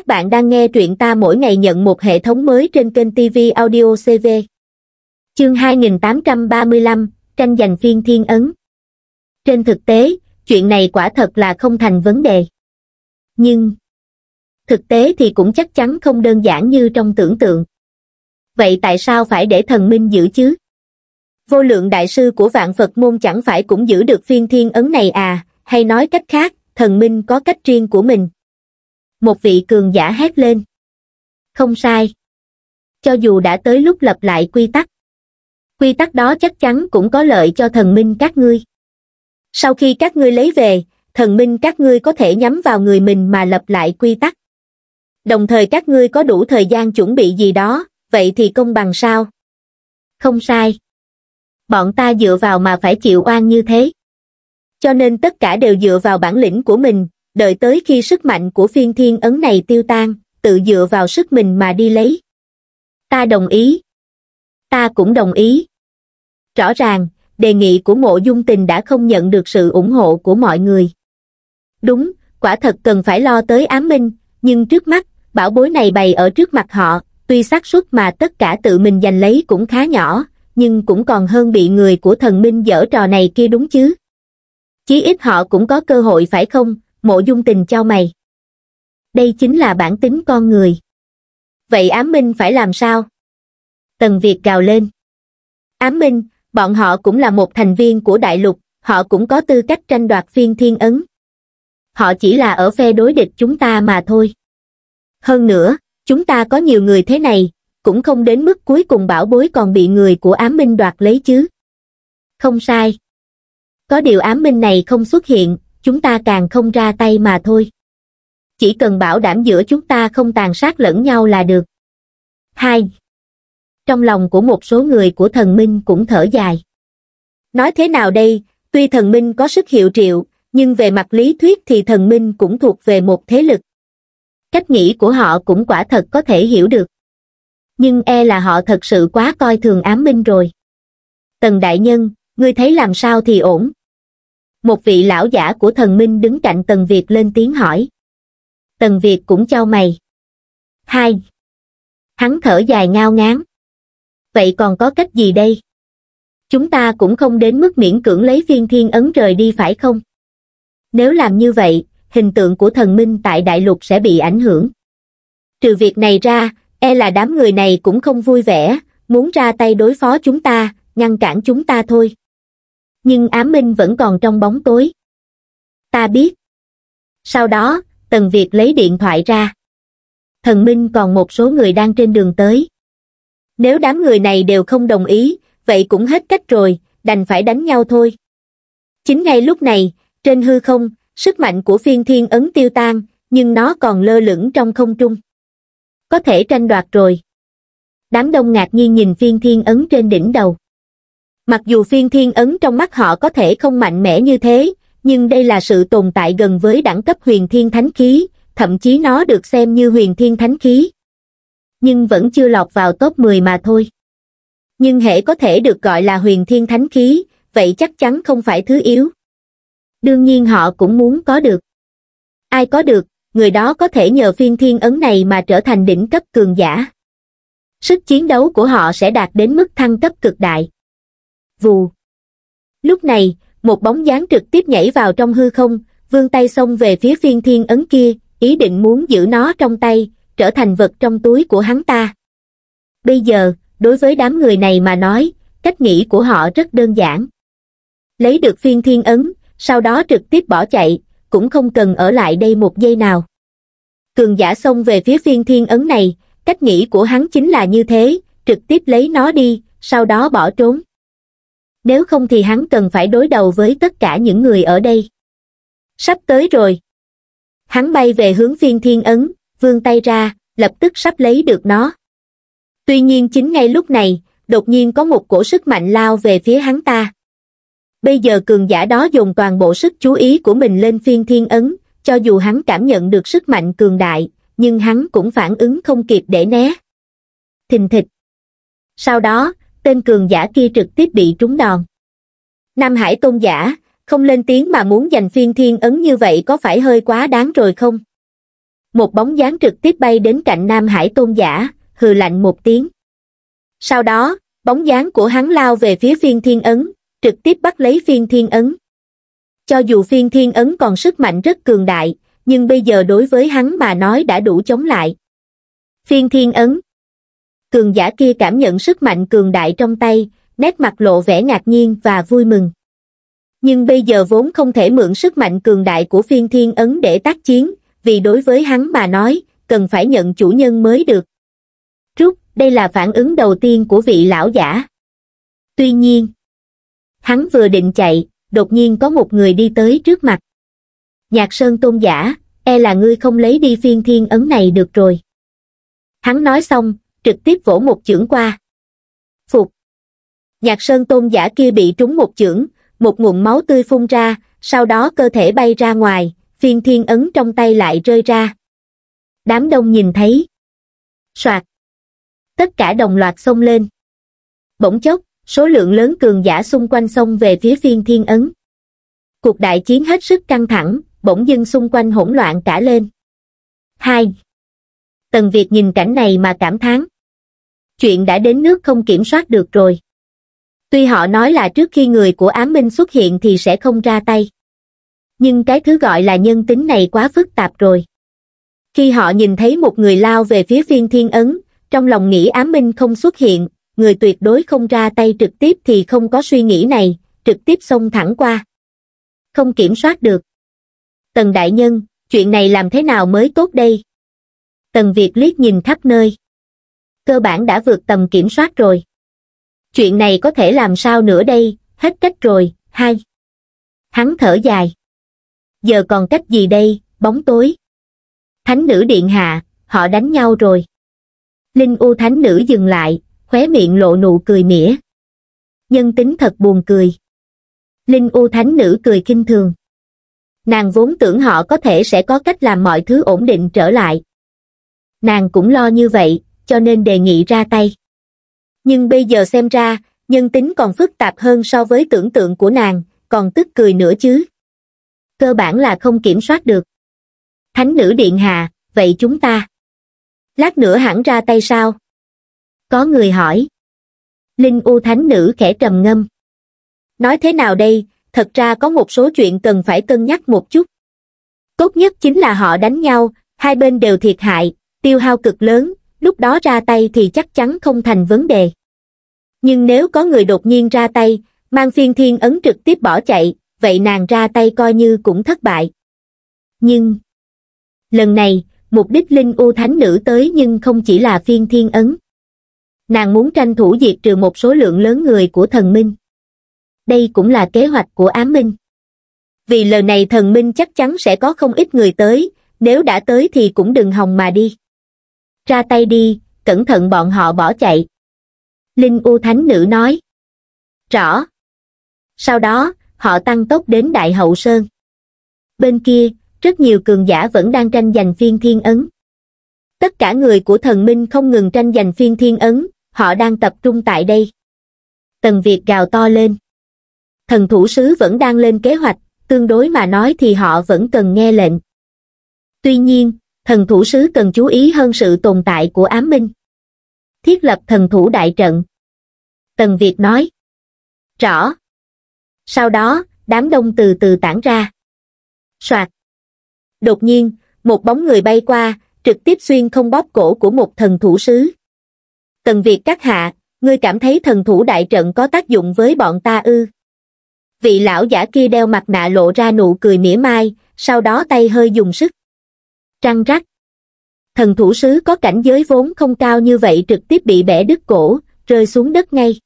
Các bạn đang nghe truyện ta mỗi ngày nhận một hệ thống mới trên kênh TV Audio CV. Chương 2835, tranh giành phiên thiên ấn. Trên thực tế, chuyện này quả thật là không thành vấn đề. Nhưng, thực tế thì cũng chắc chắn không đơn giản như trong tưởng tượng. Vậy tại sao phải để thần minh giữ chứ? Vô lượng đại sư của vạn Phật môn chẳng phải cũng giữ được phiên thiên ấn này à, hay nói cách khác, thần minh có cách riêng của mình một vị cường giả hét lên. Không sai. Cho dù đã tới lúc lập lại quy tắc, quy tắc đó chắc chắn cũng có lợi cho thần minh các ngươi. Sau khi các ngươi lấy về, thần minh các ngươi có thể nhắm vào người mình mà lập lại quy tắc. Đồng thời các ngươi có đủ thời gian chuẩn bị gì đó, vậy thì công bằng sao? Không sai. Bọn ta dựa vào mà phải chịu oan như thế. Cho nên tất cả đều dựa vào bản lĩnh của mình, đợi tới khi sức mạnh của phiên thiên ấn này tiêu tan, tự dựa vào sức mình mà đi lấy. Ta đồng ý. Ta cũng đồng ý. Rõ ràng, đề nghị của mộ dung tình đã không nhận được sự ủng hộ của mọi người. Đúng, quả thật cần phải lo tới ám minh, nhưng trước mắt, bảo bối này bày ở trước mặt họ, tuy xác suất mà tất cả tự mình giành lấy cũng khá nhỏ, nhưng cũng còn hơn bị người của thần minh dở trò này kia đúng chứ. Chí ít họ cũng có cơ hội phải không, mộ dung tình cho mày. Đây chính là bản tính con người. Vậy ám minh phải làm sao? Tần Việt gào lên. Ám minh, bọn họ cũng là một thành viên của đại lục, họ cũng có tư cách tranh đoạt phiên thiên ấn. Họ chỉ là ở phe đối địch chúng ta mà thôi. Hơn nữa, chúng ta có nhiều người thế này, cũng không đến mức cuối cùng bảo bối còn bị người của ám minh đoạt lấy chứ. Không sai. Có điều ám minh này không xuất hiện, chúng ta càng không ra tay mà thôi. Chỉ cần bảo đảm giữa chúng ta không tàn sát lẫn nhau là được. 2. Trong lòng của một số người của thần minh cũng thở dài. Nói thế nào đây, tuy thần minh có sức hiệu triệu, nhưng về mặt lý thuyết thì thần minh cũng thuộc về một thế lực. Cách nghĩ của họ cũng quả thật có thể hiểu được. Nhưng e là họ thật sự quá coi thường ám minh rồi. Tần Đại Nhân, ngươi thấy làm sao thì ổn một vị lão giả của thần minh đứng cạnh tần việt lên tiếng hỏi tần việt cũng cho mày hai hắn thở dài ngao ngán vậy còn có cách gì đây chúng ta cũng không đến mức miễn cưỡng lấy phiên thiên ấn trời đi phải không nếu làm như vậy hình tượng của thần minh tại đại lục sẽ bị ảnh hưởng trừ việc này ra e là đám người này cũng không vui vẻ muốn ra tay đối phó chúng ta ngăn cản chúng ta thôi nhưng ám minh vẫn còn trong bóng tối ta biết sau đó tần việt lấy điện thoại ra thần minh còn một số người đang trên đường tới nếu đám người này đều không đồng ý vậy cũng hết cách rồi đành phải đánh nhau thôi chính ngay lúc này trên hư không sức mạnh của phiên thiên ấn tiêu tan nhưng nó còn lơ lửng trong không trung có thể tranh đoạt rồi đám đông ngạc nhiên nhìn phiên thiên ấn trên đỉnh đầu mặc dù phiên thiên ấn trong mắt họ có thể không mạnh mẽ như thế nhưng đây là sự tồn tại gần với đẳng cấp huyền thiên thánh khí thậm chí nó được xem như huyền thiên thánh khí nhưng vẫn chưa lọt vào top 10 mà thôi nhưng hệ có thể được gọi là huyền thiên thánh khí vậy chắc chắn không phải thứ yếu đương nhiên họ cũng muốn có được ai có được người đó có thể nhờ phiên thiên ấn này mà trở thành đỉnh cấp cường giả sức chiến đấu của họ sẽ đạt đến mức thăng cấp cực đại vù. Lúc này, một bóng dáng trực tiếp nhảy vào trong hư không, vương tay xông về phía phiên thiên ấn kia, ý định muốn giữ nó trong tay, trở thành vật trong túi của hắn ta. Bây giờ, đối với đám người này mà nói, cách nghĩ của họ rất đơn giản. Lấy được phiên thiên ấn, sau đó trực tiếp bỏ chạy, cũng không cần ở lại đây một giây nào. Cường giả xông về phía phiên thiên ấn này, cách nghĩ của hắn chính là như thế, trực tiếp lấy nó đi, sau đó bỏ trốn nếu không thì hắn cần phải đối đầu với tất cả những người ở đây sắp tới rồi hắn bay về hướng phiên thiên ấn vươn tay ra lập tức sắp lấy được nó tuy nhiên chính ngay lúc này đột nhiên có một cổ sức mạnh lao về phía hắn ta bây giờ cường giả đó dùng toàn bộ sức chú ý của mình lên phiên thiên ấn cho dù hắn cảm nhận được sức mạnh cường đại nhưng hắn cũng phản ứng không kịp để né thình thịch sau đó tên cường giả kia trực tiếp bị trúng đòn. Nam Hải tôn giả, không lên tiếng mà muốn giành phiên thiên ấn như vậy có phải hơi quá đáng rồi không? Một bóng dáng trực tiếp bay đến cạnh Nam Hải tôn giả, hừ lạnh một tiếng. Sau đó, bóng dáng của hắn lao về phía phiên thiên ấn, trực tiếp bắt lấy phiên thiên ấn. Cho dù phiên thiên ấn còn sức mạnh rất cường đại, nhưng bây giờ đối với hắn mà nói đã đủ chống lại. Phiên thiên ấn, cường giả kia cảm nhận sức mạnh cường đại trong tay, nét mặt lộ vẻ ngạc nhiên và vui mừng. Nhưng bây giờ vốn không thể mượn sức mạnh cường đại của phiên thiên ấn để tác chiến, vì đối với hắn mà nói, cần phải nhận chủ nhân mới được. Rút, đây là phản ứng đầu tiên của vị lão giả. Tuy nhiên, hắn vừa định chạy, đột nhiên có một người đi tới trước mặt. Nhạc Sơn Tôn giả, e là ngươi không lấy đi phiên thiên ấn này được rồi. Hắn nói xong, trực tiếp vỗ một chưởng qua phục nhạc sơn tôn giả kia bị trúng một chưởng một nguồn máu tươi phun ra sau đó cơ thể bay ra ngoài phiên thiên ấn trong tay lại rơi ra đám đông nhìn thấy soạt tất cả đồng loạt xông lên bỗng chốc số lượng lớn cường giả xung quanh xông về phía phiên thiên ấn cuộc đại chiến hết sức căng thẳng bỗng dưng xung quanh hỗn loạn cả lên hai tần việt nhìn cảnh này mà cảm thán chuyện đã đến nước không kiểm soát được rồi. Tuy họ nói là trước khi người của ám minh xuất hiện thì sẽ không ra tay. Nhưng cái thứ gọi là nhân tính này quá phức tạp rồi. Khi họ nhìn thấy một người lao về phía phiên thiên ấn, trong lòng nghĩ ám minh không xuất hiện, người tuyệt đối không ra tay trực tiếp thì không có suy nghĩ này, trực tiếp xông thẳng qua. Không kiểm soát được. Tần Đại Nhân, chuyện này làm thế nào mới tốt đây? Tần Việt liếc nhìn khắp nơi cơ bản đã vượt tầm kiểm soát rồi. Chuyện này có thể làm sao nữa đây, hết cách rồi, hai. Hắn thở dài. Giờ còn cách gì đây, bóng tối. Thánh nữ điện hạ, họ đánh nhau rồi. Linh U thánh nữ dừng lại, khóe miệng lộ nụ cười mỉa. Nhân tính thật buồn cười. Linh U thánh nữ cười kinh thường. Nàng vốn tưởng họ có thể sẽ có cách làm mọi thứ ổn định trở lại. Nàng cũng lo như vậy, cho nên đề nghị ra tay nhưng bây giờ xem ra nhân tính còn phức tạp hơn so với tưởng tượng của nàng còn tức cười nữa chứ cơ bản là không kiểm soát được thánh nữ điện hạ vậy chúng ta lát nữa hẳn ra tay sao có người hỏi linh u thánh nữ khẽ trầm ngâm nói thế nào đây thật ra có một số chuyện cần phải cân nhắc một chút tốt nhất chính là họ đánh nhau hai bên đều thiệt hại tiêu hao cực lớn lúc đó ra tay thì chắc chắn không thành vấn đề nhưng nếu có người đột nhiên ra tay mang phiên thiên ấn trực tiếp bỏ chạy vậy nàng ra tay coi như cũng thất bại nhưng lần này mục đích linh u thánh nữ tới nhưng không chỉ là phiên thiên ấn nàng muốn tranh thủ diệt trừ một số lượng lớn người của thần minh đây cũng là kế hoạch của ám minh vì lần này thần minh chắc chắn sẽ có không ít người tới nếu đã tới thì cũng đừng hòng mà đi ra tay đi cẩn thận bọn họ bỏ chạy linh u thánh nữ nói rõ sau đó họ tăng tốc đến đại hậu sơn bên kia rất nhiều cường giả vẫn đang tranh giành phiên thiên ấn tất cả người của thần minh không ngừng tranh giành phiên thiên ấn họ đang tập trung tại đây tần việt gào to lên thần thủ sứ vẫn đang lên kế hoạch tương đối mà nói thì họ vẫn cần nghe lệnh tuy nhiên thần thủ sứ cần chú ý hơn sự tồn tại của ám minh thiết lập thần thủ đại trận tần việt nói rõ sau đó đám đông từ từ tản ra soạt đột nhiên một bóng người bay qua trực tiếp xuyên không bóp cổ của một thần thủ sứ tần việt các hạ ngươi cảm thấy thần thủ đại trận có tác dụng với bọn ta ư vị lão giả kia đeo mặt nạ lộ ra nụ cười mỉa mai sau đó tay hơi dùng sức trăng rắc. Thần thủ sứ có cảnh giới vốn không cao như vậy trực tiếp bị bẻ đứt cổ, rơi xuống đất ngay.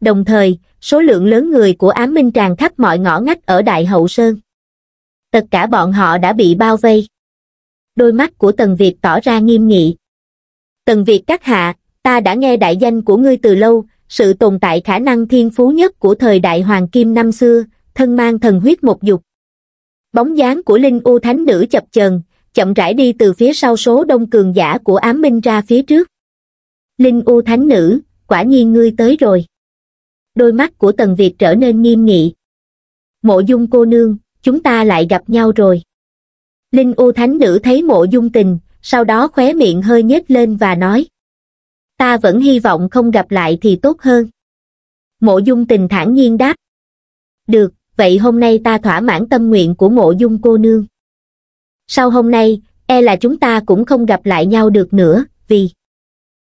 Đồng thời, số lượng lớn người của ám minh tràn khắp mọi ngõ ngách ở Đại Hậu Sơn. Tất cả bọn họ đã bị bao vây. Đôi mắt của Tần Việt tỏ ra nghiêm nghị. Tần Việt các hạ, ta đã nghe đại danh của ngươi từ lâu, sự tồn tại khả năng thiên phú nhất của thời đại hoàng kim năm xưa, thân mang thần huyết một dục. Bóng dáng của Linh U Thánh Nữ chập chờn, chậm rãi đi từ phía sau số đông cường giả của ám minh ra phía trước. Linh U Thánh Nữ, quả nhiên ngươi tới rồi. Đôi mắt của Tần Việt trở nên nghiêm nghị. Mộ dung cô nương, chúng ta lại gặp nhau rồi. Linh U Thánh Nữ thấy mộ dung tình, sau đó khóe miệng hơi nhếch lên và nói. Ta vẫn hy vọng không gặp lại thì tốt hơn. Mộ dung tình thản nhiên đáp. Được, vậy hôm nay ta thỏa mãn tâm nguyện của mộ dung cô nương sau hôm nay e là chúng ta cũng không gặp lại nhau được nữa vì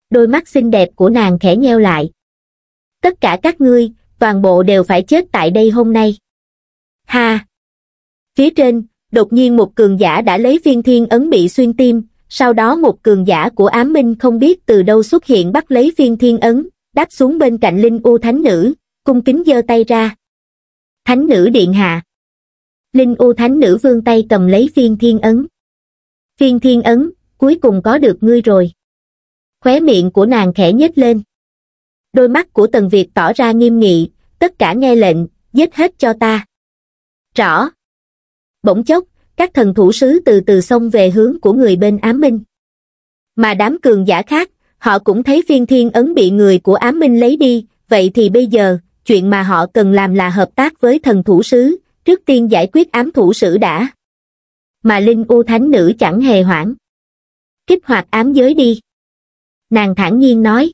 đôi mắt xinh đẹp của nàng khẽ nheo lại tất cả các ngươi toàn bộ đều phải chết tại đây hôm nay ha phía trên đột nhiên một cường giả đã lấy viên thiên ấn bị xuyên tim sau đó một cường giả của ám minh không biết từ đâu xuất hiện bắt lấy viên thiên ấn đáp xuống bên cạnh linh u thánh nữ cung kính giơ tay ra thánh nữ điện hạ Linh U Thánh Nữ vương tay cầm lấy phiên thiên ấn. Phiên thiên ấn, cuối cùng có được ngươi rồi. Khóe miệng của nàng khẽ nhếch lên. Đôi mắt của Tần Việt tỏ ra nghiêm nghị, tất cả nghe lệnh, giết hết cho ta. Rõ. Bỗng chốc, các thần thủ sứ từ từ xông về hướng của người bên Ám Minh. Mà đám cường giả khác, họ cũng thấy phiên thiên ấn bị người của Ám Minh lấy đi, vậy thì bây giờ, chuyện mà họ cần làm là hợp tác với thần thủ sứ, trước tiên giải quyết ám thủ sử đã. Mà Linh U Thánh Nữ chẳng hề hoảng. Kích hoạt ám giới đi. Nàng thản nhiên nói.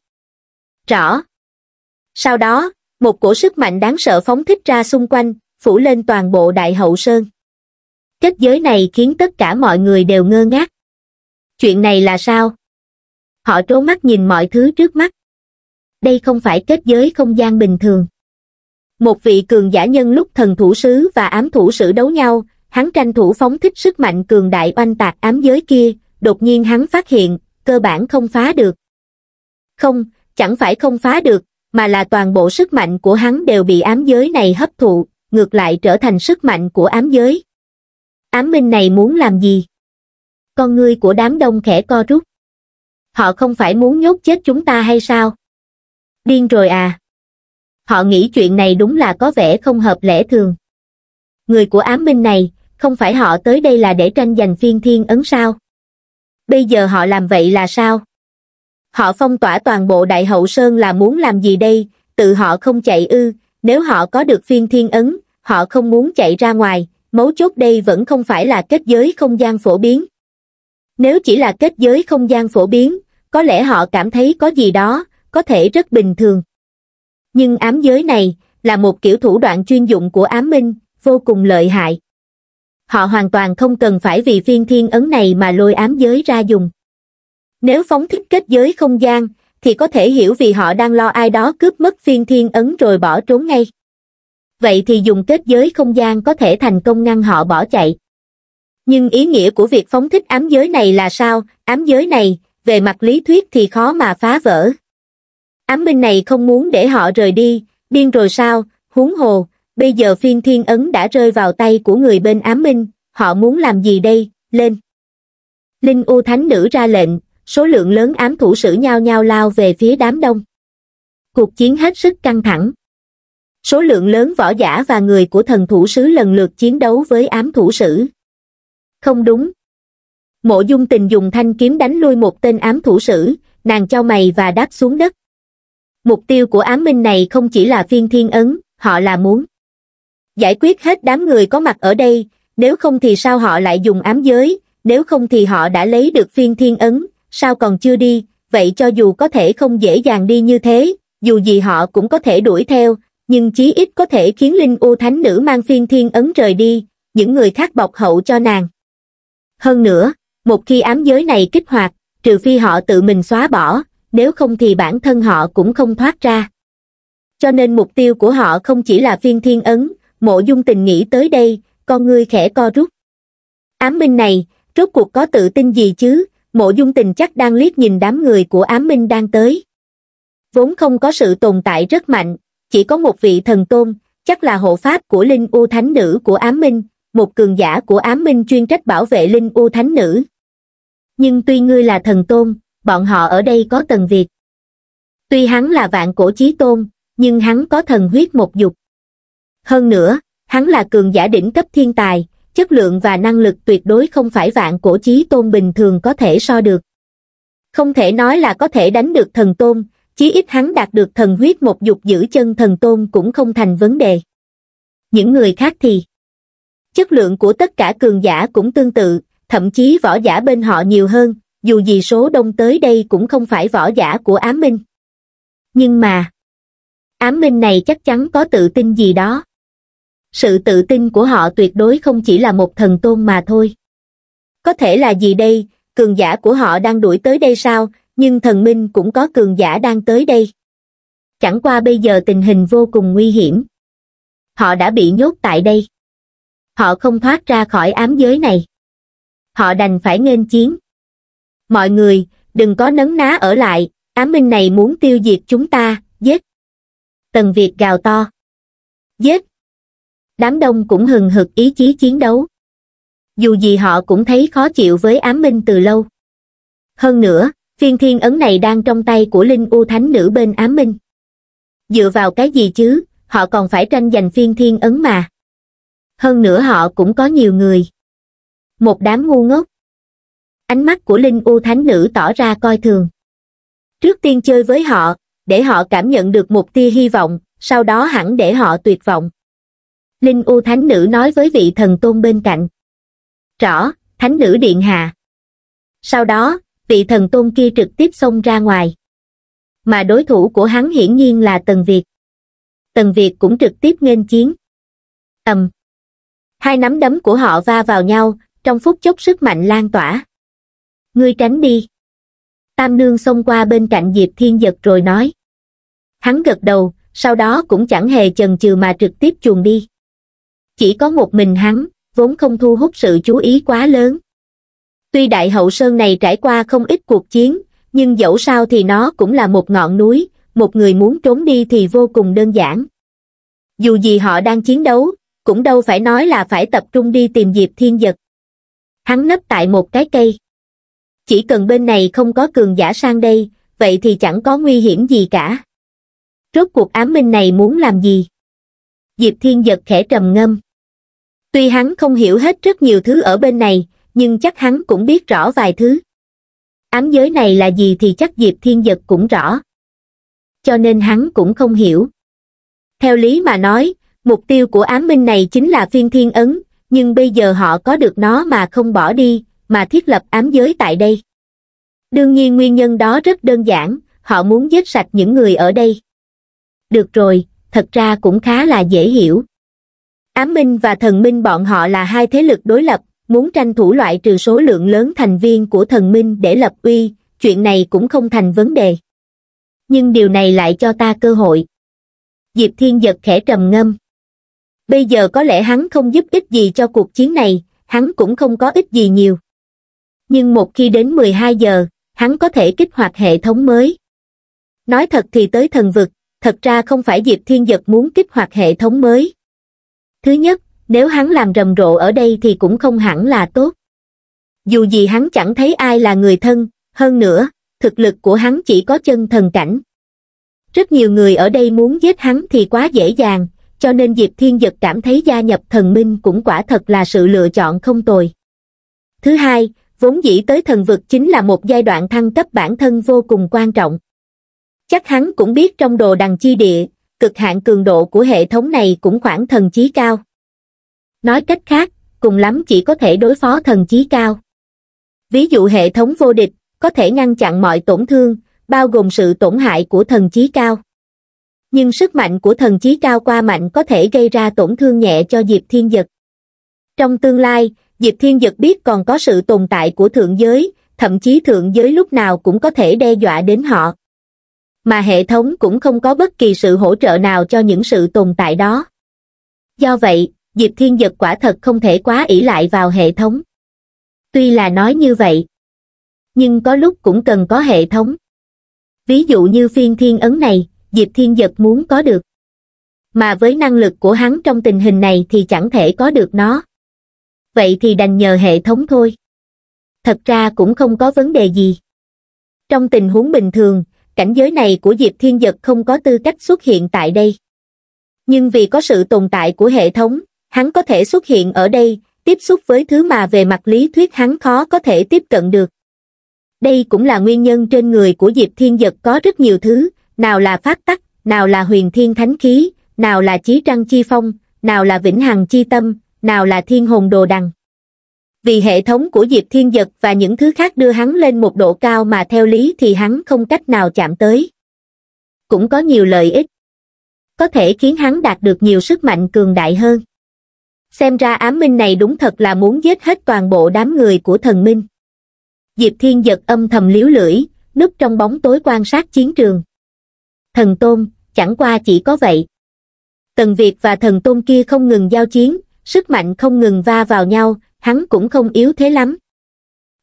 Rõ. Sau đó, một cổ sức mạnh đáng sợ phóng thích ra xung quanh, phủ lên toàn bộ đại hậu sơn. Kết giới này khiến tất cả mọi người đều ngơ ngác. Chuyện này là sao? Họ trố mắt nhìn mọi thứ trước mắt. Đây không phải kết giới không gian bình thường. Một vị cường giả nhân lúc thần thủ sứ và ám thủ sử đấu nhau, hắn tranh thủ phóng thích sức mạnh cường đại oanh tạc ám giới kia, đột nhiên hắn phát hiện, cơ bản không phá được. Không, chẳng phải không phá được, mà là toàn bộ sức mạnh của hắn đều bị ám giới này hấp thụ, ngược lại trở thành sức mạnh của ám giới. Ám minh này muốn làm gì? Con ngươi của đám đông khẽ co rút. Họ không phải muốn nhốt chết chúng ta hay sao? Điên rồi à? họ nghĩ chuyện này đúng là có vẻ không hợp lẽ thường. Người của ám minh này, không phải họ tới đây là để tranh giành phiên thiên ấn sao? Bây giờ họ làm vậy là sao? Họ phong tỏa toàn bộ Đại Hậu Sơn là muốn làm gì đây, tự họ không chạy ư, nếu họ có được phiên thiên ấn, họ không muốn chạy ra ngoài, mấu chốt đây vẫn không phải là kết giới không gian phổ biến. Nếu chỉ là kết giới không gian phổ biến, có lẽ họ cảm thấy có gì đó, có thể rất bình thường nhưng ám giới này là một kiểu thủ đoạn chuyên dụng của ám minh, vô cùng lợi hại. Họ hoàn toàn không cần phải vì phiên thiên ấn này mà lôi ám giới ra dùng. Nếu phóng thích kết giới không gian, thì có thể hiểu vì họ đang lo ai đó cướp mất phiên thiên ấn rồi bỏ trốn ngay. Vậy thì dùng kết giới không gian có thể thành công ngăn họ bỏ chạy. Nhưng ý nghĩa của việc phóng thích ám giới này là sao? Ám giới này, về mặt lý thuyết thì khó mà phá vỡ, ám binh này không muốn để họ rời đi điên rồi sao huống hồ bây giờ phiên thiên ấn đã rơi vào tay của người bên ám minh họ muốn làm gì đây lên linh u thánh nữ ra lệnh số lượng lớn ám thủ sử nhao nhao lao về phía đám đông cuộc chiến hết sức căng thẳng số lượng lớn võ giả và người của thần thủ sứ lần lượt chiến đấu với ám thủ sử không đúng mộ dung tình dùng thanh kiếm đánh lui một tên ám thủ sử nàng cho mày và đáp xuống đất mục tiêu của ám minh này không chỉ là phiên thiên ấn họ là muốn giải quyết hết đám người có mặt ở đây nếu không thì sao họ lại dùng ám giới nếu không thì họ đã lấy được phiên thiên ấn sao còn chưa đi vậy cho dù có thể không dễ dàng đi như thế dù gì họ cũng có thể đuổi theo nhưng chí ít có thể khiến linh u thánh nữ mang phiên thiên ấn rời đi những người khác bọc hậu cho nàng hơn nữa một khi ám giới này kích hoạt trừ phi họ tự mình xóa bỏ nếu không thì bản thân họ cũng không thoát ra. Cho nên mục tiêu của họ không chỉ là phiên thiên ấn, mộ dung tình nghĩ tới đây, con ngươi khẽ co rút. Ám minh này, rốt cuộc có tự tin gì chứ, mộ dung tình chắc đang liếc nhìn đám người của ám minh đang tới. Vốn không có sự tồn tại rất mạnh, chỉ có một vị thần tôn, chắc là hộ pháp của Linh U Thánh Nữ của ám minh, một cường giả của ám minh chuyên trách bảo vệ Linh U Thánh Nữ. Nhưng tuy ngươi là thần tôn, bọn họ ở đây có tần việt tuy hắn là vạn cổ chí tôn nhưng hắn có thần huyết một dục hơn nữa hắn là cường giả đỉnh cấp thiên tài chất lượng và năng lực tuyệt đối không phải vạn cổ chí tôn bình thường có thể so được không thể nói là có thể đánh được thần tôn chí ít hắn đạt được thần huyết một dục giữ chân thần tôn cũng không thành vấn đề những người khác thì chất lượng của tất cả cường giả cũng tương tự thậm chí võ giả bên họ nhiều hơn dù gì số đông tới đây cũng không phải võ giả của Ám Minh. Nhưng mà, Ám Minh này chắc chắn có tự tin gì đó. Sự tự tin của họ tuyệt đối không chỉ là một thần tôn mà thôi. Có thể là gì đây, cường giả của họ đang đuổi tới đây sao, nhưng thần minh cũng có cường giả đang tới đây. Chẳng qua bây giờ tình hình vô cùng nguy hiểm. Họ đã bị nhốt tại đây. Họ không thoát ra khỏi ám giới này. Họ đành phải nghênh chiến mọi người đừng có nấn ná ở lại ám minh này muốn tiêu diệt chúng ta giết tần việt gào to giết đám đông cũng hừng hực ý chí chiến đấu dù gì họ cũng thấy khó chịu với ám minh từ lâu hơn nữa phiên thiên ấn này đang trong tay của linh u thánh nữ bên ám minh dựa vào cái gì chứ họ còn phải tranh giành phiên thiên ấn mà hơn nữa họ cũng có nhiều người một đám ngu ngốc ánh mắt của linh u thánh nữ tỏ ra coi thường trước tiên chơi với họ để họ cảm nhận được một tia hy vọng sau đó hẳn để họ tuyệt vọng linh u thánh nữ nói với vị thần tôn bên cạnh rõ thánh nữ điện hạ sau đó vị thần tôn kia trực tiếp xông ra ngoài mà đối thủ của hắn hiển nhiên là tần việt tần việt cũng trực tiếp nghênh chiến ầm hai nắm đấm của họ va vào nhau trong phút chốc sức mạnh lan tỏa ngươi tránh đi. Tam Nương xông qua bên cạnh Diệp Thiên Giật rồi nói. Hắn gật đầu, sau đó cũng chẳng hề chần chừ mà trực tiếp chuồn đi. Chỉ có một mình hắn, vốn không thu hút sự chú ý quá lớn. Tuy Đại Hậu Sơn này trải qua không ít cuộc chiến, nhưng dẫu sao thì nó cũng là một ngọn núi, một người muốn trốn đi thì vô cùng đơn giản. Dù gì họ đang chiến đấu, cũng đâu phải nói là phải tập trung đi tìm Diệp Thiên Giật. Hắn nấp tại một cái cây. Chỉ cần bên này không có cường giả sang đây, vậy thì chẳng có nguy hiểm gì cả. Rốt cuộc ám minh này muốn làm gì? Diệp Thiên giật khẽ trầm ngâm. Tuy hắn không hiểu hết rất nhiều thứ ở bên này, nhưng chắc hắn cũng biết rõ vài thứ. Ám giới này là gì thì chắc Diệp Thiên giật cũng rõ. Cho nên hắn cũng không hiểu. Theo lý mà nói, mục tiêu của ám minh này chính là phiên thiên ấn, nhưng bây giờ họ có được nó mà không bỏ đi, mà thiết lập ám giới tại đây. Đương nhiên nguyên nhân đó rất đơn giản, họ muốn giết sạch những người ở đây. Được rồi, thật ra cũng khá là dễ hiểu. Ám minh và thần minh bọn họ là hai thế lực đối lập, muốn tranh thủ loại trừ số lượng lớn thành viên của thần minh để lập uy, chuyện này cũng không thành vấn đề. Nhưng điều này lại cho ta cơ hội. Diệp Thiên Giật khẽ trầm ngâm. Bây giờ có lẽ hắn không giúp ích gì cho cuộc chiến này, hắn cũng không có ích gì nhiều nhưng một khi đến 12 giờ, hắn có thể kích hoạt hệ thống mới. Nói thật thì tới thần vực, thật ra không phải Diệp Thiên Giật muốn kích hoạt hệ thống mới. Thứ nhất, nếu hắn làm rầm rộ ở đây thì cũng không hẳn là tốt. Dù gì hắn chẳng thấy ai là người thân, hơn nữa, thực lực của hắn chỉ có chân thần cảnh. Rất nhiều người ở đây muốn giết hắn thì quá dễ dàng, cho nên Diệp Thiên Giật cảm thấy gia nhập thần minh cũng quả thật là sự lựa chọn không tồi. Thứ hai, vốn dĩ tới thần vực chính là một giai đoạn thăng cấp bản thân vô cùng quan trọng. Chắc hắn cũng biết trong đồ đằng chi địa, cực hạn cường độ của hệ thống này cũng khoảng thần chí cao. Nói cách khác, cùng lắm chỉ có thể đối phó thần chí cao. Ví dụ hệ thống vô địch, có thể ngăn chặn mọi tổn thương, bao gồm sự tổn hại của thần chí cao. Nhưng sức mạnh của thần chí cao qua mạnh có thể gây ra tổn thương nhẹ cho Diệp Thiên Dật. Trong tương lai, Diệp Thiên Dật biết còn có sự tồn tại của thượng giới, thậm chí thượng giới lúc nào cũng có thể đe dọa đến họ. Mà hệ thống cũng không có bất kỳ sự hỗ trợ nào cho những sự tồn tại đó. Do vậy, Diệp Thiên Dật quả thật không thể quá ỷ lại vào hệ thống. Tuy là nói như vậy, nhưng có lúc cũng cần có hệ thống. Ví dụ như phiên thiên ấn này, Diệp Thiên Dật muốn có được. Mà với năng lực của hắn trong tình hình này thì chẳng thể có được nó vậy thì đành nhờ hệ thống thôi thật ra cũng không có vấn đề gì trong tình huống bình thường cảnh giới này của diệp thiên giật không có tư cách xuất hiện tại đây nhưng vì có sự tồn tại của hệ thống hắn có thể xuất hiện ở đây tiếp xúc với thứ mà về mặt lý thuyết hắn khó có thể tiếp cận được đây cũng là nguyên nhân trên người của diệp thiên giật có rất nhiều thứ nào là phát tắc nào là huyền thiên thánh khí nào là chí trăng chi phong nào là vĩnh hằng chi tâm nào là thiên hồn đồ đằng. Vì hệ thống của Diệp Thiên Giật và những thứ khác đưa hắn lên một độ cao mà theo lý thì hắn không cách nào chạm tới. Cũng có nhiều lợi ích. Có thể khiến hắn đạt được nhiều sức mạnh cường đại hơn. Xem ra ám minh này đúng thật là muốn giết hết toàn bộ đám người của thần minh. Diệp Thiên Giật âm thầm liếu lưỡi, núp trong bóng tối quan sát chiến trường. Thần Tôn, chẳng qua chỉ có vậy. Tần Việt và thần Tôn kia không ngừng giao chiến, sức mạnh không ngừng va vào nhau, hắn cũng không yếu thế lắm.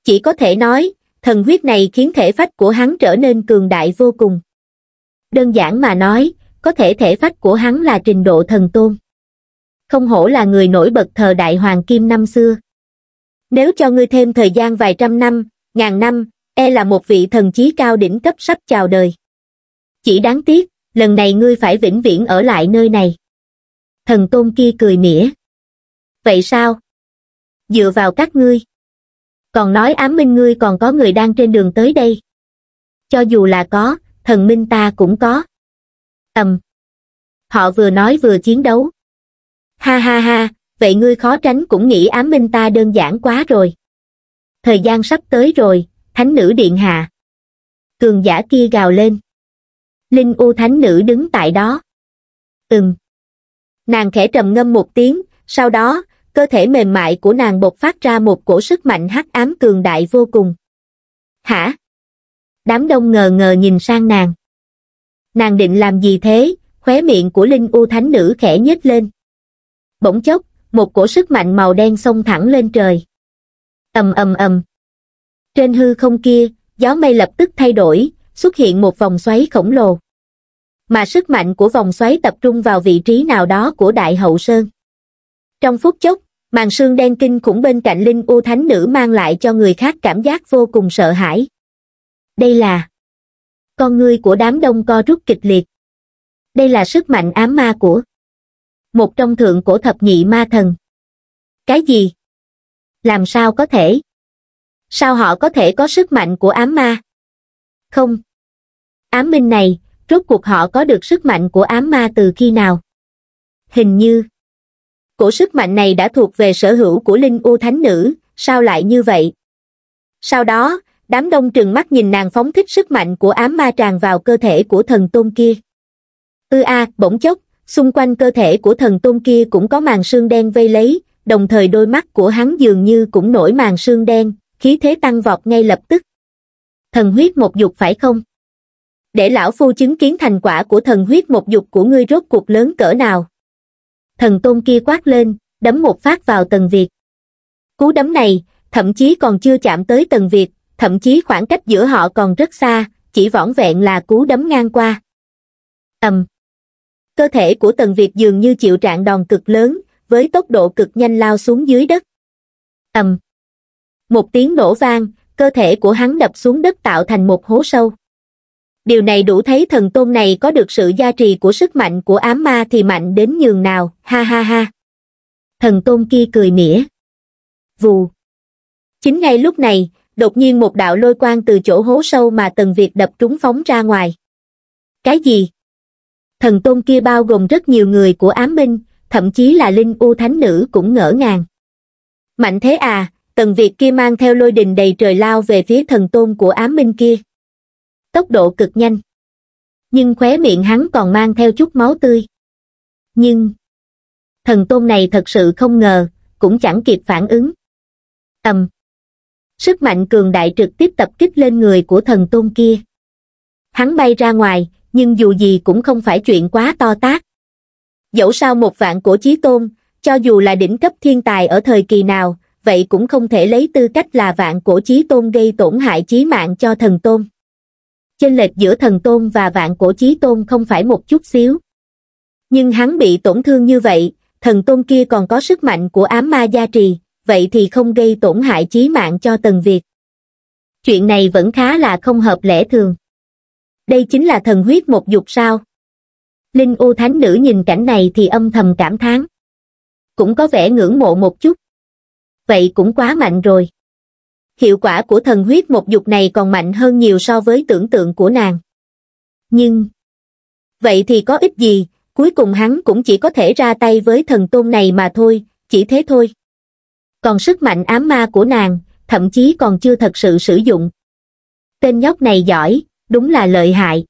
Chỉ có thể nói, thần huyết này khiến thể phách của hắn trở nên cường đại vô cùng. Đơn giản mà nói, có thể thể phách của hắn là trình độ thần tôn. Không hổ là người nổi bật thờ đại hoàng kim năm xưa. Nếu cho ngươi thêm thời gian vài trăm năm, ngàn năm, e là một vị thần chí cao đỉnh cấp sắp chào đời. Chỉ đáng tiếc, lần này ngươi phải vĩnh viễn ở lại nơi này. Thần tôn kia cười mỉa vậy sao? Dựa vào các ngươi. Còn nói ám minh ngươi còn có người đang trên đường tới đây. Cho dù là có, thần minh ta cũng có. Ầm. Họ vừa nói vừa chiến đấu. Ha ha ha, vậy ngươi khó tránh cũng nghĩ ám minh ta đơn giản quá rồi. Thời gian sắp tới rồi, thánh nữ điện hạ. Cường giả kia gào lên. Linh U thánh nữ đứng tại đó. Ừm. Nàng khẽ trầm ngâm một tiếng, sau đó, cơ thể mềm mại của nàng bộc phát ra một cổ sức mạnh hắc ám cường đại vô cùng. Hả? Đám đông ngờ ngờ nhìn sang nàng. Nàng định làm gì thế? Khóe miệng của Linh U Thánh Nữ khẽ nhếch lên. Bỗng chốc, một cổ sức mạnh màu đen xông thẳng lên trời. ầm ầm ầm. Trên hư không kia, gió mây lập tức thay đổi, xuất hiện một vòng xoáy khổng lồ. Mà sức mạnh của vòng xoáy tập trung vào vị trí nào đó của Đại Hậu Sơn. Trong phút chốc, màn sương đen kinh khủng bên cạnh Linh U Thánh Nữ mang lại cho người khác cảm giác vô cùng sợ hãi. Đây là con ngươi của đám đông co rút kịch liệt. Đây là sức mạnh ám ma của một trong thượng cổ thập nhị ma thần. Cái gì? Làm sao có thể? Sao họ có thể có sức mạnh của ám ma? Không. Ám minh này, rốt cuộc họ có được sức mạnh của ám ma từ khi nào? Hình như cổ sức mạnh này đã thuộc về sở hữu của linh u thánh nữ sao lại như vậy sau đó đám đông trừng mắt nhìn nàng phóng thích sức mạnh của ám ma tràn vào cơ thể của thần tôn kia ư a bỗng chốc xung quanh cơ thể của thần tôn kia cũng có màn sương đen vây lấy đồng thời đôi mắt của hắn dường như cũng nổi màn sương đen khí thế tăng vọt ngay lập tức thần huyết một dục phải không để lão phu chứng kiến thành quả của thần huyết một dục của ngươi rốt cuộc lớn cỡ nào thần tôn kia quát lên, đấm một phát vào tầng Việt. Cú đấm này, thậm chí còn chưa chạm tới tầng Việt, thậm chí khoảng cách giữa họ còn rất xa, chỉ vỏn vẹn là cú đấm ngang qua. Ầm. Cơ thể của tầng Việt dường như chịu trạng đòn cực lớn, với tốc độ cực nhanh lao xuống dưới đất. Ầm. Một tiếng nổ vang, cơ thể của hắn đập xuống đất tạo thành một hố sâu điều này đủ thấy thần tôn này có được sự gia trì của sức mạnh của ám ma thì mạnh đến nhường nào ha ha ha thần tôn kia cười mỉa vù chính ngay lúc này đột nhiên một đạo lôi quang từ chỗ hố sâu mà tần việt đập trúng phóng ra ngoài cái gì thần tôn kia bao gồm rất nhiều người của ám minh thậm chí là linh u thánh nữ cũng ngỡ ngàng mạnh thế à tần việt kia mang theo lôi đình đầy trời lao về phía thần tôn của ám minh kia tốc độ cực nhanh. Nhưng khóe miệng hắn còn mang theo chút máu tươi. Nhưng, thần tôn này thật sự không ngờ, cũng chẳng kịp phản ứng. ầm, Sức mạnh cường đại trực tiếp tập kích lên người của thần tôn kia. Hắn bay ra ngoài, nhưng dù gì cũng không phải chuyện quá to tát. Dẫu sao một vạn của chí tôn, cho dù là đỉnh cấp thiên tài ở thời kỳ nào, vậy cũng không thể lấy tư cách là vạn cổ chí tôn gây tổn hại chí mạng cho thần tôn chênh lệch giữa thần tôn và vạn cổ chí tôn không phải một chút xíu. Nhưng hắn bị tổn thương như vậy, thần tôn kia còn có sức mạnh của ám ma gia trì, vậy thì không gây tổn hại chí mạng cho Tần Việt. Chuyện này vẫn khá là không hợp lẽ thường. Đây chính là thần huyết một dục sao. Linh U Thánh Nữ nhìn cảnh này thì âm thầm cảm thán. Cũng có vẻ ngưỡng mộ một chút. Vậy cũng quá mạnh rồi hiệu quả của thần huyết một dục này còn mạnh hơn nhiều so với tưởng tượng của nàng. Nhưng, vậy thì có ích gì, cuối cùng hắn cũng chỉ có thể ra tay với thần tôn này mà thôi, chỉ thế thôi. Còn sức mạnh ám ma của nàng, thậm chí còn chưa thật sự sử dụng. Tên nhóc này giỏi, đúng là lợi hại.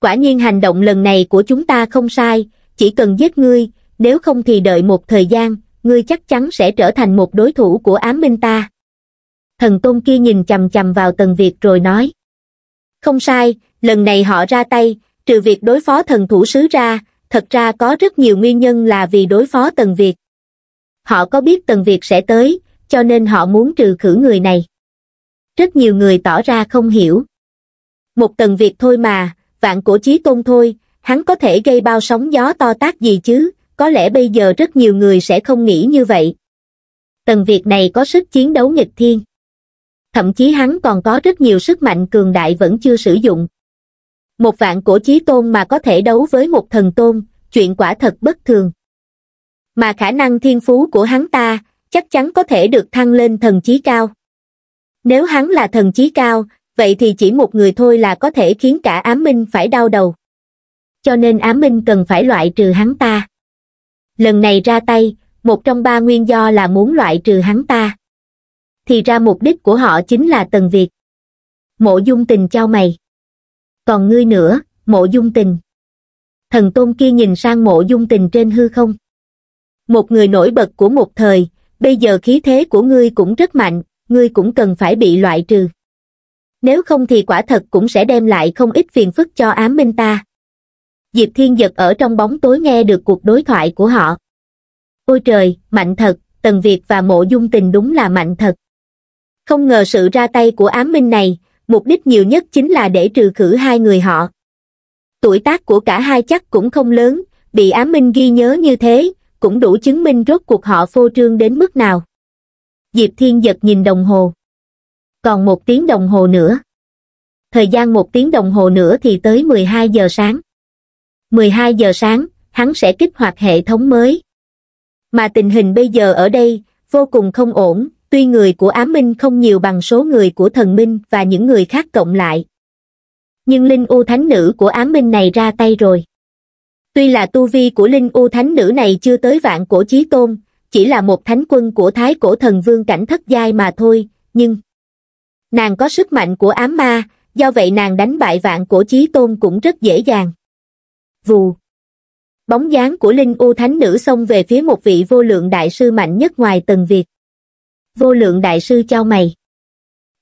Quả nhiên hành động lần này của chúng ta không sai, chỉ cần giết ngươi, nếu không thì đợi một thời gian, ngươi chắc chắn sẽ trở thành một đối thủ của ám minh ta thần tôn kia nhìn chầm chầm vào tần Việt rồi nói. Không sai, lần này họ ra tay, trừ việc đối phó thần thủ sứ ra, thật ra có rất nhiều nguyên nhân là vì đối phó tần Việt. Họ có biết tần Việt sẽ tới, cho nên họ muốn trừ khử người này. Rất nhiều người tỏ ra không hiểu. Một tần Việt thôi mà, vạn cổ chí tôn thôi, hắn có thể gây bao sóng gió to tác gì chứ, có lẽ bây giờ rất nhiều người sẽ không nghĩ như vậy. Tần Việt này có sức chiến đấu nghịch thiên thậm chí hắn còn có rất nhiều sức mạnh cường đại vẫn chưa sử dụng. Một vạn cổ chí tôn mà có thể đấu với một thần tôn, chuyện quả thật bất thường. Mà khả năng thiên phú của hắn ta, chắc chắn có thể được thăng lên thần chí cao. Nếu hắn là thần chí cao, vậy thì chỉ một người thôi là có thể khiến cả ám minh phải đau đầu. Cho nên ám minh cần phải loại trừ hắn ta. Lần này ra tay, một trong ba nguyên do là muốn loại trừ hắn ta thì ra mục đích của họ chính là Tần Việt. Mộ dung tình trao mày. Còn ngươi nữa, mộ dung tình. Thần tôn kia nhìn sang mộ dung tình trên hư không. Một người nổi bật của một thời, bây giờ khí thế của ngươi cũng rất mạnh, ngươi cũng cần phải bị loại trừ. Nếu không thì quả thật cũng sẽ đem lại không ít phiền phức cho ám minh ta. Diệp Thiên giật ở trong bóng tối nghe được cuộc đối thoại của họ. Ôi trời, mạnh thật, Tần Việt và Mộ Dung Tình đúng là mạnh thật không ngờ sự ra tay của ám minh này mục đích nhiều nhất chính là để trừ khử hai người họ tuổi tác của cả hai chắc cũng không lớn bị ám minh ghi nhớ như thế cũng đủ chứng minh rốt cuộc họ phô trương đến mức nào diệp thiên giật nhìn đồng hồ còn một tiếng đồng hồ nữa thời gian một tiếng đồng hồ nữa thì tới 12 giờ sáng 12 giờ sáng hắn sẽ kích hoạt hệ thống mới mà tình hình bây giờ ở đây vô cùng không ổn Tuy người của Ám Minh không nhiều bằng số người của thần Minh và những người khác cộng lại. Nhưng Linh U Thánh Nữ của Ám Minh này ra tay rồi. Tuy là tu vi của Linh U Thánh Nữ này chưa tới vạn cổ chí tôn, chỉ là một thánh quân của Thái Cổ Thần Vương cảnh thất giai mà thôi, nhưng... Nàng có sức mạnh của ám ma, do vậy nàng đánh bại vạn cổ chí tôn cũng rất dễ dàng. Vù. Bóng dáng của Linh U Thánh Nữ xông về phía một vị vô lượng đại sư mạnh nhất ngoài tầng Việt vô lượng đại sư trao mày.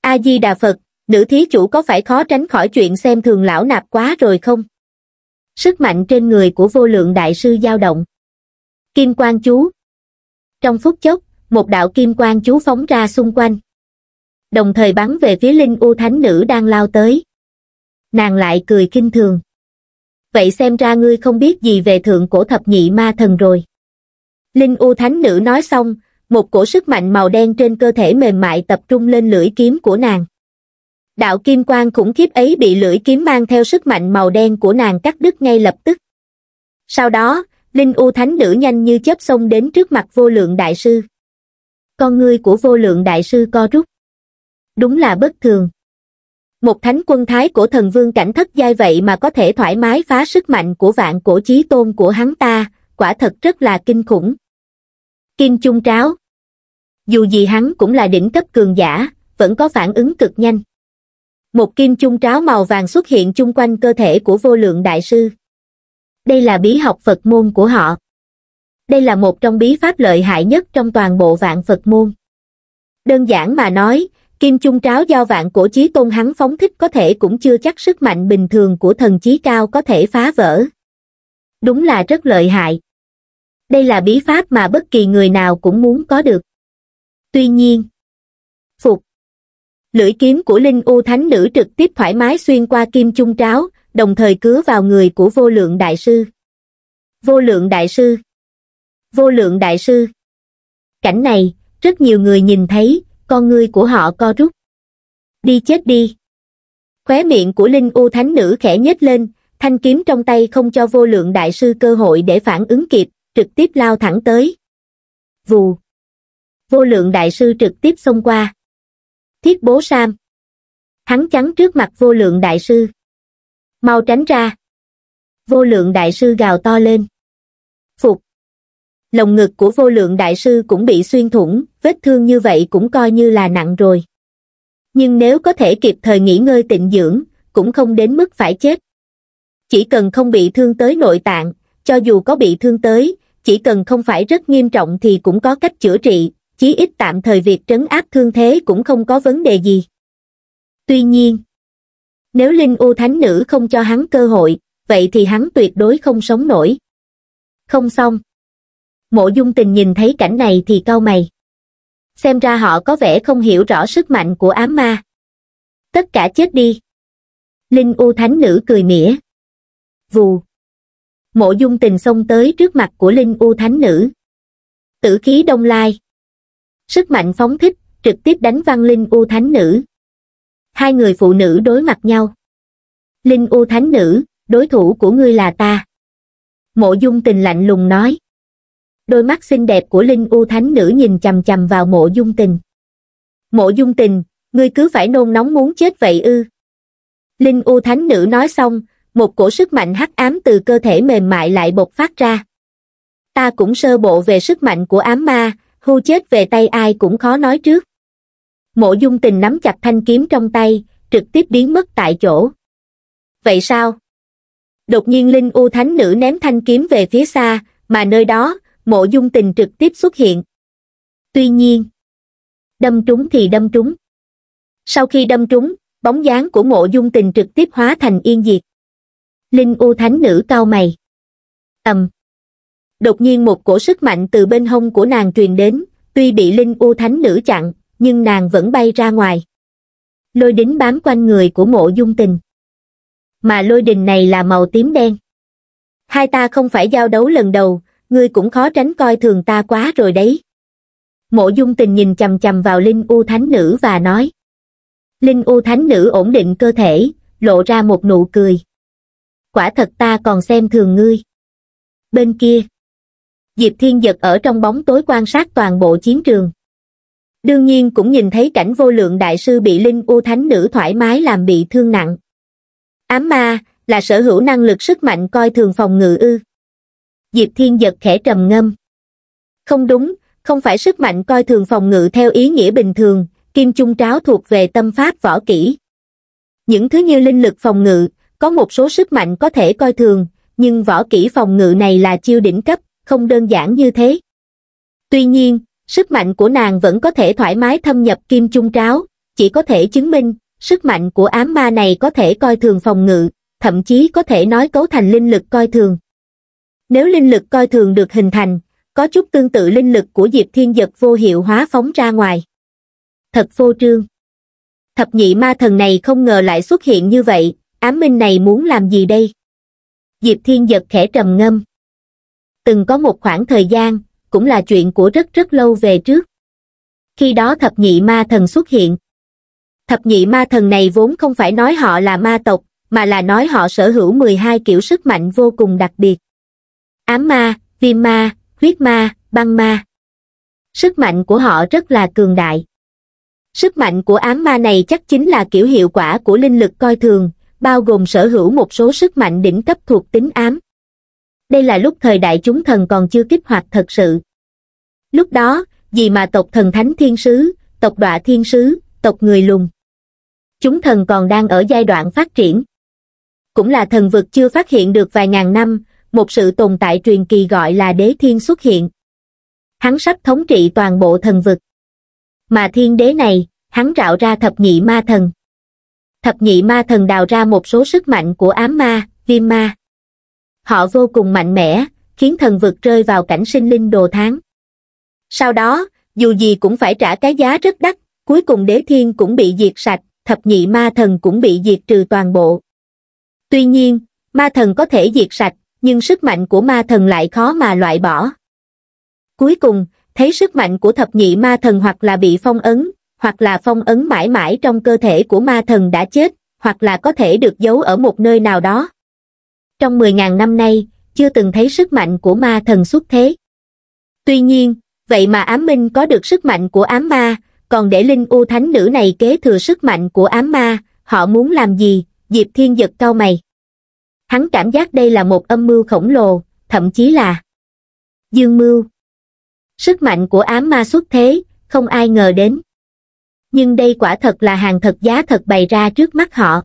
A-di-đà Phật, nữ thí chủ có phải khó tránh khỏi chuyện xem thường lão nạp quá rồi không? Sức mạnh trên người của vô lượng đại sư dao động. Kim Quang Chú Trong phút chốc, một đạo Kim Quang Chú phóng ra xung quanh. Đồng thời bắn về phía Linh U Thánh Nữ đang lao tới. Nàng lại cười kinh thường. Vậy xem ra ngươi không biết gì về thượng cổ thập nhị ma thần rồi. Linh U Thánh Nữ nói xong, một cổ sức mạnh màu đen trên cơ thể mềm mại tập trung lên lưỡi kiếm của nàng. Đạo kim quang khủng khiếp ấy bị lưỡi kiếm mang theo sức mạnh màu đen của nàng cắt đứt ngay lập tức. Sau đó, Linh U Thánh Nữ nhanh như chớp xông đến trước mặt vô lượng đại sư. Con ngươi của vô lượng đại sư co rút. Đúng là bất thường. Một thánh quân thái của thần vương cảnh thất giai vậy mà có thể thoải mái phá sức mạnh của vạn cổ chí tôn của hắn ta, quả thật rất là kinh khủng kim chung tráo dù gì hắn cũng là đỉnh cấp cường giả vẫn có phản ứng cực nhanh một kim chung tráo màu vàng xuất hiện chung quanh cơ thể của vô lượng đại sư đây là bí học phật môn của họ đây là một trong bí pháp lợi hại nhất trong toàn bộ vạn phật môn đơn giản mà nói kim chung tráo do vạn cổ chí tôn hắn phóng thích có thể cũng chưa chắc sức mạnh bình thường của thần trí cao có thể phá vỡ đúng là rất lợi hại đây là bí pháp mà bất kỳ người nào cũng muốn có được tuy nhiên phục lưỡi kiếm của linh u thánh nữ trực tiếp thoải mái xuyên qua kim chung tráo đồng thời cứa vào người của vô lượng đại sư vô lượng đại sư vô lượng đại sư cảnh này rất nhiều người nhìn thấy con ngươi của họ co rút đi chết đi khóe miệng của linh u thánh nữ khẽ nhếch lên thanh kiếm trong tay không cho vô lượng đại sư cơ hội để phản ứng kịp trực tiếp lao thẳng tới vù vô lượng đại sư trực tiếp xông qua thiết bố sam hắn chắn trước mặt vô lượng đại sư mau tránh ra vô lượng đại sư gào to lên phục lồng ngực của vô lượng đại sư cũng bị xuyên thủng vết thương như vậy cũng coi như là nặng rồi nhưng nếu có thể kịp thời nghỉ ngơi tịnh dưỡng cũng không đến mức phải chết chỉ cần không bị thương tới nội tạng cho dù có bị thương tới chỉ cần không phải rất nghiêm trọng thì cũng có cách chữa trị, chí ít tạm thời việc trấn áp thương thế cũng không có vấn đề gì. Tuy nhiên, nếu Linh U Thánh Nữ không cho hắn cơ hội, vậy thì hắn tuyệt đối không sống nổi. Không xong. Mộ dung tình nhìn thấy cảnh này thì cau mày. Xem ra họ có vẻ không hiểu rõ sức mạnh của ám ma. Tất cả chết đi. Linh U Thánh Nữ cười mỉa. Vù mộ dung tình xông tới trước mặt của Linh U Thánh Nữ. Tử khí đông lai. Sức mạnh phóng thích, trực tiếp đánh văng Linh U Thánh Nữ. Hai người phụ nữ đối mặt nhau. Linh U Thánh Nữ, đối thủ của ngươi là ta. Mộ dung tình lạnh lùng nói. Đôi mắt xinh đẹp của Linh U Thánh Nữ nhìn chầm chầm vào mộ dung tình. Mộ dung tình, ngươi cứ phải nôn nóng muốn chết vậy ư. Linh U Thánh Nữ nói xong, một cổ sức mạnh hắc ám từ cơ thể mềm mại lại bộc phát ra. Ta cũng sơ bộ về sức mạnh của ám ma, hưu chết về tay ai cũng khó nói trước. Mộ dung tình nắm chặt thanh kiếm trong tay, trực tiếp biến mất tại chỗ. Vậy sao? Đột nhiên Linh U Thánh Nữ ném thanh kiếm về phía xa, mà nơi đó, mộ dung tình trực tiếp xuất hiện. Tuy nhiên, đâm trúng thì đâm trúng. Sau khi đâm trúng, bóng dáng của mộ dung tình trực tiếp hóa thành yên diệt. Linh U Thánh Nữ cao mày. ầm Đột nhiên một cổ sức mạnh từ bên hông của nàng truyền đến, tuy bị Linh U Thánh Nữ chặn, nhưng nàng vẫn bay ra ngoài. Lôi đính bám quanh người của mộ dung tình. Mà lôi đình này là màu tím đen. Hai ta không phải giao đấu lần đầu, ngươi cũng khó tránh coi thường ta quá rồi đấy. Mộ dung tình nhìn chầm chầm vào Linh U Thánh Nữ và nói. Linh U Thánh Nữ ổn định cơ thể, lộ ra một nụ cười quả thật ta còn xem thường ngươi. Bên kia, Diệp Thiên Giật ở trong bóng tối quan sát toàn bộ chiến trường. Đương nhiên cũng nhìn thấy cảnh vô lượng đại sư bị Linh U Thánh Nữ thoải mái làm bị thương nặng. Ám ma, là sở hữu năng lực sức mạnh coi thường phòng ngự ư. Diệp Thiên Giật khẽ trầm ngâm. Không đúng, không phải sức mạnh coi thường phòng ngự theo ý nghĩa bình thường, kim trung tráo thuộc về tâm pháp võ kỹ. Những thứ như linh lực phòng ngự, có một số sức mạnh có thể coi thường, nhưng võ kỹ phòng ngự này là chiêu đỉnh cấp, không đơn giản như thế. Tuy nhiên, sức mạnh của nàng vẫn có thể thoải mái thâm nhập kim trung tráo, chỉ có thể chứng minh, sức mạnh của ám ma này có thể coi thường phòng ngự, thậm chí có thể nói cấu thành linh lực coi thường. Nếu linh lực coi thường được hình thành, có chút tương tự linh lực của Diệp Thiên Giật vô hiệu hóa phóng ra ngoài. Thật vô trương. Thập nhị ma thần này không ngờ lại xuất hiện như vậy, ám minh này muốn làm gì đây diệp thiên giật khẽ trầm ngâm từng có một khoảng thời gian cũng là chuyện của rất rất lâu về trước khi đó thập nhị ma thần xuất hiện thập nhị ma thần này vốn không phải nói họ là ma tộc mà là nói họ sở hữu 12 kiểu sức mạnh vô cùng đặc biệt ám ma viêm ma huyết ma băng ma sức mạnh của họ rất là cường đại sức mạnh của ám ma này chắc chính là kiểu hiệu quả của linh lực coi thường bao gồm sở hữu một số sức mạnh đỉnh cấp thuộc tính ám. Đây là lúc thời đại chúng thần còn chưa kích hoạt thật sự. Lúc đó, vì mà tộc thần thánh thiên sứ, tộc đọa thiên sứ, tộc người lùng. Chúng thần còn đang ở giai đoạn phát triển. Cũng là thần vực chưa phát hiện được vài ngàn năm, một sự tồn tại truyền kỳ gọi là đế thiên xuất hiện. Hắn sắp thống trị toàn bộ thần vực. Mà thiên đế này, hắn rạo ra thập nhị ma thần thập nhị ma thần đào ra một số sức mạnh của ám ma viêm ma họ vô cùng mạnh mẽ khiến thần vực rơi vào cảnh sinh linh đồ tháng sau đó dù gì cũng phải trả cái giá rất đắt cuối cùng đế thiên cũng bị diệt sạch thập nhị ma thần cũng bị diệt trừ toàn bộ tuy nhiên ma thần có thể diệt sạch nhưng sức mạnh của ma thần lại khó mà loại bỏ cuối cùng thấy sức mạnh của thập nhị ma thần hoặc là bị phong ấn hoặc là phong ấn mãi mãi trong cơ thể của ma thần đã chết, hoặc là có thể được giấu ở một nơi nào đó. Trong 10.000 năm nay, chưa từng thấy sức mạnh của ma thần xuất thế. Tuy nhiên, vậy mà ám minh có được sức mạnh của ám ma, còn để linh u thánh nữ này kế thừa sức mạnh của ám ma, họ muốn làm gì, Diệp Thiên giật cao mày. Hắn cảm giác đây là một âm mưu khổng lồ, thậm chí là dương mưu. Sức mạnh của ám ma xuất thế, không ai ngờ đến nhưng đây quả thật là hàng thật giá thật bày ra trước mắt họ.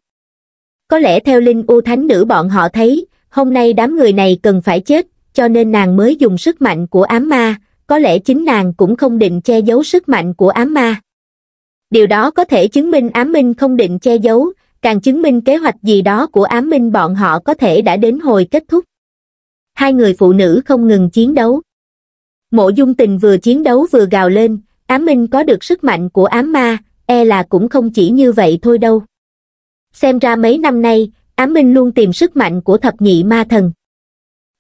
Có lẽ theo Linh U Thánh Nữ bọn họ thấy, hôm nay đám người này cần phải chết, cho nên nàng mới dùng sức mạnh của ám ma, có lẽ chính nàng cũng không định che giấu sức mạnh của ám ma. Điều đó có thể chứng minh ám minh không định che giấu, càng chứng minh kế hoạch gì đó của ám minh bọn họ có thể đã đến hồi kết thúc. Hai người phụ nữ không ngừng chiến đấu. Mộ dung tình vừa chiến đấu vừa gào lên, ám minh có được sức mạnh của ám ma, e là cũng không chỉ như vậy thôi đâu. Xem ra mấy năm nay, ám minh luôn tìm sức mạnh của thập nhị ma thần.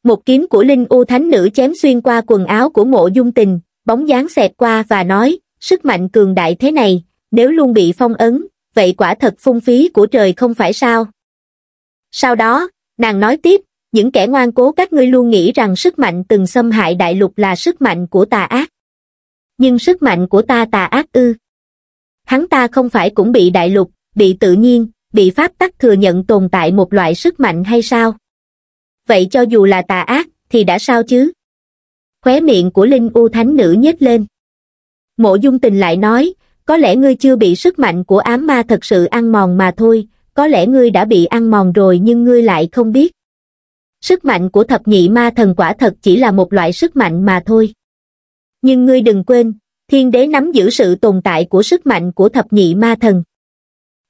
Một kiếm của Linh U Thánh Nữ chém xuyên qua quần áo của mộ dung tình, bóng dáng xẹt qua và nói, sức mạnh cường đại thế này, nếu luôn bị phong ấn, vậy quả thật phung phí của trời không phải sao. Sau đó, nàng nói tiếp, những kẻ ngoan cố các ngươi luôn nghĩ rằng sức mạnh từng xâm hại đại lục là sức mạnh của tà ác nhưng sức mạnh của ta tà ác ư. Hắn ta không phải cũng bị đại lục, bị tự nhiên, bị pháp tắc thừa nhận tồn tại một loại sức mạnh hay sao? Vậy cho dù là tà ác, thì đã sao chứ? Khóe miệng của Linh U Thánh Nữ nhếch lên. Mộ dung tình lại nói, có lẽ ngươi chưa bị sức mạnh của ám ma thật sự ăn mòn mà thôi, có lẽ ngươi đã bị ăn mòn rồi nhưng ngươi lại không biết. Sức mạnh của thập nhị ma thần quả thật chỉ là một loại sức mạnh mà thôi nhưng ngươi đừng quên, thiên đế nắm giữ sự tồn tại của sức mạnh của thập nhị ma thần.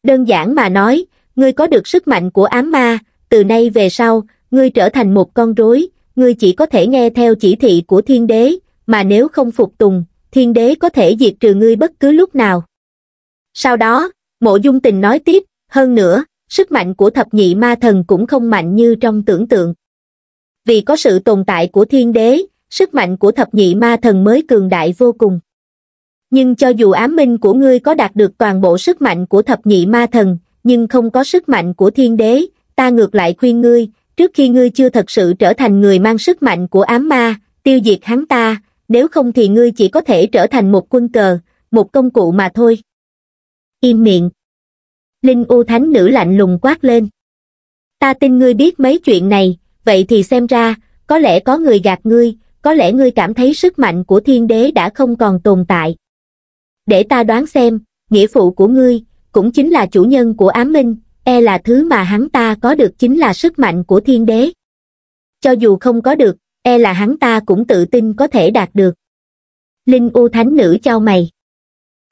Đơn giản mà nói, ngươi có được sức mạnh của ám ma, từ nay về sau, ngươi trở thành một con rối, ngươi chỉ có thể nghe theo chỉ thị của thiên đế, mà nếu không phục tùng, thiên đế có thể diệt trừ ngươi bất cứ lúc nào. Sau đó, mộ dung tình nói tiếp, hơn nữa, sức mạnh của thập nhị ma thần cũng không mạnh như trong tưởng tượng. Vì có sự tồn tại của thiên đế, sức mạnh của thập nhị ma thần mới cường đại vô cùng. Nhưng cho dù ám minh của ngươi có đạt được toàn bộ sức mạnh của thập nhị ma thần, nhưng không có sức mạnh của thiên đế, ta ngược lại khuyên ngươi, trước khi ngươi chưa thật sự trở thành người mang sức mạnh của ám ma, tiêu diệt hắn ta, nếu không thì ngươi chỉ có thể trở thành một quân cờ, một công cụ mà thôi. Im miệng. Linh U Thánh Nữ lạnh lùng quát lên. Ta tin ngươi biết mấy chuyện này, vậy thì xem ra, có lẽ có người gạt ngươi, có lẽ ngươi cảm thấy sức mạnh của thiên đế đã không còn tồn tại. Để ta đoán xem, nghĩa phụ của ngươi, cũng chính là chủ nhân của ám minh, e là thứ mà hắn ta có được chính là sức mạnh của thiên đế. Cho dù không có được, e là hắn ta cũng tự tin có thể đạt được. Linh U Thánh Nữ cho mày.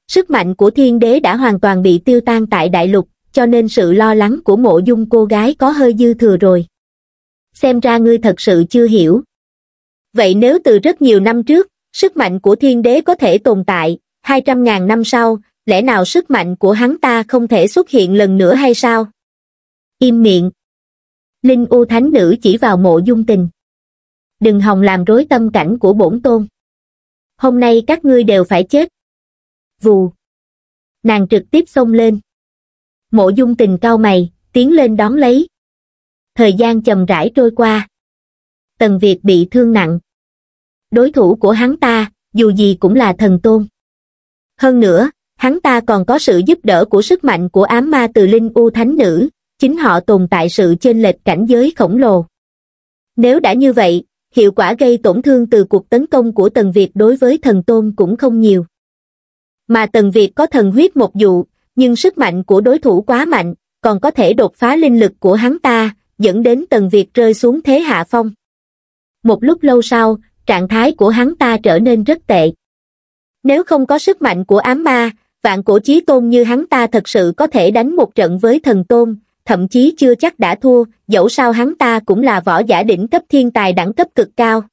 Sức mạnh của thiên đế đã hoàn toàn bị tiêu tan tại đại lục, cho nên sự lo lắng của mộ dung cô gái có hơi dư thừa rồi. Xem ra ngươi thật sự chưa hiểu, Vậy nếu từ rất nhiều năm trước, sức mạnh của thiên đế có thể tồn tại, 200.000 năm sau, lẽ nào sức mạnh của hắn ta không thể xuất hiện lần nữa hay sao? Im miệng. Linh U Thánh Nữ chỉ vào mộ dung tình. Đừng hòng làm rối tâm cảnh của bổn tôn. Hôm nay các ngươi đều phải chết. Vù. Nàng trực tiếp xông lên. Mộ dung tình cao mày, tiến lên đón lấy. Thời gian chầm rãi trôi qua. Tần Việt bị thương nặng. Đối thủ của hắn ta, dù gì cũng là thần tôn. Hơn nữa, hắn ta còn có sự giúp đỡ của sức mạnh của ám ma từ linh u thánh nữ, chính họ tồn tại sự chênh lệch cảnh giới khổng lồ. Nếu đã như vậy, hiệu quả gây tổn thương từ cuộc tấn công của Tần Việt đối với thần tôn cũng không nhiều. Mà Tần Việt có thần huyết một dụ, nhưng sức mạnh của đối thủ quá mạnh, còn có thể đột phá linh lực của hắn ta, dẫn đến Tần Việt rơi xuống thế hạ phong một lúc lâu sau trạng thái của hắn ta trở nên rất tệ nếu không có sức mạnh của ám ma vạn cổ chí tôn như hắn ta thật sự có thể đánh một trận với thần tôn thậm chí chưa chắc đã thua dẫu sao hắn ta cũng là võ giả đỉnh cấp thiên tài đẳng cấp cực cao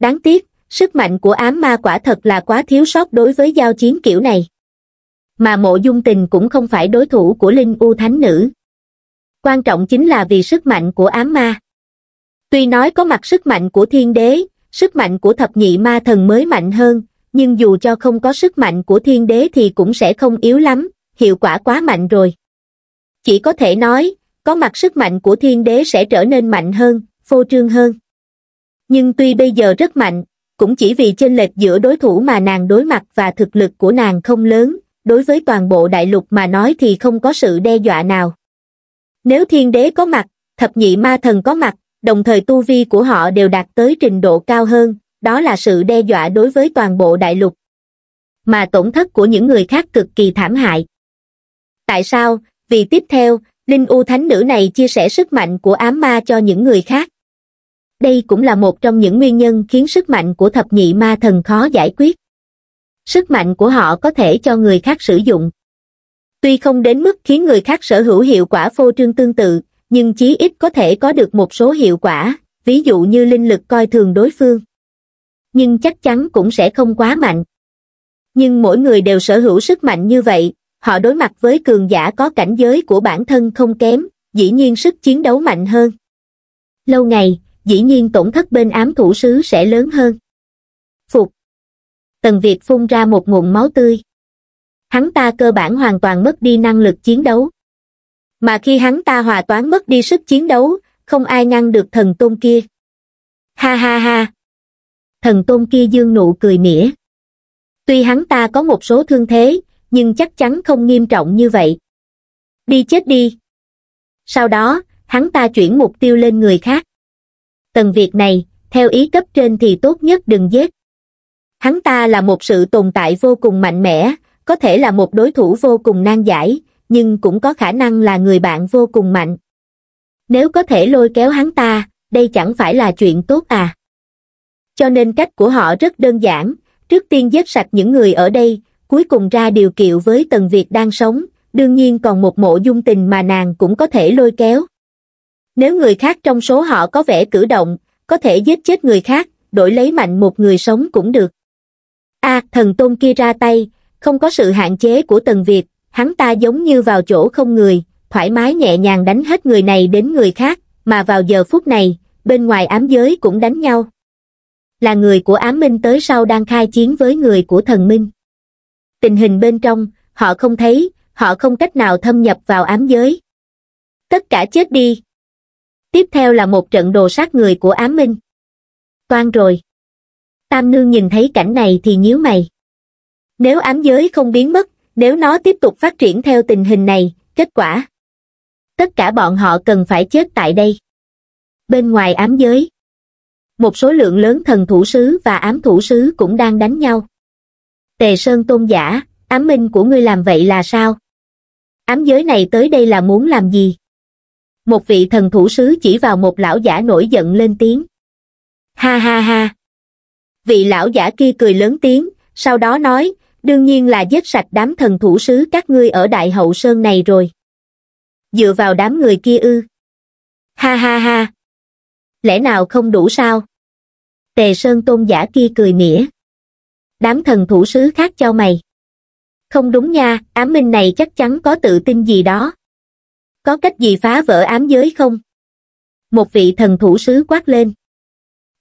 đáng tiếc sức mạnh của ám ma quả thật là quá thiếu sót đối với giao chiến kiểu này mà mộ dung tình cũng không phải đối thủ của linh u thánh nữ quan trọng chính là vì sức mạnh của ám ma Tuy nói có mặt sức mạnh của thiên đế, sức mạnh của thập nhị ma thần mới mạnh hơn, nhưng dù cho không có sức mạnh của thiên đế thì cũng sẽ không yếu lắm, hiệu quả quá mạnh rồi. Chỉ có thể nói, có mặt sức mạnh của thiên đế sẽ trở nên mạnh hơn, phô trương hơn. Nhưng tuy bây giờ rất mạnh, cũng chỉ vì chênh lệch giữa đối thủ mà nàng đối mặt và thực lực của nàng không lớn, đối với toàn bộ đại lục mà nói thì không có sự đe dọa nào. Nếu thiên đế có mặt, thập nhị ma thần có mặt, đồng thời tu vi của họ đều đạt tới trình độ cao hơn, đó là sự đe dọa đối với toàn bộ đại lục. Mà tổn thất của những người khác cực kỳ thảm hại. Tại sao? Vì tiếp theo, Linh U Thánh Nữ này chia sẻ sức mạnh của ám ma cho những người khác. Đây cũng là một trong những nguyên nhân khiến sức mạnh của thập nhị ma thần khó giải quyết. Sức mạnh của họ có thể cho người khác sử dụng. Tuy không đến mức khiến người khác sở hữu hiệu quả phô trương tương tự, nhưng chí ít có thể có được một số hiệu quả, ví dụ như linh lực coi thường đối phương. Nhưng chắc chắn cũng sẽ không quá mạnh. Nhưng mỗi người đều sở hữu sức mạnh như vậy, họ đối mặt với cường giả có cảnh giới của bản thân không kém, dĩ nhiên sức chiến đấu mạnh hơn. Lâu ngày, dĩ nhiên tổn thất bên ám thủ sứ sẽ lớn hơn. Phục. Tần Việt phun ra một nguồn máu tươi. Hắn ta cơ bản hoàn toàn mất đi năng lực chiến đấu mà khi hắn ta hòa toán mất đi sức chiến đấu không ai ngăn được thần tôn kia ha ha ha thần tôn kia dương nụ cười mỉa tuy hắn ta có một số thương thế nhưng chắc chắn không nghiêm trọng như vậy đi chết đi sau đó hắn ta chuyển mục tiêu lên người khác tần việc này theo ý cấp trên thì tốt nhất đừng giết hắn ta là một sự tồn tại vô cùng mạnh mẽ có thể là một đối thủ vô cùng nan giải nhưng cũng có khả năng là người bạn vô cùng mạnh. Nếu có thể lôi kéo hắn ta, đây chẳng phải là chuyện tốt à. Cho nên cách của họ rất đơn giản, trước tiên giết sạch những người ở đây, cuối cùng ra điều kiện với Tần Việt đang sống, đương nhiên còn một mộ dung tình mà nàng cũng có thể lôi kéo. Nếu người khác trong số họ có vẻ cử động, có thể giết chết người khác, đổi lấy mạnh một người sống cũng được. a à, thần tôn kia ra tay, không có sự hạn chế của Tần Việt, hắn ta giống như vào chỗ không người, thoải mái nhẹ nhàng đánh hết người này đến người khác, mà vào giờ phút này, bên ngoài ám giới cũng đánh nhau. Là người của ám minh tới sau đang khai chiến với người của thần minh. Tình hình bên trong, họ không thấy, họ không cách nào thâm nhập vào ám giới. Tất cả chết đi. Tiếp theo là một trận đồ sát người của ám minh. Toan rồi. Tam nương nhìn thấy cảnh này thì nhíu mày. Nếu ám giới không biến mất nếu nó tiếp tục phát triển theo tình hình này, kết quả. Tất cả bọn họ cần phải chết tại đây. Bên ngoài ám giới, một số lượng lớn thần thủ sứ và ám thủ sứ cũng đang đánh nhau. Tề Sơn Tôn giả, ám minh của ngươi làm vậy là sao? Ám giới này tới đây là muốn làm gì? Một vị thần thủ sứ chỉ vào một lão giả nổi giận lên tiếng. Ha ha ha! Vị lão giả kia cười lớn tiếng, sau đó nói, đương nhiên là giết sạch đám thần thủ sứ các ngươi ở Đại Hậu Sơn này rồi. Dựa vào đám người kia ư. Ha ha ha. Lẽ nào không đủ sao? Tề Sơn tôn giả kia cười mỉa. Đám thần thủ sứ khác cho mày. Không đúng nha, ám minh này chắc chắn có tự tin gì đó. Có cách gì phá vỡ ám giới không? Một vị thần thủ sứ quát lên.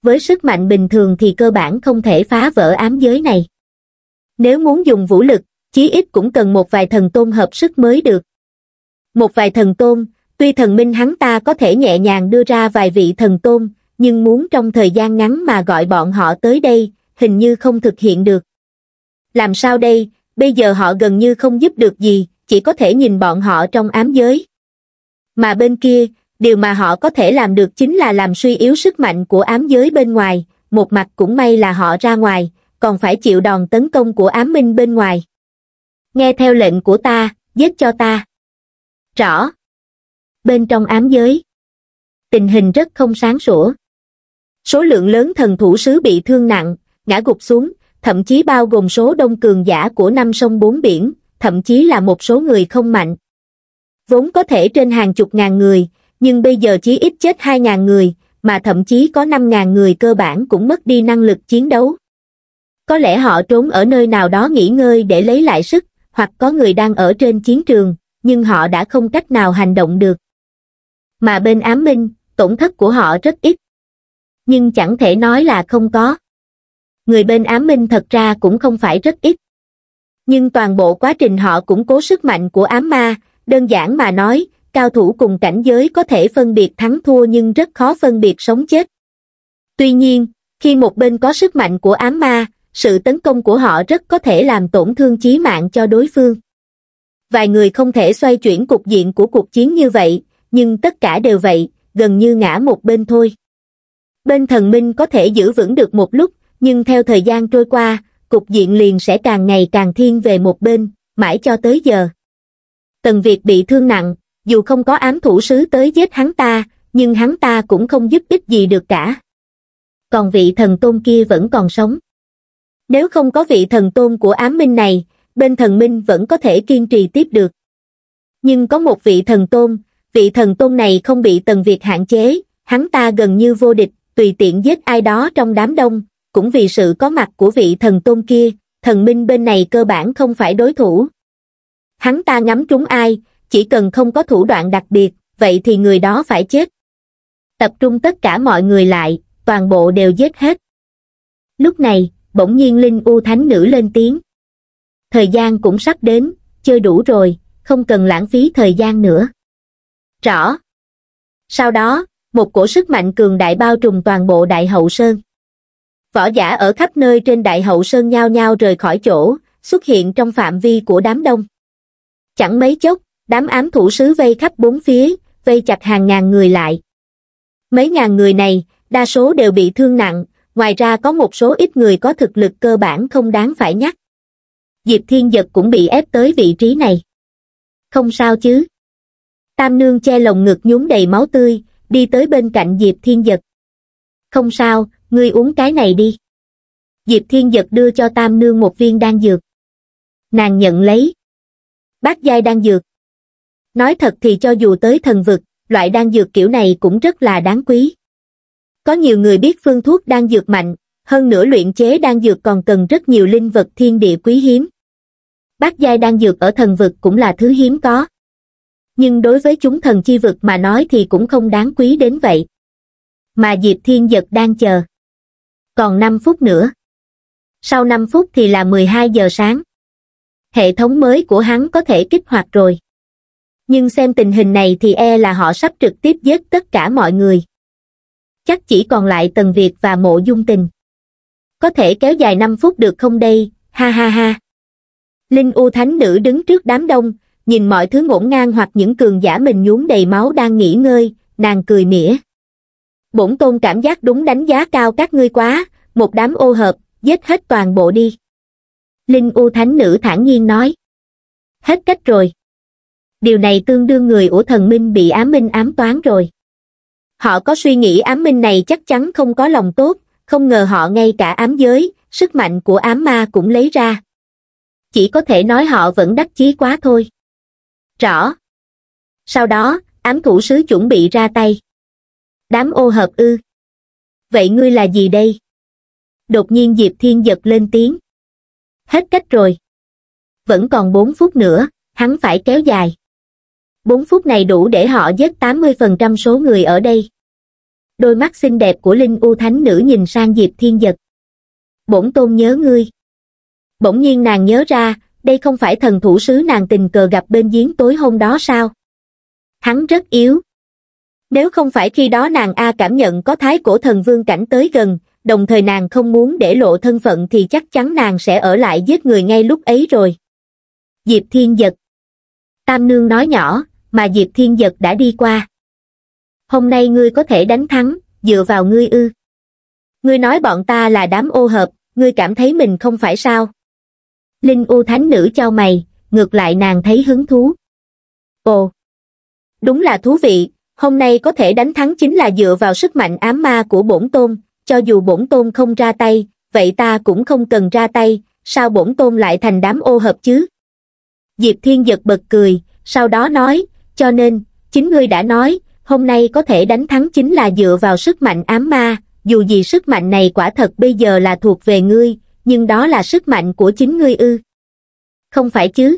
Với sức mạnh bình thường thì cơ bản không thể phá vỡ ám giới này. Nếu muốn dùng vũ lực, chí ít cũng cần một vài thần tôn hợp sức mới được. Một vài thần tôn, tuy thần minh hắn ta có thể nhẹ nhàng đưa ra vài vị thần tôn, nhưng muốn trong thời gian ngắn mà gọi bọn họ tới đây, hình như không thực hiện được. Làm sao đây, bây giờ họ gần như không giúp được gì, chỉ có thể nhìn bọn họ trong ám giới. Mà bên kia, điều mà họ có thể làm được chính là làm suy yếu sức mạnh của ám giới bên ngoài, một mặt cũng may là họ ra ngoài, còn phải chịu đòn tấn công của ám minh bên ngoài nghe theo lệnh của ta giết cho ta rõ bên trong ám giới tình hình rất không sáng sủa số lượng lớn thần thủ sứ bị thương nặng ngã gục xuống thậm chí bao gồm số đông cường giả của năm sông bốn biển thậm chí là một số người không mạnh vốn có thể trên hàng chục ngàn người nhưng bây giờ chỉ ít chết hai ngàn người mà thậm chí có năm ngàn người cơ bản cũng mất đi năng lực chiến đấu có lẽ họ trốn ở nơi nào đó nghỉ ngơi để lấy lại sức, hoặc có người đang ở trên chiến trường, nhưng họ đã không cách nào hành động được. Mà bên ám minh, tổn thất của họ rất ít. Nhưng chẳng thể nói là không có. Người bên ám minh thật ra cũng không phải rất ít. Nhưng toàn bộ quá trình họ củng cố sức mạnh của ám ma, đơn giản mà nói, cao thủ cùng cảnh giới có thể phân biệt thắng thua nhưng rất khó phân biệt sống chết. Tuy nhiên, khi một bên có sức mạnh của ám ma, sự tấn công của họ rất có thể làm tổn thương chí mạng cho đối phương. Vài người không thể xoay chuyển cục diện của cuộc chiến như vậy, nhưng tất cả đều vậy, gần như ngã một bên thôi. Bên thần minh có thể giữ vững được một lúc, nhưng theo thời gian trôi qua, cục diện liền sẽ càng ngày càng thiên về một bên, mãi cho tới giờ. Tần Việt bị thương nặng, dù không có ám thủ sứ tới giết hắn ta, nhưng hắn ta cũng không giúp ích gì được cả. Còn vị thần tôn kia vẫn còn sống. Nếu không có vị thần tôn của ám minh này, bên thần minh vẫn có thể kiên trì tiếp được. Nhưng có một vị thần tôn, vị thần tôn này không bị Tần Việt hạn chế, hắn ta gần như vô địch, tùy tiện giết ai đó trong đám đông, cũng vì sự có mặt của vị thần tôn kia, thần minh bên này cơ bản không phải đối thủ. Hắn ta ngắm trúng ai, chỉ cần không có thủ đoạn đặc biệt, vậy thì người đó phải chết. Tập trung tất cả mọi người lại, toàn bộ đều giết hết. Lúc này, bỗng nhiên linh u thánh nữ lên tiếng thời gian cũng sắp đến chơi đủ rồi không cần lãng phí thời gian nữa rõ sau đó một cổ sức mạnh cường đại bao trùm toàn bộ đại hậu sơn võ giả ở khắp nơi trên đại hậu sơn nhao nhao rời khỏi chỗ xuất hiện trong phạm vi của đám đông chẳng mấy chốc đám ám thủ sứ vây khắp bốn phía vây chặt hàng ngàn người lại mấy ngàn người này đa số đều bị thương nặng ngoài ra có một số ít người có thực lực cơ bản không đáng phải nhắc. Diệp Thiên Giật cũng bị ép tới vị trí này. Không sao chứ. Tam Nương che lồng ngực nhúng đầy máu tươi, đi tới bên cạnh Diệp Thiên Giật. Không sao, ngươi uống cái này đi. Diệp Thiên Giật đưa cho Tam Nương một viên đan dược. Nàng nhận lấy. Bác giai đan dược. Nói thật thì cho dù tới thần vực, loại đan dược kiểu này cũng rất là đáng quý. Có nhiều người biết phương thuốc đang dược mạnh, hơn nữa luyện chế đang dược còn cần rất nhiều linh vật thiên địa quý hiếm. Bát giai đang dược ở thần vực cũng là thứ hiếm có. Nhưng đối với chúng thần chi vực mà nói thì cũng không đáng quý đến vậy. Mà Diệp Thiên Giật đang chờ. Còn 5 phút nữa. Sau 5 phút thì là 12 giờ sáng. Hệ thống mới của hắn có thể kích hoạt rồi. Nhưng xem tình hình này thì e là họ sắp trực tiếp giết tất cả mọi người chắc chỉ còn lại tần việt và mộ dung tình có thể kéo dài năm phút được không đây ha ha ha linh u thánh nữ đứng trước đám đông nhìn mọi thứ ngổn ngang hoặc những cường giả mình nhuốm đầy máu đang nghỉ ngơi nàng cười mỉa bổn tôn cảm giác đúng đánh giá cao các ngươi quá một đám ô hợp giết hết toàn bộ đi linh u thánh nữ thản nhiên nói hết cách rồi điều này tương đương người của thần minh bị ám minh ám toán rồi họ có suy nghĩ ám minh này chắc chắn không có lòng tốt không ngờ họ ngay cả ám giới sức mạnh của ám ma cũng lấy ra chỉ có thể nói họ vẫn đắc chí quá thôi rõ sau đó ám thủ sứ chuẩn bị ra tay đám ô hợp ư vậy ngươi là gì đây đột nhiên diệp thiên giật lên tiếng hết cách rồi vẫn còn bốn phút nữa hắn phải kéo dài bốn phút này đủ để họ giết tám mươi phần trăm số người ở đây đôi mắt xinh đẹp của linh u thánh nữ nhìn sang diệp thiên giật bổn tôn nhớ ngươi bỗng nhiên nàng nhớ ra đây không phải thần thủ sứ nàng tình cờ gặp bên giếng tối hôm đó sao hắn rất yếu nếu không phải khi đó nàng a cảm nhận có thái cổ thần vương cảnh tới gần đồng thời nàng không muốn để lộ thân phận thì chắc chắn nàng sẽ ở lại giết người ngay lúc ấy rồi diệp thiên giật tam nương nói nhỏ mà diệp thiên giật đã đi qua hôm nay ngươi có thể đánh thắng, dựa vào ngươi ư. Ngươi nói bọn ta là đám ô hợp, ngươi cảm thấy mình không phải sao. Linh U Thánh Nữ cho mày, ngược lại nàng thấy hứng thú. Ồ, đúng là thú vị, hôm nay có thể đánh thắng chính là dựa vào sức mạnh ám ma của bổn tôn, cho dù bổn tôn không ra tay, vậy ta cũng không cần ra tay, sao bổn tôn lại thành đám ô hợp chứ? Diệp Thiên giật bật cười, sau đó nói, cho nên, chính ngươi đã nói, hôm nay có thể đánh thắng chính là dựa vào sức mạnh ám ma, dù gì sức mạnh này quả thật bây giờ là thuộc về ngươi, nhưng đó là sức mạnh của chính ngươi ư. Không phải chứ.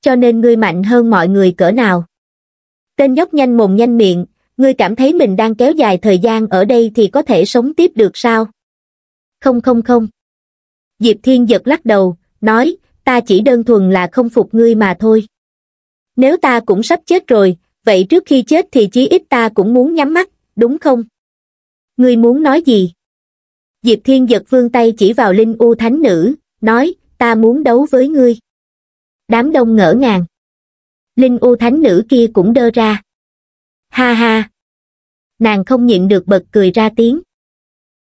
Cho nên ngươi mạnh hơn mọi người cỡ nào. Tên nhóc nhanh mồm nhanh miệng, ngươi cảm thấy mình đang kéo dài thời gian ở đây thì có thể sống tiếp được sao? Không không không. Diệp Thiên giật lắc đầu, nói, ta chỉ đơn thuần là không phục ngươi mà thôi. Nếu ta cũng sắp chết rồi, vậy trước khi chết thì chí ít ta cũng muốn nhắm mắt đúng không ngươi muốn nói gì diệp thiên giật vương tay chỉ vào linh u thánh nữ nói ta muốn đấu với ngươi đám đông ngỡ ngàng linh u thánh nữ kia cũng đơ ra ha ha nàng không nhịn được bật cười ra tiếng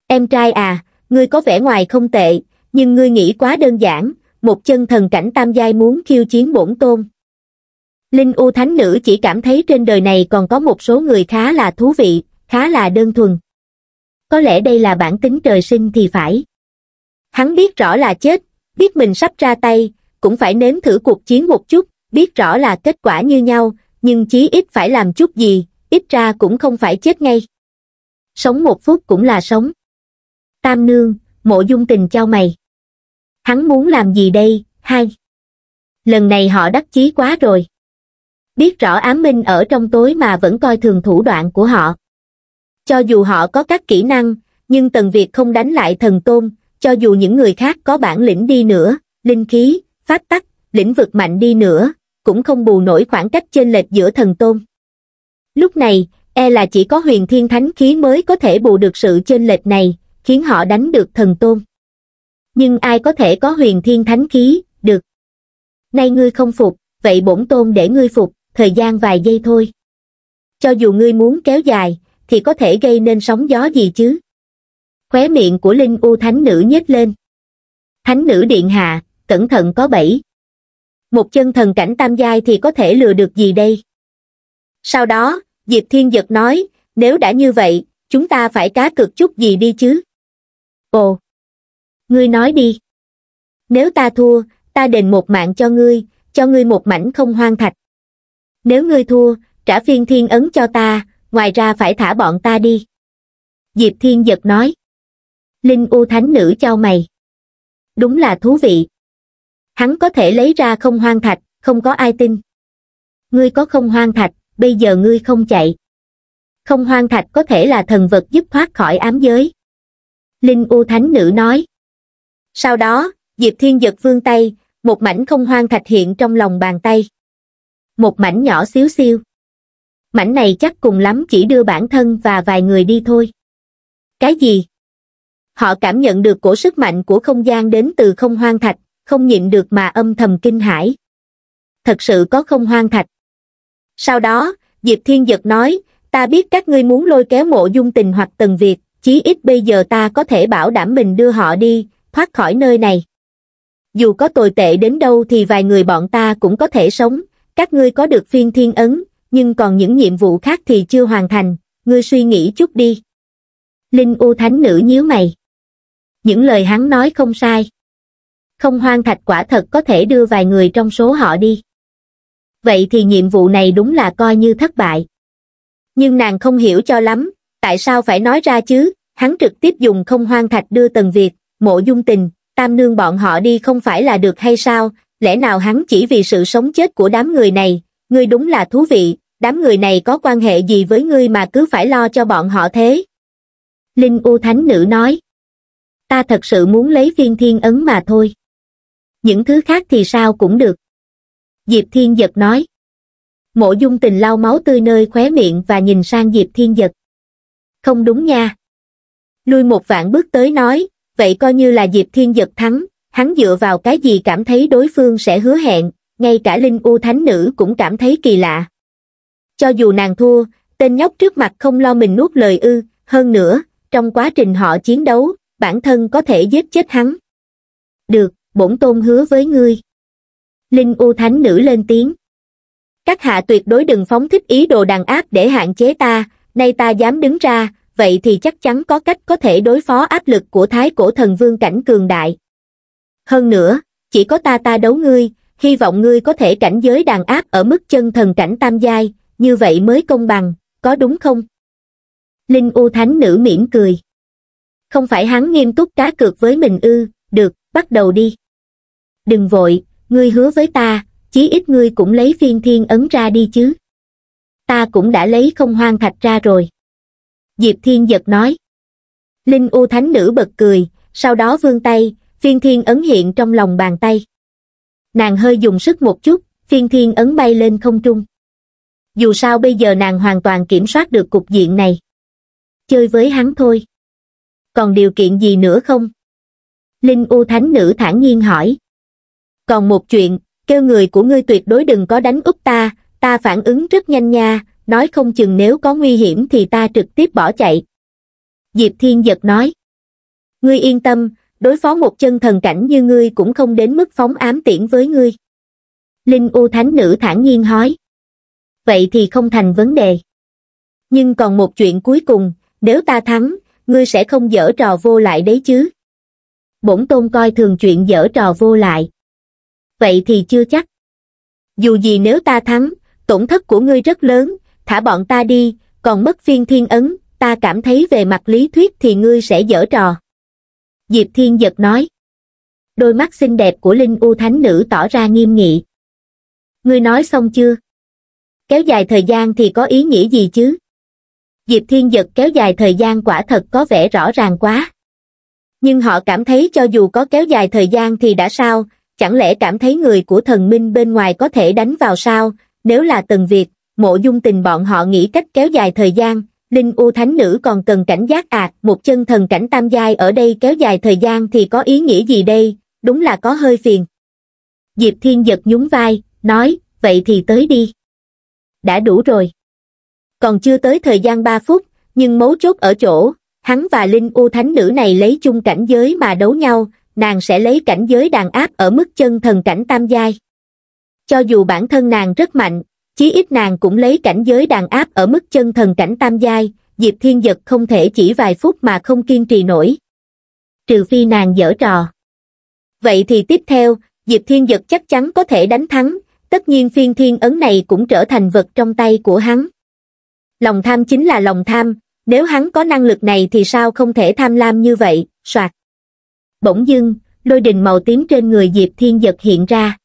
em trai à ngươi có vẻ ngoài không tệ nhưng ngươi nghĩ quá đơn giản một chân thần cảnh tam giai muốn khiêu chiến bổn tôn Linh U Thánh Nữ chỉ cảm thấy trên đời này còn có một số người khá là thú vị, khá là đơn thuần. Có lẽ đây là bản tính trời sinh thì phải. Hắn biết rõ là chết, biết mình sắp ra tay, cũng phải nếm thử cuộc chiến một chút, biết rõ là kết quả như nhau, nhưng chí ít phải làm chút gì, ít ra cũng không phải chết ngay. Sống một phút cũng là sống. Tam Nương, mộ dung tình cho mày. Hắn muốn làm gì đây, hai. Lần này họ đắc chí quá rồi biết rõ ám minh ở trong tối mà vẫn coi thường thủ đoạn của họ. Cho dù họ có các kỹ năng, nhưng Tần Việt không đánh lại thần tôn, cho dù những người khác có bản lĩnh đi nữa, linh khí, pháp tắc, lĩnh vực mạnh đi nữa, cũng không bù nổi khoảng cách chênh lệch giữa thần tôn. Lúc này, e là chỉ có huyền thiên thánh khí mới có thể bù được sự chênh lệch này, khiến họ đánh được thần tôn. Nhưng ai có thể có huyền thiên thánh khí, được. Nay ngươi không phục, vậy bổn tôn để ngươi phục thời gian vài giây thôi. Cho dù ngươi muốn kéo dài, thì có thể gây nên sóng gió gì chứ? Khóe miệng của Linh U Thánh Nữ nhếch lên. Thánh Nữ Điện Hạ, cẩn thận có bẫy. Một chân thần cảnh tam giai thì có thể lừa được gì đây? Sau đó, Diệp Thiên giật nói, nếu đã như vậy, chúng ta phải cá cược chút gì đi chứ? Ồ! Ngươi nói đi. Nếu ta thua, ta đền một mạng cho ngươi, cho ngươi một mảnh không hoang thạch nếu ngươi thua trả phiên thiên ấn cho ta ngoài ra phải thả bọn ta đi diệp thiên giật nói linh u thánh nữ cho mày đúng là thú vị hắn có thể lấy ra không hoang thạch không có ai tin ngươi có không hoang thạch bây giờ ngươi không chạy không hoang thạch có thể là thần vật giúp thoát khỏi ám giới linh u thánh nữ nói sau đó diệp thiên giật vương tay một mảnh không hoang thạch hiện trong lòng bàn tay một mảnh nhỏ xíu xiu. Mảnh này chắc cùng lắm chỉ đưa bản thân và vài người đi thôi. Cái gì? Họ cảm nhận được cổ sức mạnh của không gian đến từ không hoang thạch, không nhịn được mà âm thầm kinh hãi. Thật sự có không hoang thạch. Sau đó, Diệp Thiên Giật nói, ta biết các ngươi muốn lôi kéo mộ dung tình hoặc tần Việt, chí ít bây giờ ta có thể bảo đảm mình đưa họ đi, thoát khỏi nơi này. Dù có tồi tệ đến đâu thì vài người bọn ta cũng có thể sống, các ngươi có được phiên thiên ấn, nhưng còn những nhiệm vụ khác thì chưa hoàn thành, ngươi suy nghĩ chút đi. Linh U Thánh Nữ nhíu mày. Những lời hắn nói không sai. Không hoang thạch quả thật có thể đưa vài người trong số họ đi. Vậy thì nhiệm vụ này đúng là coi như thất bại. Nhưng nàng không hiểu cho lắm, tại sao phải nói ra chứ, hắn trực tiếp dùng không hoang thạch đưa Tần Việt, mộ dung tình, tam nương bọn họ đi không phải là được hay sao, lẽ nào hắn chỉ vì sự sống chết của đám người này ngươi đúng là thú vị đám người này có quan hệ gì với ngươi mà cứ phải lo cho bọn họ thế linh u thánh nữ nói ta thật sự muốn lấy viên thiên ấn mà thôi những thứ khác thì sao cũng được diệp thiên giật nói mộ dung tình lau máu tươi nơi khóe miệng và nhìn sang diệp thiên giật không đúng nha lui một vạn bước tới nói vậy coi như là diệp thiên giật thắng hắn dựa vào cái gì cảm thấy đối phương sẽ hứa hẹn, ngay cả Linh U Thánh Nữ cũng cảm thấy kỳ lạ. Cho dù nàng thua, tên nhóc trước mặt không lo mình nuốt lời ư, hơn nữa, trong quá trình họ chiến đấu, bản thân có thể giết chết hắn. Được, bổn tôn hứa với ngươi. Linh U Thánh Nữ lên tiếng. Các hạ tuyệt đối đừng phóng thích ý đồ đàn áp để hạn chế ta, nay ta dám đứng ra, vậy thì chắc chắn có cách có thể đối phó áp lực của Thái Cổ Thần Vương cảnh cường đại. Hơn nữa, chỉ có ta ta đấu ngươi, hy vọng ngươi có thể cảnh giới đàn áp ở mức chân thần cảnh tam giai, như vậy mới công bằng, có đúng không? Linh U Thánh Nữ mỉm cười. Không phải hắn nghiêm túc cá cược với mình ư, được, bắt đầu đi. Đừng vội, ngươi hứa với ta, chí ít ngươi cũng lấy phiên thiên ấn ra đi chứ. Ta cũng đã lấy không hoang thạch ra rồi. Diệp Thiên giật nói. Linh U Thánh Nữ bật cười, sau đó vươn tay, phiên thiên ấn hiện trong lòng bàn tay. Nàng hơi dùng sức một chút, phiên thiên ấn bay lên không trung. Dù sao bây giờ nàng hoàn toàn kiểm soát được cục diện này. Chơi với hắn thôi. Còn điều kiện gì nữa không? Linh U Thánh Nữ thản nhiên hỏi. Còn một chuyện, kêu người của ngươi tuyệt đối đừng có đánh úp ta, ta phản ứng rất nhanh nha, nói không chừng nếu có nguy hiểm thì ta trực tiếp bỏ chạy. Diệp Thiên Giật nói. Ngươi yên tâm, đối phó một chân thần cảnh như ngươi cũng không đến mức phóng ám tiễn với ngươi. Linh U Thánh Nữ thản nhiên hói. Vậy thì không thành vấn đề. Nhưng còn một chuyện cuối cùng, nếu ta thắng, ngươi sẽ không dở trò vô lại đấy chứ. Bổn tôn coi thường chuyện dở trò vô lại. Vậy thì chưa chắc. Dù gì nếu ta thắng, tổn thất của ngươi rất lớn, thả bọn ta đi, còn mất phiên thiên ấn, ta cảm thấy về mặt lý thuyết thì ngươi sẽ dở trò diệp thiên giật nói đôi mắt xinh đẹp của linh u thánh nữ tỏ ra nghiêm nghị ngươi nói xong chưa kéo dài thời gian thì có ý nghĩa gì chứ diệp thiên giật kéo dài thời gian quả thật có vẻ rõ ràng quá nhưng họ cảm thấy cho dù có kéo dài thời gian thì đã sao chẳng lẽ cảm thấy người của thần minh bên ngoài có thể đánh vào sao nếu là từng việc mộ dung tình bọn họ nghĩ cách kéo dài thời gian linh u thánh nữ còn cần cảnh giác à, một chân thần cảnh tam giai ở đây kéo dài thời gian thì có ý nghĩa gì đây, đúng là có hơi phiền. Diệp Thiên giật nhún vai, nói, vậy thì tới đi. Đã đủ rồi. Còn chưa tới thời gian 3 phút, nhưng mấu chốt ở chỗ, hắn và Linh U Thánh Nữ này lấy chung cảnh giới mà đấu nhau, nàng sẽ lấy cảnh giới đàn áp ở mức chân thần cảnh tam giai. Cho dù bản thân nàng rất mạnh, chí ít nàng cũng lấy cảnh giới đàn áp ở mức chân thần cảnh tam giai diệp thiên giật không thể chỉ vài phút mà không kiên trì nổi trừ phi nàng dở trò vậy thì tiếp theo diệp thiên giật chắc chắn có thể đánh thắng tất nhiên phiên thiên ấn này cũng trở thành vật trong tay của hắn lòng tham chính là lòng tham nếu hắn có năng lực này thì sao không thể tham lam như vậy soạt bỗng dưng lôi đình màu tím trên người diệp thiên giật hiện ra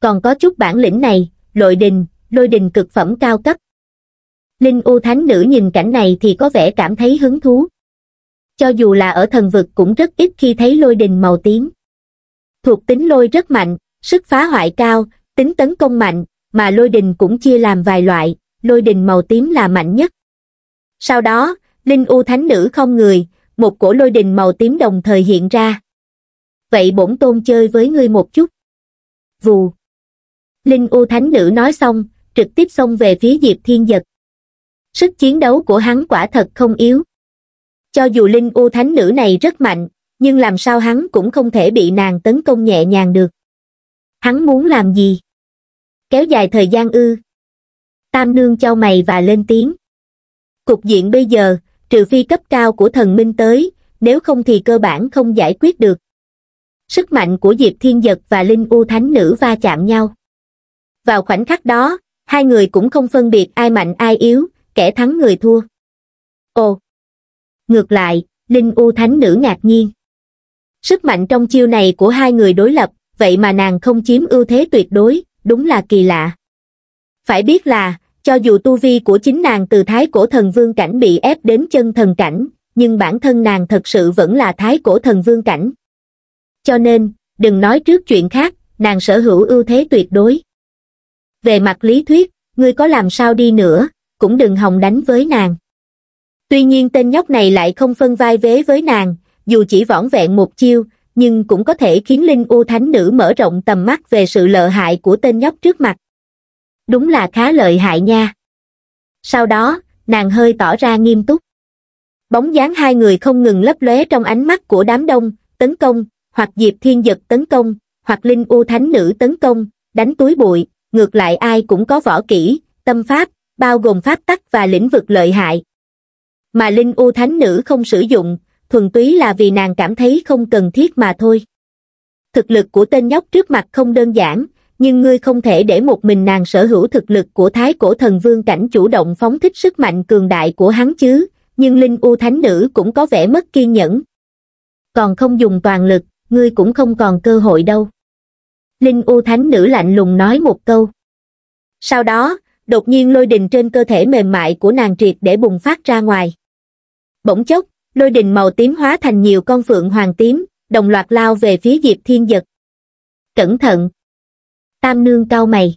còn có chút bản lĩnh này lội đình lôi đình cực phẩm cao cấp. Linh U Thánh Nữ nhìn cảnh này thì có vẻ cảm thấy hứng thú. Cho dù là ở thần vực cũng rất ít khi thấy lôi đình màu tím. Thuộc tính lôi rất mạnh, sức phá hoại cao, tính tấn công mạnh, mà lôi đình cũng chia làm vài loại, lôi đình màu tím là mạnh nhất. Sau đó, Linh U Thánh Nữ không người, một cổ lôi đình màu tím đồng thời hiện ra. Vậy bổn tôn chơi với ngươi một chút. Vù. Linh U Thánh Nữ nói xong, trực tiếp xông về phía diệp thiên giật sức chiến đấu của hắn quả thật không yếu cho dù linh u thánh nữ này rất mạnh nhưng làm sao hắn cũng không thể bị nàng tấn công nhẹ nhàng được hắn muốn làm gì kéo dài thời gian ư tam nương cho mày và lên tiếng cục diện bây giờ trừ phi cấp cao của thần minh tới nếu không thì cơ bản không giải quyết được sức mạnh của diệp thiên giật và linh u thánh nữ va chạm nhau vào khoảnh khắc đó hai người cũng không phân biệt ai mạnh ai yếu kẻ thắng người thua ồ ngược lại linh u thánh nữ ngạc nhiên sức mạnh trong chiêu này của hai người đối lập vậy mà nàng không chiếm ưu thế tuyệt đối đúng là kỳ lạ phải biết là cho dù tu vi của chính nàng từ thái cổ thần vương cảnh bị ép đến chân thần cảnh nhưng bản thân nàng thật sự vẫn là thái cổ thần vương cảnh cho nên đừng nói trước chuyện khác nàng sở hữu ưu thế tuyệt đối về mặt lý thuyết, ngươi có làm sao đi nữa, cũng đừng hòng đánh với nàng. Tuy nhiên tên nhóc này lại không phân vai vế với nàng, dù chỉ võn vẹn một chiêu, nhưng cũng có thể khiến Linh U Thánh Nữ mở rộng tầm mắt về sự lợi hại của tên nhóc trước mặt. Đúng là khá lợi hại nha. Sau đó, nàng hơi tỏ ra nghiêm túc. Bóng dáng hai người không ngừng lấp lóe trong ánh mắt của đám đông, tấn công, hoặc Diệp Thiên Giật tấn công, hoặc Linh U Thánh Nữ tấn công, đánh túi bụi, ngược lại ai cũng có võ kỹ tâm pháp bao gồm pháp tắc và lĩnh vực lợi hại mà linh u thánh nữ không sử dụng thuần túy là vì nàng cảm thấy không cần thiết mà thôi thực lực của tên nhóc trước mặt không đơn giản nhưng ngươi không thể để một mình nàng sở hữu thực lực của thái cổ thần vương cảnh chủ động phóng thích sức mạnh cường đại của hắn chứ nhưng linh u thánh nữ cũng có vẻ mất kiên nhẫn còn không dùng toàn lực ngươi cũng không còn cơ hội đâu Linh U Thánh Nữ lạnh lùng nói một câu. Sau đó, đột nhiên lôi đình trên cơ thể mềm mại của nàng triệt để bùng phát ra ngoài. Bỗng chốc, lôi đình màu tím hóa thành nhiều con phượng hoàng tím, đồng loạt lao về phía Diệp Thiên Giật. Cẩn thận! Tam nương cao mày.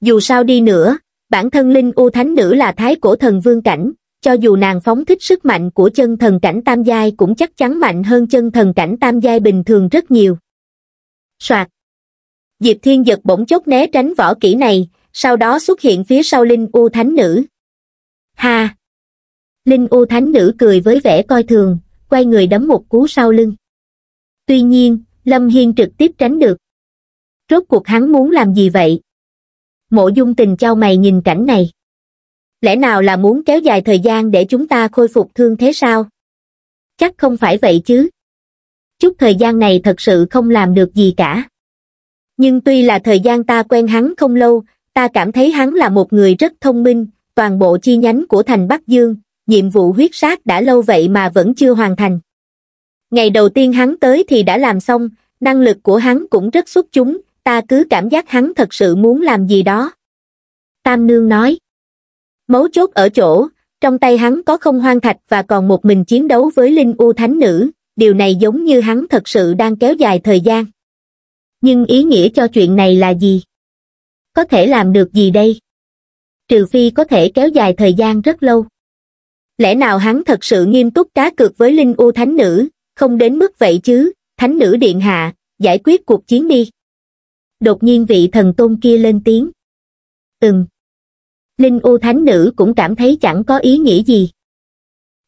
Dù sao đi nữa, bản thân Linh U Thánh Nữ là thái cổ thần vương cảnh, cho dù nàng phóng thích sức mạnh của chân thần cảnh tam giai cũng chắc chắn mạnh hơn chân thần cảnh tam giai bình thường rất nhiều. Soạt! diệp thiên giật bỗng chốc né tránh võ kỹ này sau đó xuất hiện phía sau linh u thánh nữ ha linh u thánh nữ cười với vẻ coi thường quay người đấm một cú sau lưng tuy nhiên lâm hiên trực tiếp tránh được rốt cuộc hắn muốn làm gì vậy mộ dung tình trao mày nhìn cảnh này lẽ nào là muốn kéo dài thời gian để chúng ta khôi phục thương thế sao chắc không phải vậy chứ chút thời gian này thật sự không làm được gì cả nhưng tuy là thời gian ta quen hắn không lâu ta cảm thấy hắn là một người rất thông minh toàn bộ chi nhánh của thành bắc dương nhiệm vụ huyết sát đã lâu vậy mà vẫn chưa hoàn thành ngày đầu tiên hắn tới thì đã làm xong năng lực của hắn cũng rất xuất chúng ta cứ cảm giác hắn thật sự muốn làm gì đó tam nương nói mấu chốt ở chỗ trong tay hắn có không hoang thạch và còn một mình chiến đấu với linh u thánh nữ điều này giống như hắn thật sự đang kéo dài thời gian nhưng ý nghĩa cho chuyện này là gì? Có thể làm được gì đây? Trừ phi có thể kéo dài thời gian rất lâu. Lẽ nào hắn thật sự nghiêm túc cá cược với Linh U Thánh Nữ, không đến mức vậy chứ, Thánh Nữ Điện Hạ, giải quyết cuộc chiến đi. Đột nhiên vị thần tôn kia lên tiếng. Ừm. Linh U Thánh Nữ cũng cảm thấy chẳng có ý nghĩa gì.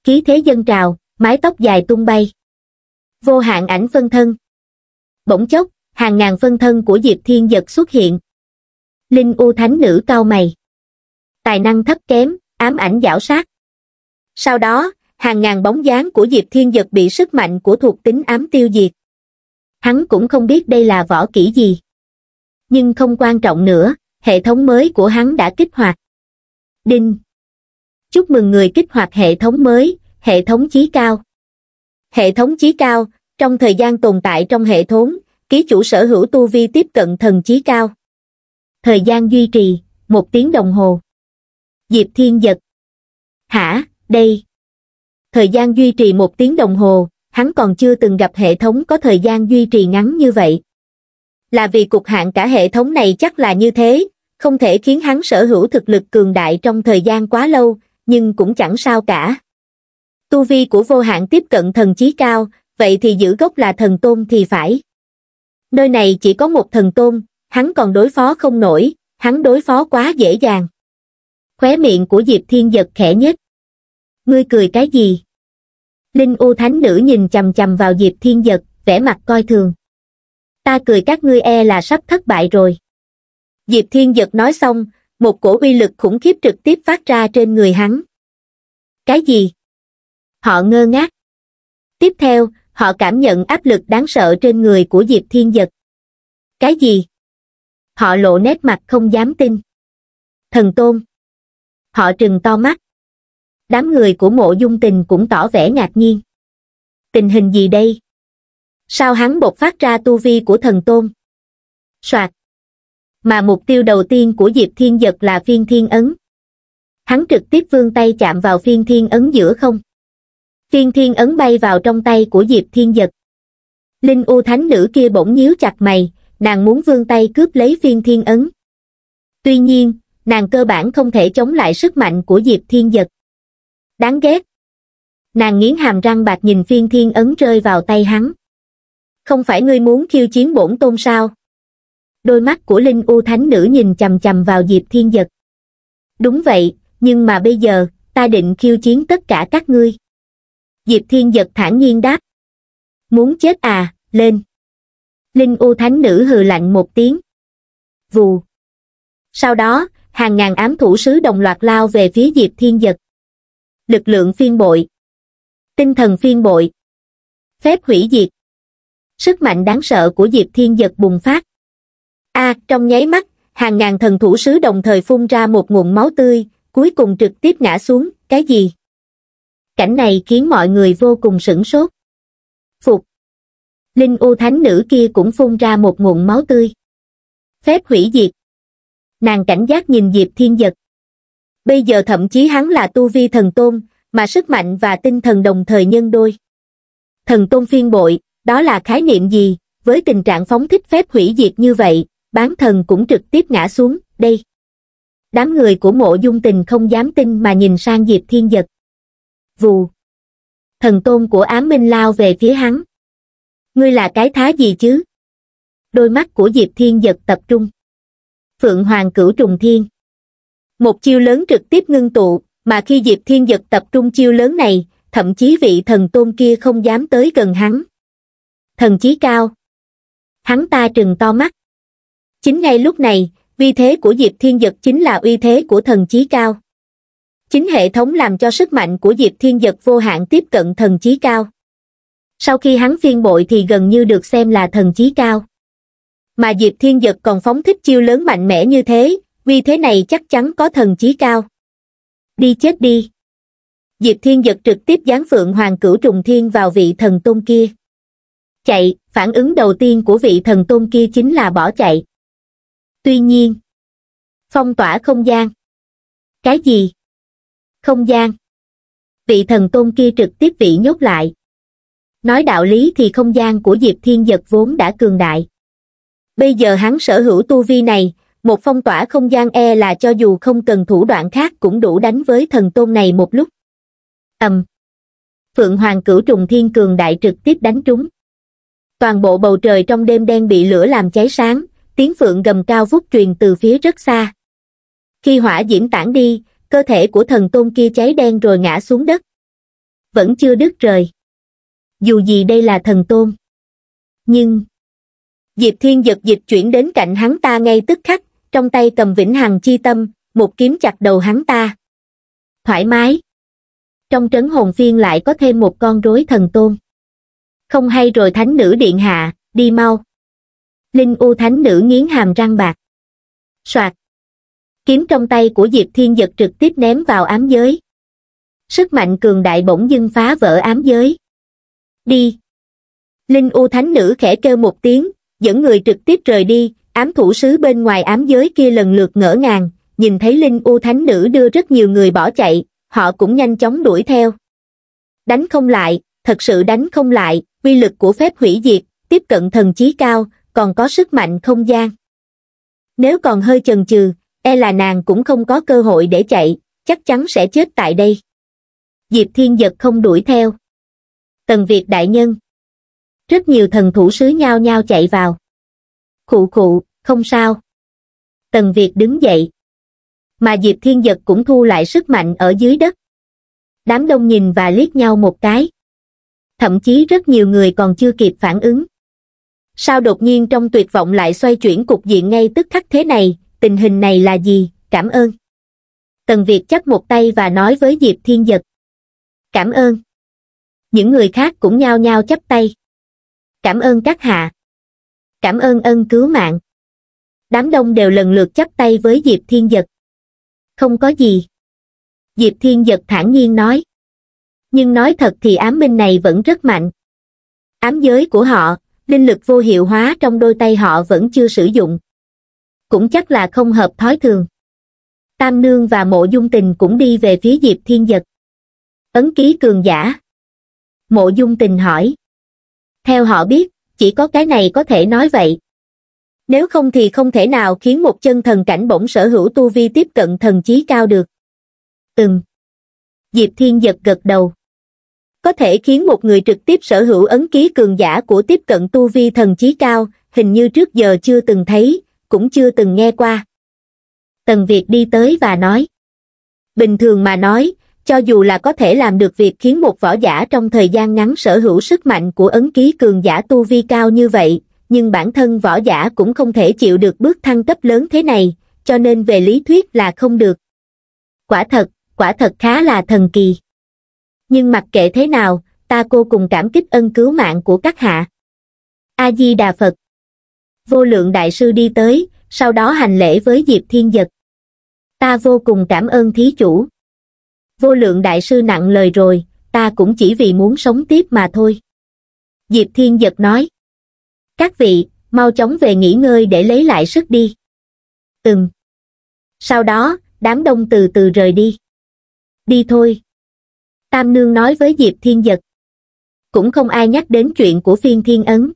Khí thế dân trào, mái tóc dài tung bay. Vô hạn ảnh phân thân. Bỗng chốc, hàng ngàn phân thân của Diệp Thiên Giật xuất hiện. Linh U Thánh Nữ cao mày. Tài năng thấp kém, ám ảnh giảo sát. Sau đó, hàng ngàn bóng dáng của Diệp Thiên Giật bị sức mạnh của thuộc tính ám tiêu diệt. Hắn cũng không biết đây là võ kỹ gì. Nhưng không quan trọng nữa, hệ thống mới của hắn đã kích hoạt. Đinh! Chúc mừng người kích hoạt hệ thống mới, hệ thống chí cao. Hệ thống chí cao, trong thời gian tồn tại trong hệ thống, ký chủ sở hữu tu vi tiếp cận thần chí cao. Thời gian duy trì, một tiếng đồng hồ. Diệp Thiên giật. Hả, đây. Thời gian duy trì một tiếng đồng hồ, hắn còn chưa từng gặp hệ thống có thời gian duy trì ngắn như vậy. Là vì cục hạn cả hệ thống này chắc là như thế, không thể khiến hắn sở hữu thực lực cường đại trong thời gian quá lâu, nhưng cũng chẳng sao cả. Tu vi của vô hạn tiếp cận thần chí cao, vậy thì giữ gốc là thần tôn thì phải. Nơi này chỉ có một thần tôn, hắn còn đối phó không nổi, hắn đối phó quá dễ dàng. Khóe miệng của Diệp Thiên giật khẽ nhất. Ngươi cười cái gì? Linh U Thánh Nữ nhìn chầm chầm vào Diệp Thiên giật, vẻ mặt coi thường. Ta cười các ngươi e là sắp thất bại rồi. Diệp Thiên giật nói xong, một cổ uy lực khủng khiếp trực tiếp phát ra trên người hắn. Cái gì? Họ ngơ ngác. Tiếp theo, họ cảm nhận áp lực đáng sợ trên người của Diệp Thiên Dật. Cái gì? Họ lộ nét mặt không dám tin. Thần Tôn. Họ trừng to mắt. Đám người của mộ dung tình cũng tỏ vẻ ngạc nhiên. Tình hình gì đây? Sao hắn bộc phát ra tu vi của thần Tôn? Soạt. Mà mục tiêu đầu tiên của Diệp Thiên Dật là phiên thiên ấn. Hắn trực tiếp vươn tay chạm vào phiên thiên ấn giữa không. Tiên thiên ấn bay vào trong tay của Diệp Thiên Giật. Linh U Thánh Nữ kia bỗng nhíu chặt mày, nàng muốn vươn tay cướp lấy phiên thiên ấn. Tuy nhiên, nàng cơ bản không thể chống lại sức mạnh của Diệp Thiên Giật. Đáng ghét. Nàng nghiến hàm răng bạc nhìn phiên thiên ấn rơi vào tay hắn. Không phải ngươi muốn khiêu chiến bổn tôn sao? Đôi mắt của Linh U Thánh Nữ nhìn chầm chầm vào Diệp Thiên Giật. Đúng vậy, nhưng mà bây giờ, ta định khiêu chiến tất cả các ngươi diệp thiên giật thản nhiên đáp muốn chết à lên linh u thánh nữ hừ lạnh một tiếng vù sau đó hàng ngàn ám thủ sứ đồng loạt lao về phía diệp thiên giật lực lượng phiên bội tinh thần phiên bội phép hủy diệt sức mạnh đáng sợ của diệp thiên giật bùng phát a à, trong nháy mắt hàng ngàn thần thủ sứ đồng thời phun ra một nguồn máu tươi cuối cùng trực tiếp ngã xuống cái gì cảnh này khiến mọi người vô cùng sửng sốt. Phục! Linh U Thánh Nữ kia cũng phun ra một nguồn máu tươi. Phép hủy diệt! Nàng cảnh giác nhìn Diệp Thiên Giật. Bây giờ thậm chí hắn là tu vi thần tôn, mà sức mạnh và tinh thần đồng thời nhân đôi. Thần tôn phiên bội, đó là khái niệm gì, với tình trạng phóng thích phép hủy diệt như vậy, bán thần cũng trực tiếp ngã xuống, đây. Đám người của mộ dung tình không dám tin mà nhìn sang Diệp Thiên Giật vù. Thần tôn của ám minh lao về phía hắn. Ngươi là cái thá gì chứ? Đôi mắt của Diệp Thiên giật tập trung. Phượng Hoàng cửu trùng thiên. Một chiêu lớn trực tiếp ngưng tụ, mà khi Diệp Thiên giật tập trung chiêu lớn này, thậm chí vị thần tôn kia không dám tới gần hắn. Thần chí cao. Hắn ta trừng to mắt. Chính ngay lúc này, vi thế của Diệp Thiên Giật chính là uy thế của thần chí cao. Chính hệ thống làm cho sức mạnh của Diệp Thiên Giật vô hạn tiếp cận thần chí cao. Sau khi hắn phiên bội thì gần như được xem là thần chí cao. Mà Diệp Thiên Giật còn phóng thích chiêu lớn mạnh mẽ như thế, vì thế này chắc chắn có thần chí cao. Đi chết đi. Diệp Thiên Giật trực tiếp gián phượng hoàng cửu trùng thiên vào vị thần tôn kia. Chạy, phản ứng đầu tiên của vị thần tôn kia chính là bỏ chạy. Tuy nhiên, phong tỏa không gian. Cái gì? không gian. Vị thần tôn kia trực tiếp bị nhốt lại. Nói đạo lý thì không gian của Diệp Thiên Giật vốn đã cường đại. Bây giờ hắn sở hữu tu vi này, một phong tỏa không gian e là cho dù không cần thủ đoạn khác cũng đủ đánh với thần tôn này một lúc. ầm Phượng Hoàng cửu trùng thiên cường đại trực tiếp đánh trúng. Toàn bộ bầu trời trong đêm đen bị lửa làm cháy sáng, tiếng phượng gầm cao vút truyền từ phía rất xa. Khi hỏa diễm tản đi, cơ thể của thần tôn kia cháy đen rồi ngã xuống đất. Vẫn chưa đứt rời. Dù gì đây là thần tôn. Nhưng... Diệp Thiên giật dịch chuyển đến cạnh hắn ta ngay tức khắc, trong tay cầm vĩnh hằng chi tâm, một kiếm chặt đầu hắn ta. Thoải mái. Trong trấn hồn phiên lại có thêm một con rối thần tôn. Không hay rồi thánh nữ điện hạ, đi mau. Linh U thánh nữ nghiến hàm răng bạc. Soạt kiếm trong tay của diệp thiên giật trực tiếp ném vào ám giới sức mạnh cường đại bỗng dưng phá vỡ ám giới đi linh u thánh nữ khẽ kêu một tiếng dẫn người trực tiếp rời đi ám thủ sứ bên ngoài ám giới kia lần lượt ngỡ ngàng nhìn thấy linh u thánh nữ đưa rất nhiều người bỏ chạy họ cũng nhanh chóng đuổi theo đánh không lại thật sự đánh không lại Quy lực của phép hủy diệt tiếp cận thần chí cao còn có sức mạnh không gian nếu còn hơi chần chừ e là nàng cũng không có cơ hội để chạy, chắc chắn sẽ chết tại đây. Diệp Thiên Giật không đuổi theo. Tần Việt đại nhân. Rất nhiều thần thủ sứ nhao nhao chạy vào. Khụ khụ, không sao. Tần Việt đứng dậy. Mà Diệp Thiên Giật cũng thu lại sức mạnh ở dưới đất. Đám đông nhìn và liếc nhau một cái. Thậm chí rất nhiều người còn chưa kịp phản ứng. Sao đột nhiên trong tuyệt vọng lại xoay chuyển cục diện ngay tức khắc thế này, tình hình này là gì, cảm ơn. Tần Việt chắc một tay và nói với Diệp Thiên Giật. Cảm ơn. Những người khác cũng nhao nhao chắp tay. Cảm ơn các hạ. Cảm ơn ân cứu mạng. Đám đông đều lần lượt chắp tay với Diệp Thiên Giật. Không có gì. Diệp Thiên Giật thản nhiên nói. Nhưng nói thật thì ám minh này vẫn rất mạnh. Ám giới của họ, linh lực vô hiệu hóa trong đôi tay họ vẫn chưa sử dụng cũng chắc là không hợp thói thường. Tam Nương và Mộ Dung Tình cũng đi về phía Diệp Thiên Giật. Ấn ký cường giả. Mộ Dung Tình hỏi. Theo họ biết, chỉ có cái này có thể nói vậy. Nếu không thì không thể nào khiến một chân thần cảnh bỗng sở hữu tu vi tiếp cận thần chí cao được. Ừm. Diệp Thiên Giật gật đầu. Có thể khiến một người trực tiếp sở hữu ấn ký cường giả của tiếp cận tu vi thần chí cao, hình như trước giờ chưa từng thấy, cũng chưa từng nghe qua tần việt đi tới và nói bình thường mà nói cho dù là có thể làm được việc khiến một võ giả trong thời gian ngắn sở hữu sức mạnh của ấn ký cường giả tu vi cao như vậy nhưng bản thân võ giả cũng không thể chịu được bước thăng cấp lớn thế này cho nên về lý thuyết là không được quả thật quả thật khá là thần kỳ nhưng mặc kệ thế nào ta cô cùng cảm kích ân cứu mạng của các hạ a di đà phật vô lượng đại sư đi tới sau đó hành lễ với diệp thiên dật ta vô cùng cảm ơn thí chủ vô lượng đại sư nặng lời rồi ta cũng chỉ vì muốn sống tiếp mà thôi diệp thiên dật nói các vị mau chóng về nghỉ ngơi để lấy lại sức đi từng sau đó đám đông từ từ rời đi đi thôi tam nương nói với diệp thiên dật cũng không ai nhắc đến chuyện của phiên thiên ấn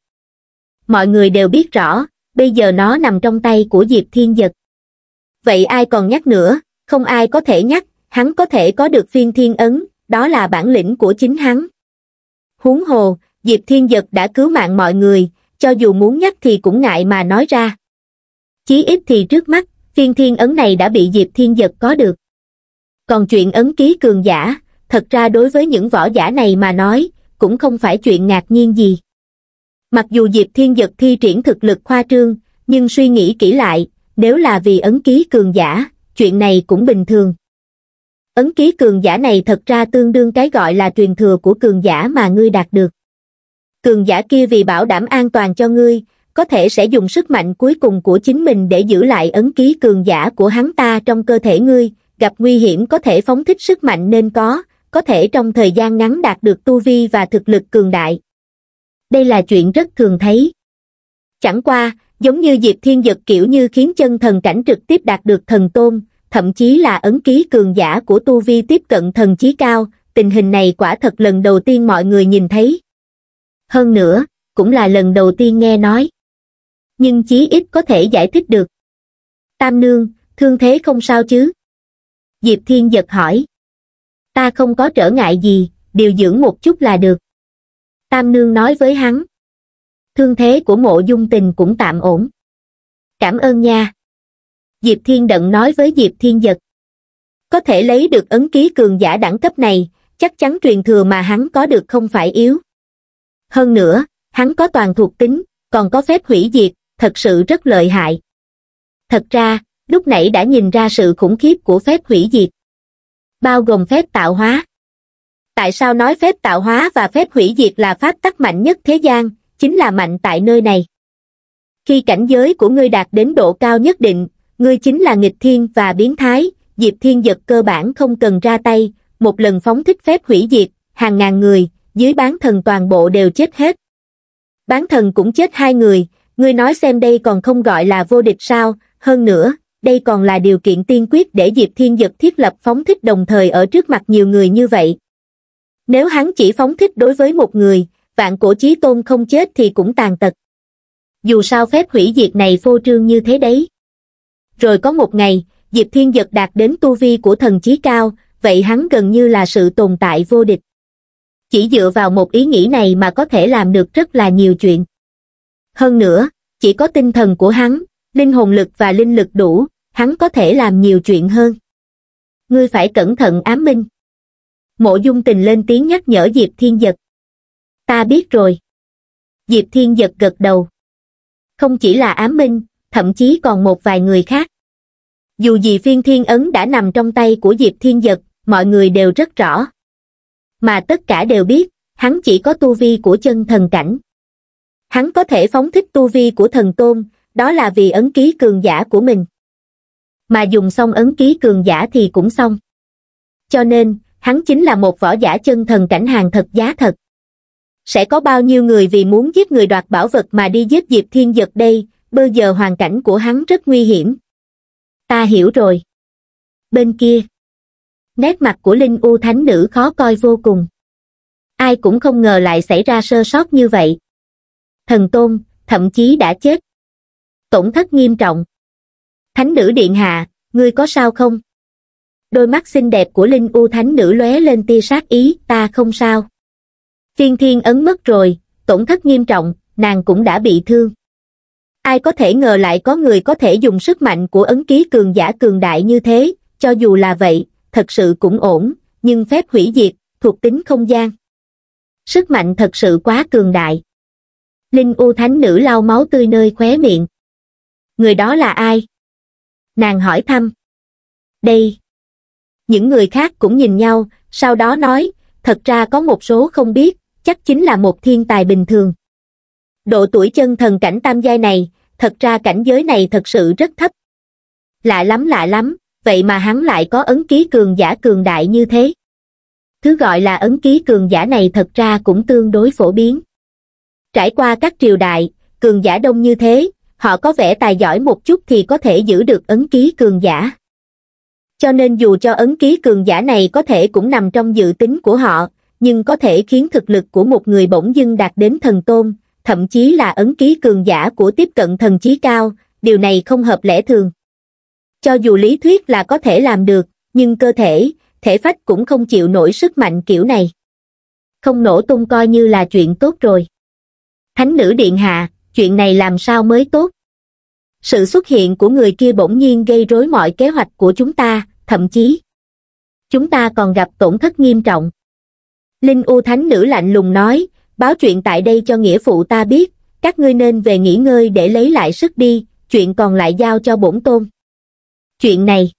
mọi người đều biết rõ, bây giờ nó nằm trong tay của Diệp Thiên Giật. Vậy ai còn nhắc nữa, không ai có thể nhắc, hắn có thể có được phiên thiên ấn, đó là bản lĩnh của chính hắn. Huống hồ, Diệp Thiên Giật đã cứu mạng mọi người, cho dù muốn nhắc thì cũng ngại mà nói ra. Chí ít thì trước mắt, phiên thiên ấn này đã bị Diệp Thiên Giật có được. Còn chuyện ấn ký cường giả, thật ra đối với những võ giả này mà nói, cũng không phải chuyện ngạc nhiên gì mặc dù diệp thiên giật thi triển thực lực khoa trương nhưng suy nghĩ kỹ lại nếu là vì ấn ký cường giả chuyện này cũng bình thường ấn ký cường giả này thật ra tương đương cái gọi là truyền thừa của cường giả mà ngươi đạt được cường giả kia vì bảo đảm an toàn cho ngươi có thể sẽ dùng sức mạnh cuối cùng của chính mình để giữ lại ấn ký cường giả của hắn ta trong cơ thể ngươi gặp nguy hiểm có thể phóng thích sức mạnh nên có có thể trong thời gian ngắn đạt được tu vi và thực lực cường đại đây là chuyện rất thường thấy. Chẳng qua, giống như Diệp Thiên Dực kiểu như khiến chân thần cảnh trực tiếp đạt được thần tôn, thậm chí là ấn ký cường giả của tu vi tiếp cận thần chí cao, tình hình này quả thật lần đầu tiên mọi người nhìn thấy. Hơn nữa, cũng là lần đầu tiên nghe nói. Nhưng chí ít có thể giải thích được. Tam nương, thương thế không sao chứ? Diệp Thiên Dật hỏi. Ta không có trở ngại gì, điều dưỡng một chút là được tam nương nói với hắn thương thế của mộ dung tình cũng tạm ổn cảm ơn nha diệp thiên đận nói với diệp thiên giật có thể lấy được ấn ký cường giả đẳng cấp này chắc chắn truyền thừa mà hắn có được không phải yếu hơn nữa hắn có toàn thuộc tính còn có phép hủy diệt thật sự rất lợi hại thật ra lúc nãy đã nhìn ra sự khủng khiếp của phép hủy diệt bao gồm phép tạo hóa tại sao nói phép tạo hóa và phép hủy diệt là pháp tắc mạnh nhất thế gian, chính là mạnh tại nơi này. Khi cảnh giới của ngươi đạt đến độ cao nhất định, ngươi chính là nghịch thiên và biến thái, diệp thiên giật cơ bản không cần ra tay, một lần phóng thích phép hủy diệt, hàng ngàn người, dưới bán thần toàn bộ đều chết hết. Bán thần cũng chết hai người, ngươi nói xem đây còn không gọi là vô địch sao, hơn nữa, đây còn là điều kiện tiên quyết để Diệp Thiên giật thiết lập phóng thích đồng thời ở trước mặt nhiều người như vậy, nếu hắn chỉ phóng thích đối với một người, vạn cổ chí tôn không chết thì cũng tàn tật. Dù sao phép hủy diệt này phô trương như thế đấy. Rồi có một ngày, Diệp Thiên Giật đạt đến tu vi của thần chí cao, vậy hắn gần như là sự tồn tại vô địch. Chỉ dựa vào một ý nghĩ này mà có thể làm được rất là nhiều chuyện. Hơn nữa, chỉ có tinh thần của hắn, linh hồn lực và linh lực đủ, hắn có thể làm nhiều chuyện hơn. Ngươi phải cẩn thận ám minh mộ dung tình lên tiếng nhắc nhở Diệp Thiên Giật. Ta biết rồi. Diệp Thiên Giật gật đầu. Không chỉ là ám minh, thậm chí còn một vài người khác. Dù gì phiên thiên ấn đã nằm trong tay của Diệp Thiên Giật, mọi người đều rất rõ. Mà tất cả đều biết, hắn chỉ có tu vi của chân thần cảnh. Hắn có thể phóng thích tu vi của thần tôn, đó là vì ấn ký cường giả của mình. Mà dùng xong ấn ký cường giả thì cũng xong. Cho nên, hắn chính là một võ giả chân thần cảnh hàng thật giá thật. Sẽ có bao nhiêu người vì muốn giết người đoạt bảo vật mà đi giết Diệp Thiên giật đây, bây giờ hoàn cảnh của hắn rất nguy hiểm. Ta hiểu rồi. Bên kia, nét mặt của Linh U Thánh Nữ khó coi vô cùng. Ai cũng không ngờ lại xảy ra sơ sót như vậy. Thần Tôn, thậm chí đã chết. Tổn thất nghiêm trọng. Thánh Nữ Điện Hạ, ngươi có sao không? đôi mắt xinh đẹp của Linh U Thánh Nữ lóe lên tia sát ý, ta không sao. Phiên thiên ấn mất rồi, tổn thất nghiêm trọng, nàng cũng đã bị thương. Ai có thể ngờ lại có người có thể dùng sức mạnh của ấn ký cường giả cường đại như thế, cho dù là vậy, thật sự cũng ổn, nhưng phép hủy diệt, thuộc tính không gian. Sức mạnh thật sự quá cường đại. Linh U Thánh Nữ lau máu tươi nơi khóe miệng. Người đó là ai? Nàng hỏi thăm. Đây, những người khác cũng nhìn nhau, sau đó nói, thật ra có một số không biết, chắc chính là một thiên tài bình thường. Độ tuổi chân thần cảnh tam giai này, thật ra cảnh giới này thật sự rất thấp. Lạ lắm lạ lắm, vậy mà hắn lại có ấn ký cường giả cường đại như thế. Thứ gọi là ấn ký cường giả này thật ra cũng tương đối phổ biến. Trải qua các triều đại, cường giả đông như thế, họ có vẻ tài giỏi một chút thì có thể giữ được ấn ký cường giả cho nên dù cho ấn ký cường giả này có thể cũng nằm trong dự tính của họ, nhưng có thể khiến thực lực của một người bỗng dưng đạt đến thần tôn, thậm chí là ấn ký cường giả của tiếp cận thần trí cao, điều này không hợp lẽ thường. Cho dù lý thuyết là có thể làm được, nhưng cơ thể, thể phách cũng không chịu nổi sức mạnh kiểu này. Không nổ tung coi như là chuyện tốt rồi. Thánh nữ điện hạ, chuyện này làm sao mới tốt? sự xuất hiện của người kia bỗng nhiên gây rối mọi kế hoạch của chúng ta, thậm chí chúng ta còn gặp tổn thất nghiêm trọng. Linh U Thánh Nữ lạnh lùng nói, báo chuyện tại đây cho nghĩa phụ ta biết, các ngươi nên về nghỉ ngơi để lấy lại sức đi, chuyện còn lại giao cho bổn tôn. Chuyện này,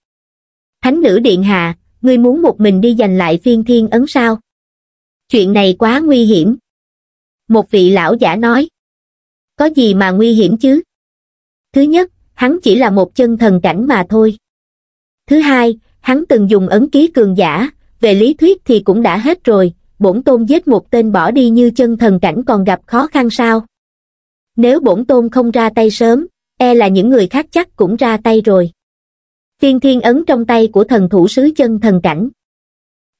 Thánh Nữ Điện Hạ, ngươi muốn một mình đi giành lại phiên thiên ấn sao? Chuyện này quá nguy hiểm. Một vị lão giả nói, có gì mà nguy hiểm chứ? Thứ nhất, hắn chỉ là một chân thần cảnh mà thôi. Thứ hai, hắn từng dùng ấn ký cường giả, về lý thuyết thì cũng đã hết rồi, bổn tôn giết một tên bỏ đi như chân thần cảnh còn gặp khó khăn sao? Nếu bổn tôn không ra tay sớm, e là những người khác chắc cũng ra tay rồi. Tiên thiên ấn trong tay của thần thủ sứ chân thần cảnh.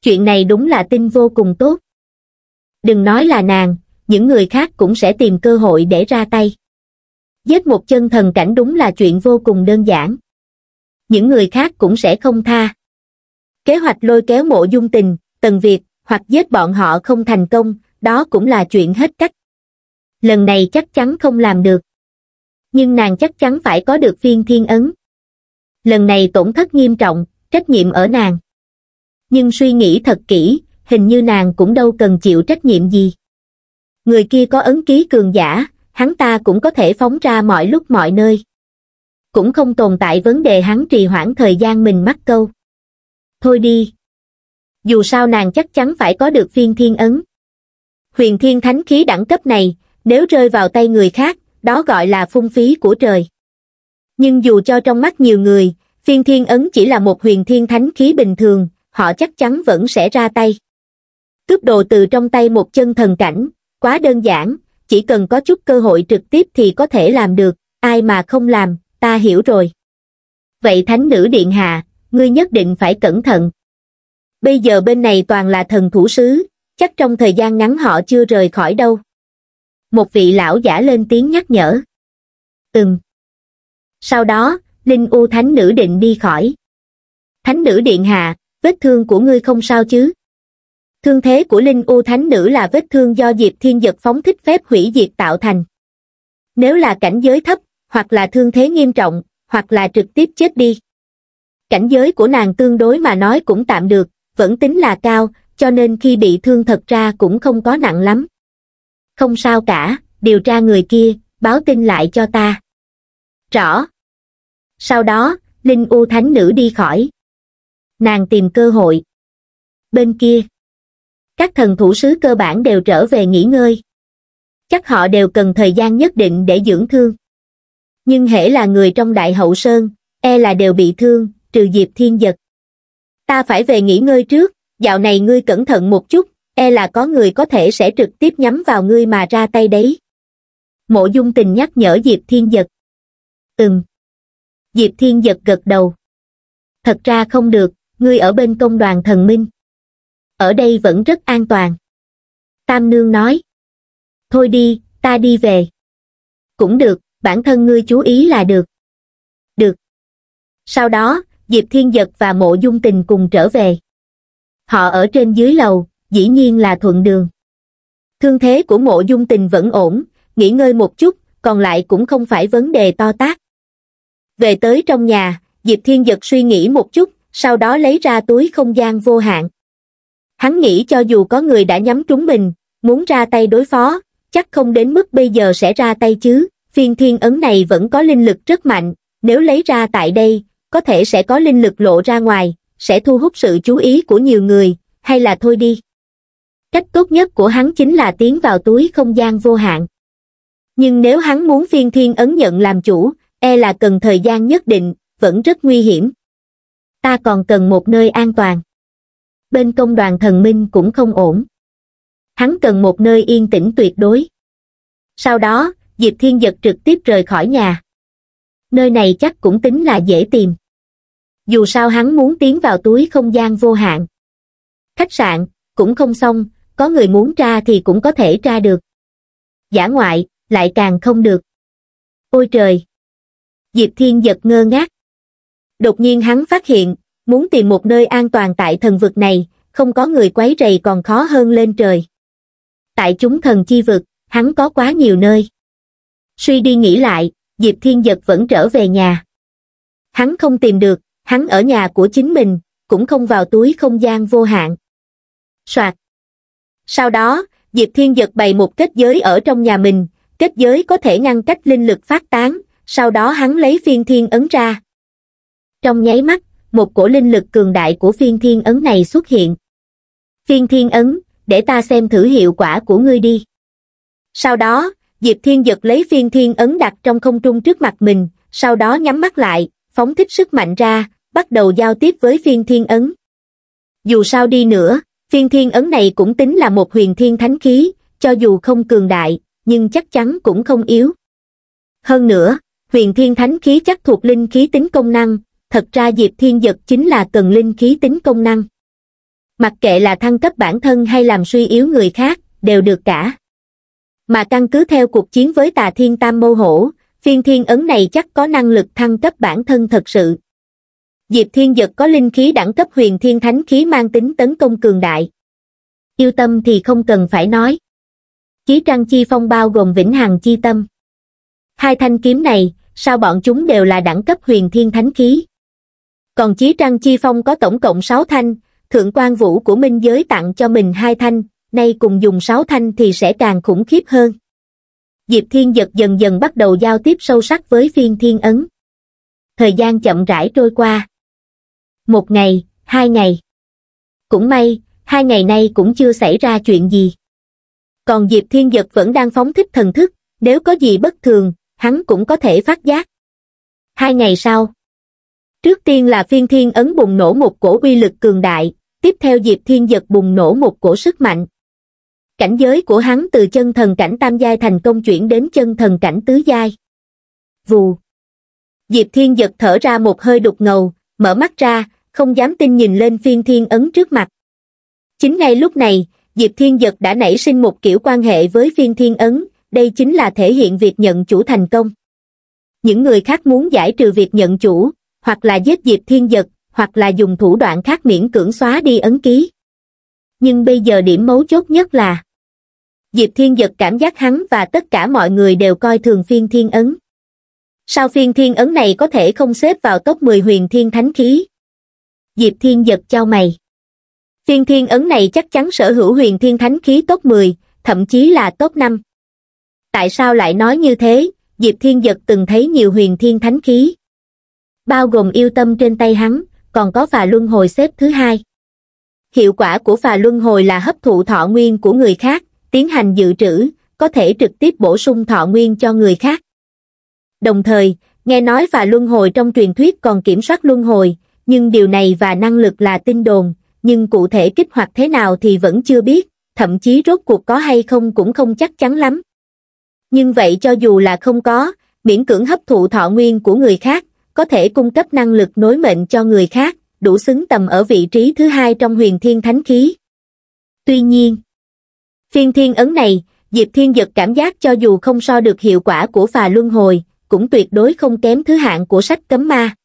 Chuyện này đúng là tin vô cùng tốt. Đừng nói là nàng, những người khác cũng sẽ tìm cơ hội để ra tay giết một chân thần cảnh đúng là chuyện vô cùng đơn giản. Những người khác cũng sẽ không tha. Kế hoạch lôi kéo mộ dung tình, tần việt, hoặc giết bọn họ không thành công, đó cũng là chuyện hết cách. Lần này chắc chắn không làm được. Nhưng nàng chắc chắn phải có được phiên thiên ấn. Lần này tổn thất nghiêm trọng, trách nhiệm ở nàng. Nhưng suy nghĩ thật kỹ, hình như nàng cũng đâu cần chịu trách nhiệm gì. Người kia có ấn ký cường giả, hắn ta cũng có thể phóng ra mọi lúc mọi nơi. Cũng không tồn tại vấn đề hắn trì hoãn thời gian mình mắc câu. Thôi đi. Dù sao nàng chắc chắn phải có được phiên thiên ấn. Huyền thiên thánh khí đẳng cấp này, nếu rơi vào tay người khác, đó gọi là phung phí của trời. Nhưng dù cho trong mắt nhiều người, phiên thiên ấn chỉ là một huyền thiên thánh khí bình thường, họ chắc chắn vẫn sẽ ra tay. Cướp đồ từ trong tay một chân thần cảnh, quá đơn giản, chỉ cần có chút cơ hội trực tiếp thì có thể làm được, ai mà không làm, ta hiểu rồi. Vậy thánh nữ điện hạ, ngươi nhất định phải cẩn thận. Bây giờ bên này toàn là thần thủ sứ, chắc trong thời gian ngắn họ chưa rời khỏi đâu. Một vị lão giả lên tiếng nhắc nhở. Ừm. Sau đó, Linh U Thánh Nữ định đi khỏi. Thánh Nữ Điện Hạ, vết thương của ngươi không sao chứ? thương thế của linh u thánh nữ là vết thương do diệp thiên giật phóng thích phép hủy diệt tạo thành nếu là cảnh giới thấp hoặc là thương thế nghiêm trọng hoặc là trực tiếp chết đi cảnh giới của nàng tương đối mà nói cũng tạm được vẫn tính là cao cho nên khi bị thương thật ra cũng không có nặng lắm không sao cả điều tra người kia báo tin lại cho ta rõ sau đó linh u thánh nữ đi khỏi nàng tìm cơ hội bên kia các thần thủ sứ cơ bản đều trở về nghỉ ngơi chắc họ đều cần thời gian nhất định để dưỡng thương nhưng hễ là người trong đại hậu sơn e là đều bị thương trừ diệp thiên giật ta phải về nghỉ ngơi trước dạo này ngươi cẩn thận một chút e là có người có thể sẽ trực tiếp nhắm vào ngươi mà ra tay đấy mộ dung tình nhắc nhở diệp thiên giật ừm diệp thiên giật gật đầu thật ra không được ngươi ở bên công đoàn thần minh ở đây vẫn rất an toàn. Tam Nương nói, thôi đi, ta đi về. Cũng được, bản thân ngươi chú ý là được. Được. Sau đó, Diệp Thiên Giật và Mộ Dung Tình cùng trở về. Họ ở trên dưới lầu, dĩ nhiên là thuận đường. Thương thế của Mộ Dung Tình vẫn ổn, nghỉ ngơi một chút, còn lại cũng không phải vấn đề to tát. Về tới trong nhà, Diệp Thiên Giật suy nghĩ một chút, sau đó lấy ra túi không gian vô hạn. Hắn nghĩ cho dù có người đã nhắm trúng mình, muốn ra tay đối phó, chắc không đến mức bây giờ sẽ ra tay chứ, phiên thiên ấn này vẫn có linh lực rất mạnh, nếu lấy ra tại đây, có thể sẽ có linh lực lộ ra ngoài, sẽ thu hút sự chú ý của nhiều người, hay là thôi đi. Cách tốt nhất của hắn chính là tiến vào túi không gian vô hạn. Nhưng nếu hắn muốn phiên thiên ấn nhận làm chủ, e là cần thời gian nhất định, vẫn rất nguy hiểm. Ta còn cần một nơi an toàn bên công đoàn thần minh cũng không ổn. Hắn cần một nơi yên tĩnh tuyệt đối. Sau đó, Diệp Thiên Giật trực tiếp rời khỏi nhà. Nơi này chắc cũng tính là dễ tìm. Dù sao hắn muốn tiến vào túi không gian vô hạn. Khách sạn, cũng không xong, có người muốn tra thì cũng có thể tra được. Giả ngoại, lại càng không được. Ôi trời! Diệp Thiên Giật ngơ ngác. Đột nhiên hắn phát hiện, muốn tìm một nơi an toàn tại thần vực này không có người quấy rầy còn khó hơn lên trời tại chúng thần chi vực hắn có quá nhiều nơi suy đi nghĩ lại diệp thiên giật vẫn trở về nhà hắn không tìm được hắn ở nhà của chính mình cũng không vào túi không gian vô hạn soạt sau đó diệp thiên giật bày một kết giới ở trong nhà mình kết giới có thể ngăn cách linh lực phát tán sau đó hắn lấy phiên thiên ấn ra trong nháy mắt một cổ linh lực cường đại của phiên thiên ấn này xuất hiện. Phiên thiên ấn, để ta xem thử hiệu quả của ngươi đi. Sau đó, Diệp Thiên giật lấy phiên thiên ấn đặt trong không trung trước mặt mình, sau đó nhắm mắt lại, phóng thích sức mạnh ra, bắt đầu giao tiếp với phiên thiên ấn. Dù sao đi nữa, phiên thiên ấn này cũng tính là một huyền thiên thánh khí, cho dù không cường đại, nhưng chắc chắn cũng không yếu. Hơn nữa, huyền thiên thánh khí chắc thuộc linh khí tính công năng, thật ra diệp thiên giật chính là cần linh khí tính công năng mặc kệ là thăng cấp bản thân hay làm suy yếu người khác đều được cả mà căn cứ theo cuộc chiến với tà thiên tam mô hổ phiên thiên ấn này chắc có năng lực thăng cấp bản thân thật sự diệp thiên giật có linh khí đẳng cấp huyền thiên thánh khí mang tính tấn công cường đại yêu tâm thì không cần phải nói chí trăng chi phong bao gồm vĩnh hằng chi tâm hai thanh kiếm này sao bọn chúng đều là đẳng cấp huyền thiên thánh khí còn Chí Trăng Chi Phong có tổng cộng 6 thanh, Thượng quan Vũ của Minh Giới tặng cho mình hai thanh, nay cùng dùng 6 thanh thì sẽ càng khủng khiếp hơn. Diệp Thiên Giật dần dần bắt đầu giao tiếp sâu sắc với phiên thiên ấn. Thời gian chậm rãi trôi qua. Một ngày, hai ngày. Cũng may, hai ngày nay cũng chưa xảy ra chuyện gì. Còn Diệp Thiên Giật vẫn đang phóng thích thần thức, nếu có gì bất thường, hắn cũng có thể phát giác. Hai ngày sau, Trước tiên là phiên thiên ấn bùng nổ một cổ uy lực cường đại, tiếp theo Diệp Thiên Giật bùng nổ một cổ sức mạnh. Cảnh giới của hắn từ chân thần cảnh tam giai thành công chuyển đến chân thần cảnh tứ giai. Vù. Diệp Thiên Giật thở ra một hơi đục ngầu, mở mắt ra, không dám tin nhìn lên phiên thiên ấn trước mặt. Chính ngay lúc này, Diệp Thiên Giật đã nảy sinh một kiểu quan hệ với phiên thiên ấn, đây chính là thể hiện việc nhận chủ thành công. Những người khác muốn giải trừ việc nhận chủ, hoặc là giết Diệp Thiên Giật, hoặc là dùng thủ đoạn khác miễn cưỡng xóa đi ấn ký. Nhưng bây giờ điểm mấu chốt nhất là Diệp Thiên Giật cảm giác hắn và tất cả mọi người đều coi thường phiên thiên ấn. Sao phiên thiên ấn này có thể không xếp vào top 10 huyền thiên thánh khí? Diệp Thiên Giật cho mày. Phiên thiên ấn này chắc chắn sở hữu huyền thiên thánh khí top 10, thậm chí là top 5. Tại sao lại nói như thế? Diệp Thiên Giật từng thấy nhiều huyền thiên thánh khí bao gồm yêu tâm trên tay hắn còn có phà luân hồi xếp thứ hai hiệu quả của phà luân hồi là hấp thụ thọ nguyên của người khác tiến hành dự trữ có thể trực tiếp bổ sung thọ nguyên cho người khác đồng thời nghe nói phà luân hồi trong truyền thuyết còn kiểm soát luân hồi nhưng điều này và năng lực là tin đồn nhưng cụ thể kích hoạt thế nào thì vẫn chưa biết thậm chí rốt cuộc có hay không cũng không chắc chắn lắm nhưng vậy cho dù là không có miễn cưỡng hấp thụ thọ nguyên của người khác có thể cung cấp năng lực nối mệnh cho người khác, đủ xứng tầm ở vị trí thứ hai trong huyền thiên thánh khí. Tuy nhiên, phiên thiên ấn này, Diệp Thiên giật cảm giác cho dù không so được hiệu quả của phà luân hồi, cũng tuyệt đối không kém thứ hạng của sách cấm ma.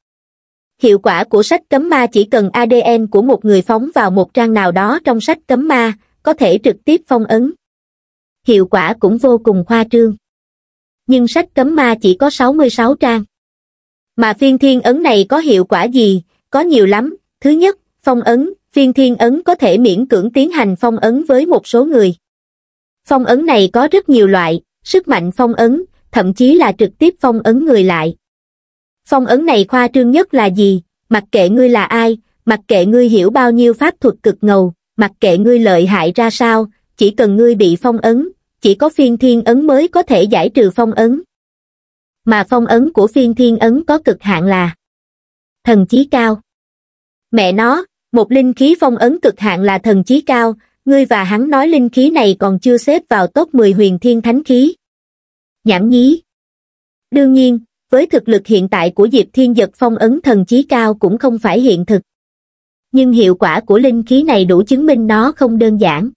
Hiệu quả của sách cấm ma chỉ cần ADN của một người phóng vào một trang nào đó trong sách cấm ma, có thể trực tiếp phong ấn. Hiệu quả cũng vô cùng khoa trương. Nhưng sách cấm ma chỉ có 66 trang mà phiên thiên ấn này có hiệu quả gì có nhiều lắm thứ nhất phong ấn phiên thiên ấn có thể miễn cưỡng tiến hành phong ấn với một số người phong ấn này có rất nhiều loại sức mạnh phong ấn thậm chí là trực tiếp phong ấn người lại phong ấn này khoa trương nhất là gì mặc kệ ngươi là ai mặc kệ ngươi hiểu bao nhiêu pháp thuật cực ngầu mặc kệ ngươi lợi hại ra sao chỉ cần ngươi bị phong ấn chỉ có phiên thiên ấn mới có thể giải trừ phong ấn mà phong ấn của phiên thiên ấn có cực hạn là thần chí cao. Mẹ nó, một linh khí phong ấn cực hạn là thần chí cao, ngươi và hắn nói linh khí này còn chưa xếp vào top 10 huyền thiên thánh khí. Nhảm nhí. Đương nhiên, với thực lực hiện tại của Diệp Thiên Giật phong ấn thần chí cao cũng không phải hiện thực. Nhưng hiệu quả của linh khí này đủ chứng minh nó không đơn giản.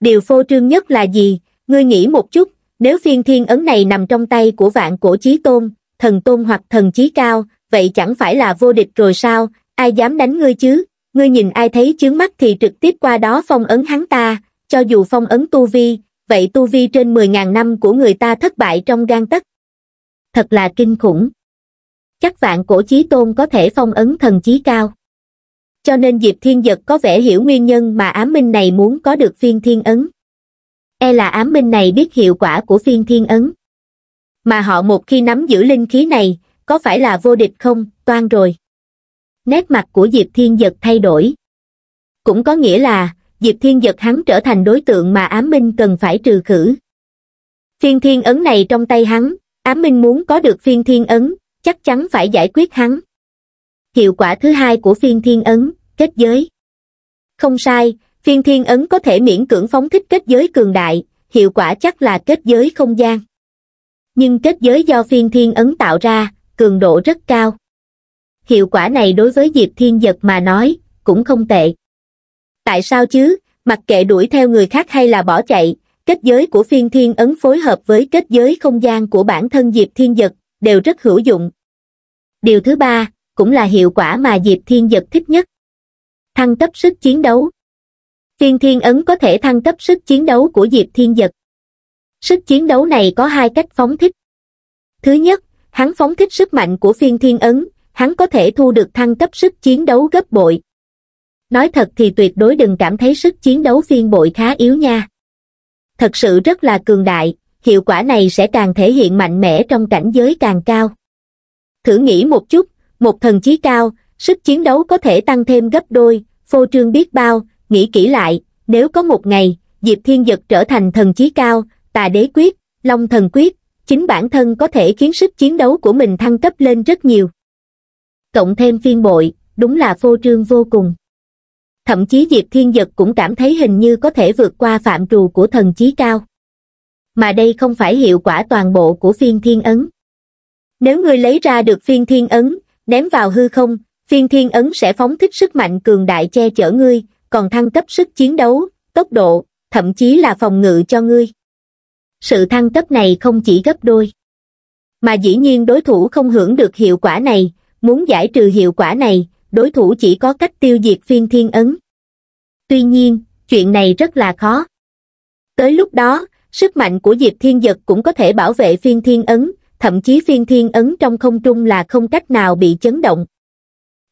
Điều phô trương nhất là gì? Ngươi nghĩ một chút, nếu phiên thiên ấn này nằm trong tay của vạn cổ chí tôn, thần tôn hoặc thần chí cao, vậy chẳng phải là vô địch rồi sao, ai dám đánh ngươi chứ, ngươi nhìn ai thấy chướng mắt thì trực tiếp qua đó phong ấn hắn ta, cho dù phong ấn tu vi, vậy tu vi trên 10.000 năm của người ta thất bại trong gan tất. Thật là kinh khủng. Chắc vạn cổ chí tôn có thể phong ấn thần chí cao. Cho nên Diệp Thiên Giật có vẻ hiểu nguyên nhân mà ám Minh này muốn có được phiên thiên ấn e là ám binh này biết hiệu quả của phiên thiên ấn. Mà họ một khi nắm giữ linh khí này, có phải là vô địch không, toan rồi. Nét mặt của Diệp Thiên Giật thay đổi. Cũng có nghĩa là, Diệp Thiên Giật hắn trở thành đối tượng mà ám minh cần phải trừ khử. Phiên thiên ấn này trong tay hắn, ám minh muốn có được phiên thiên ấn, chắc chắn phải giải quyết hắn. Hiệu quả thứ hai của phiên thiên ấn, kết giới. Không sai, phiên thiên ấn có thể miễn cưỡng phóng thích kết giới cường đại, hiệu quả chắc là kết giới không gian. Nhưng kết giới do phiên thiên ấn tạo ra, cường độ rất cao. Hiệu quả này đối với Diệp Thiên Giật mà nói, cũng không tệ. Tại sao chứ, mặc kệ đuổi theo người khác hay là bỏ chạy, kết giới của phiên thiên ấn phối hợp với kết giới không gian của bản thân Diệp Thiên Giật, đều rất hữu dụng. Điều thứ ba, cũng là hiệu quả mà Diệp Thiên Giật thích nhất. Thăng cấp sức chiến đấu tiên thiên ấn có thể thăng cấp sức chiến đấu của diệp thiên giật sức chiến đấu này có hai cách phóng thích thứ nhất hắn phóng thích sức mạnh của phiên thiên ấn hắn có thể thu được thăng cấp sức chiến đấu gấp bội nói thật thì tuyệt đối đừng cảm thấy sức chiến đấu phiên bội khá yếu nha thật sự rất là cường đại hiệu quả này sẽ càng thể hiện mạnh mẽ trong cảnh giới càng cao thử nghĩ một chút một thần chí cao sức chiến đấu có thể tăng thêm gấp đôi phô trương biết bao nghĩ kỹ lại nếu có một ngày diệp thiên giật trở thành thần chí cao tà đế quyết long thần quyết chính bản thân có thể khiến sức chiến đấu của mình thăng cấp lên rất nhiều cộng thêm phiên bội đúng là phô trương vô cùng thậm chí diệp thiên giật cũng cảm thấy hình như có thể vượt qua phạm trù của thần chí cao mà đây không phải hiệu quả toàn bộ của phiên thiên ấn nếu ngươi lấy ra được phiên thiên ấn ném vào hư không phiên thiên ấn sẽ phóng thích sức mạnh cường đại che chở ngươi còn thăng cấp sức chiến đấu, tốc độ, thậm chí là phòng ngự cho ngươi. Sự thăng cấp này không chỉ gấp đôi, mà dĩ nhiên đối thủ không hưởng được hiệu quả này, muốn giải trừ hiệu quả này, đối thủ chỉ có cách tiêu diệt phiên thiên ấn. Tuy nhiên, chuyện này rất là khó. Tới lúc đó, sức mạnh của Diệp Thiên Dật cũng có thể bảo vệ phiên thiên ấn, thậm chí phiên thiên ấn trong không trung là không cách nào bị chấn động.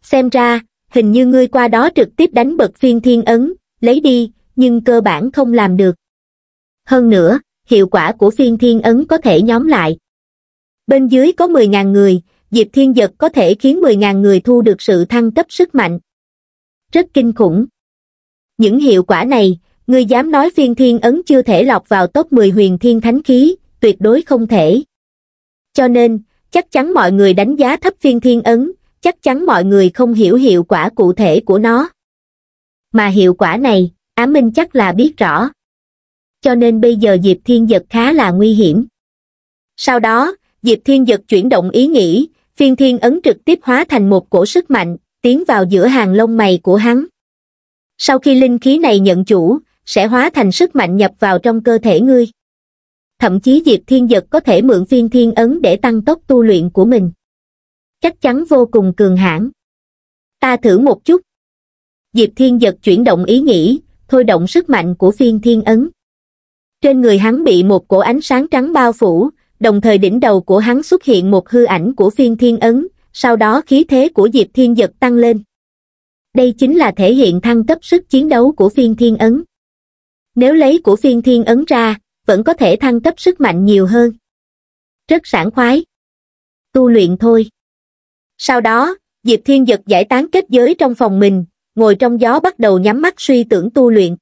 Xem ra, hình như ngươi qua đó trực tiếp đánh bật phiên thiên ấn, lấy đi, nhưng cơ bản không làm được. Hơn nữa, hiệu quả của phiên thiên ấn có thể nhóm lại. Bên dưới có 10.000 người, Diệp Thiên Giật có thể khiến 10.000 người thu được sự thăng cấp sức mạnh. Rất kinh khủng. Những hiệu quả này, ngươi dám nói phiên thiên ấn chưa thể lọc vào top 10 huyền thiên thánh khí, tuyệt đối không thể. Cho nên, chắc chắn mọi người đánh giá thấp phiên thiên ấn, chắc chắn mọi người không hiểu hiệu quả cụ thể của nó. Mà hiệu quả này, Á Minh chắc là biết rõ. Cho nên bây giờ Diệp Thiên Giật khá là nguy hiểm. Sau đó, Diệp Thiên Giật chuyển động ý nghĩ, phiên thiên ấn trực tiếp hóa thành một cổ sức mạnh, tiến vào giữa hàng lông mày của hắn. Sau khi linh khí này nhận chủ, sẽ hóa thành sức mạnh nhập vào trong cơ thể ngươi. Thậm chí Diệp Thiên Giật có thể mượn phiên thiên ấn để tăng tốc tu luyện của mình chắc chắn vô cùng cường hãn ta thử một chút diệp thiên giật chuyển động ý nghĩ thôi động sức mạnh của phiên thiên ấn trên người hắn bị một cổ ánh sáng trắng bao phủ đồng thời đỉnh đầu của hắn xuất hiện một hư ảnh của phiên thiên ấn sau đó khí thế của diệp thiên giật tăng lên đây chính là thể hiện thăng cấp sức chiến đấu của phiên thiên ấn nếu lấy của phiên thiên ấn ra vẫn có thể thăng cấp sức mạnh nhiều hơn rất sảng khoái tu luyện thôi sau đó, Diệp Thiên Dật giải tán kết giới trong phòng mình, ngồi trong gió bắt đầu nhắm mắt suy tưởng tu luyện.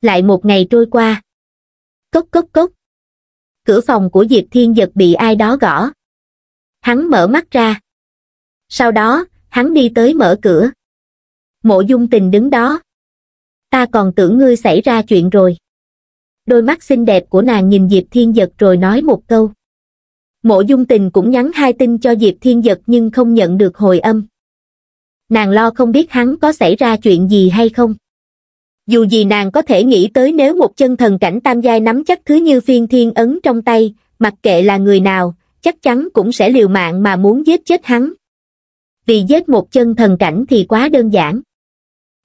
Lại một ngày trôi qua. Cốc cốc cốc. Cửa phòng của Diệp Thiên Dật bị ai đó gõ. Hắn mở mắt ra. Sau đó, hắn đi tới mở cửa. Mộ dung tình đứng đó. Ta còn tưởng ngươi xảy ra chuyện rồi. Đôi mắt xinh đẹp của nàng nhìn Diệp Thiên Dật rồi nói một câu. Mộ dung tình cũng nhắn hai tin cho Diệp Thiên Giật nhưng không nhận được hồi âm. Nàng lo không biết hắn có xảy ra chuyện gì hay không. Dù gì nàng có thể nghĩ tới nếu một chân thần cảnh tam giai nắm chắc thứ như phiên thiên ấn trong tay, mặc kệ là người nào, chắc chắn cũng sẽ liều mạng mà muốn giết chết hắn. Vì giết một chân thần cảnh thì quá đơn giản.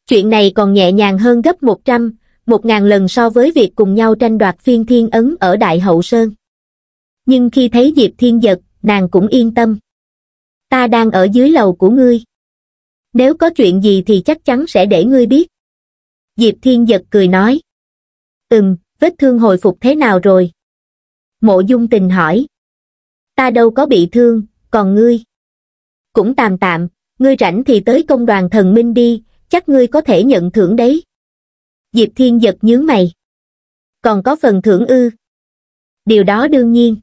Chuyện này còn nhẹ nhàng hơn gấp 100, 1.000 lần so với việc cùng nhau tranh đoạt phiên thiên ấn ở Đại Hậu Sơn nhưng khi thấy diệp thiên Vật nàng cũng yên tâm ta đang ở dưới lầu của ngươi nếu có chuyện gì thì chắc chắn sẽ để ngươi biết diệp thiên Vật cười nói ừm vết thương hồi phục thế nào rồi mộ dung tình hỏi ta đâu có bị thương còn ngươi cũng tạm tạm ngươi rảnh thì tới công đoàn thần minh đi chắc ngươi có thể nhận thưởng đấy diệp thiên Vật nhướng mày còn có phần thưởng ư điều đó đương nhiên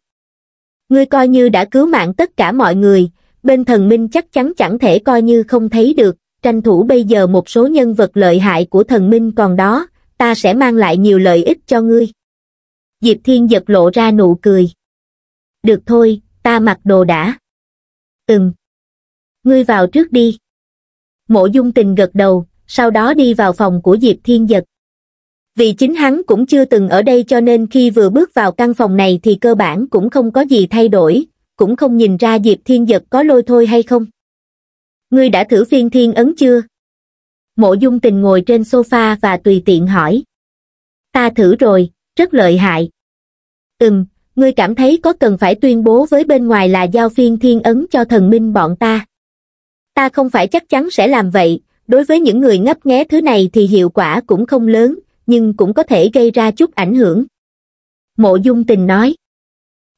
ngươi coi như đã cứu mạng tất cả mọi người, bên thần minh chắc chắn chẳng thể coi như không thấy được, tranh thủ bây giờ một số nhân vật lợi hại của thần minh còn đó, ta sẽ mang lại nhiều lợi ích cho ngươi. Diệp Thiên giật lộ ra nụ cười. Được thôi, ta mặc đồ đã. Ừm. Ngươi vào trước đi. Mộ dung tình gật đầu, sau đó đi vào phòng của Diệp Thiên Giật vì chính hắn cũng chưa từng ở đây cho nên khi vừa bước vào căn phòng này thì cơ bản cũng không có gì thay đổi cũng không nhìn ra diệp thiên giật có lôi thôi hay không ngươi đã thử phiên thiên ấn chưa mộ dung tình ngồi trên sofa và tùy tiện hỏi ta thử rồi rất lợi hại ừm ngươi cảm thấy có cần phải tuyên bố với bên ngoài là giao phiên thiên ấn cho thần minh bọn ta ta không phải chắc chắn sẽ làm vậy đối với những người ngấp nghé thứ này thì hiệu quả cũng không lớn nhưng cũng có thể gây ra chút ảnh hưởng. Mộ dung tình nói.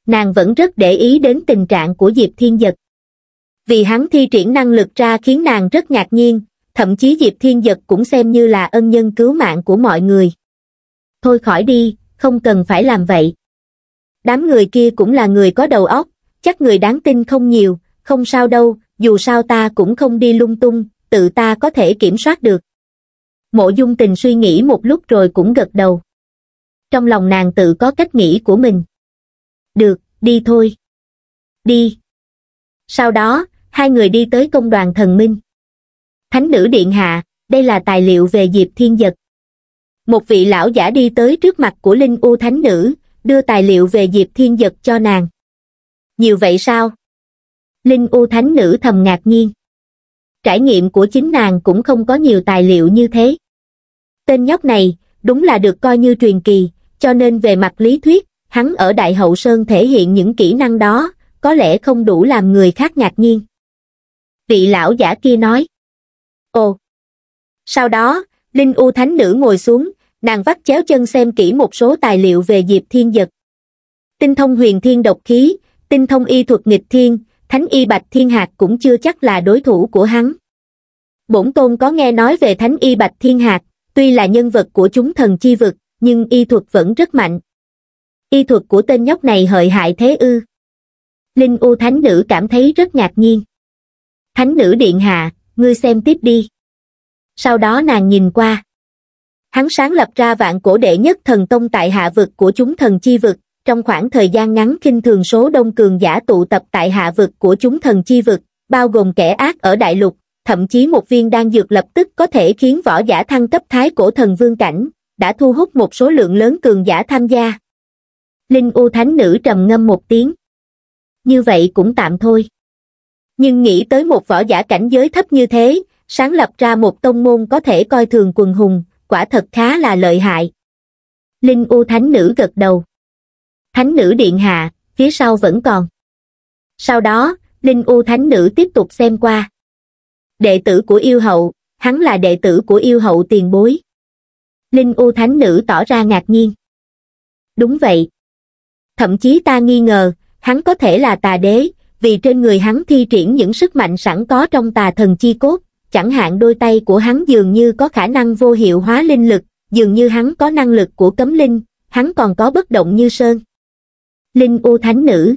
Nàng vẫn rất để ý đến tình trạng của Diệp Thiên Giật. Vì hắn thi triển năng lực ra khiến nàng rất ngạc nhiên, thậm chí Diệp Thiên Giật cũng xem như là ân nhân cứu mạng của mọi người. Thôi khỏi đi, không cần phải làm vậy. Đám người kia cũng là người có đầu óc, chắc người đáng tin không nhiều, không sao đâu, dù sao ta cũng không đi lung tung, tự ta có thể kiểm soát được. Mộ dung tình suy nghĩ một lúc rồi cũng gật đầu. Trong lòng nàng tự có cách nghĩ của mình. Được, đi thôi. Đi. Sau đó, hai người đi tới công đoàn thần minh. Thánh nữ điện hạ, đây là tài liệu về Diệp Thiên Dật. Một vị lão giả đi tới trước mặt của Linh U Thánh nữ, đưa tài liệu về Diệp Thiên Dật cho nàng. Nhiều vậy sao? Linh U Thánh nữ thầm ngạc nhiên trải nghiệm của chính nàng cũng không có nhiều tài liệu như thế. Tên nhóc này, đúng là được coi như truyền kỳ, cho nên về mặt lý thuyết, hắn ở Đại Hậu Sơn thể hiện những kỹ năng đó, có lẽ không đủ làm người khác ngạc nhiên. Vị lão giả kia nói. Ồ! Sau đó, Linh U Thánh Nữ ngồi xuống, nàng vắt chéo chân xem kỹ một số tài liệu về Diệp Thiên Dật. Tinh thông huyền thiên độc khí, tinh thông y thuật nghịch thiên, thánh y bạch thiên hạt cũng chưa chắc là đối thủ của hắn bổn tôn có nghe nói về thánh y bạch thiên hạt tuy là nhân vật của chúng thần chi vực nhưng y thuật vẫn rất mạnh y thuật của tên nhóc này hợi hại thế ư linh u thánh nữ cảm thấy rất ngạc nhiên thánh nữ điện hạ ngươi xem tiếp đi sau đó nàng nhìn qua hắn sáng lập ra vạn cổ đệ nhất thần tông tại hạ vực của chúng thần chi vực trong khoảng thời gian ngắn kinh thường số đông cường giả tụ tập tại hạ vực của chúng thần chi vực bao gồm kẻ ác ở đại lục thậm chí một viên đan dược lập tức có thể khiến võ giả thăng cấp thái cổ thần vương cảnh, đã thu hút một số lượng lớn cường giả tham gia. Linh U Thánh Nữ trầm ngâm một tiếng. Như vậy cũng tạm thôi. Nhưng nghĩ tới một võ giả cảnh giới thấp như thế, sáng lập ra một tông môn có thể coi thường quần hùng, quả thật khá là lợi hại. Linh U Thánh Nữ gật đầu. Thánh Nữ Điện Hạ, phía sau vẫn còn. Sau đó, Linh U Thánh Nữ tiếp tục xem qua đệ tử của yêu hậu, hắn là đệ tử của yêu hậu tiền bối. Linh U Thánh Nữ tỏ ra ngạc nhiên. Đúng vậy. Thậm chí ta nghi ngờ, hắn có thể là tà đế, vì trên người hắn thi triển những sức mạnh sẵn có trong tà thần chi cốt, chẳng hạn đôi tay của hắn dường như có khả năng vô hiệu hóa linh lực, dường như hắn có năng lực của cấm linh, hắn còn có bất động như sơn. Linh U Thánh Nữ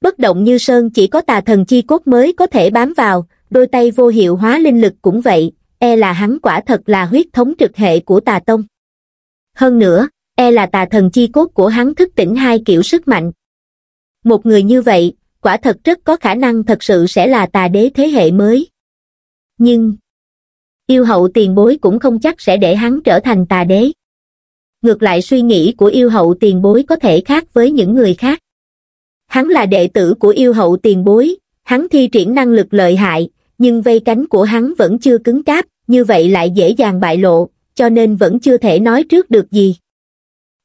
Bất động như sơn chỉ có tà thần chi cốt mới có thể bám vào, đôi tay vô hiệu hóa linh lực cũng vậy e là hắn quả thật là huyết thống trực hệ của tà tông hơn nữa e là tà thần chi cốt của hắn thức tỉnh hai kiểu sức mạnh một người như vậy quả thật rất có khả năng thật sự sẽ là tà đế thế hệ mới nhưng yêu hậu tiền bối cũng không chắc sẽ để hắn trở thành tà đế ngược lại suy nghĩ của yêu hậu tiền bối có thể khác với những người khác hắn là đệ tử của yêu hậu tiền bối hắn thi triển năng lực lợi hại nhưng vây cánh của hắn vẫn chưa cứng cáp như vậy lại dễ dàng bại lộ cho nên vẫn chưa thể nói trước được gì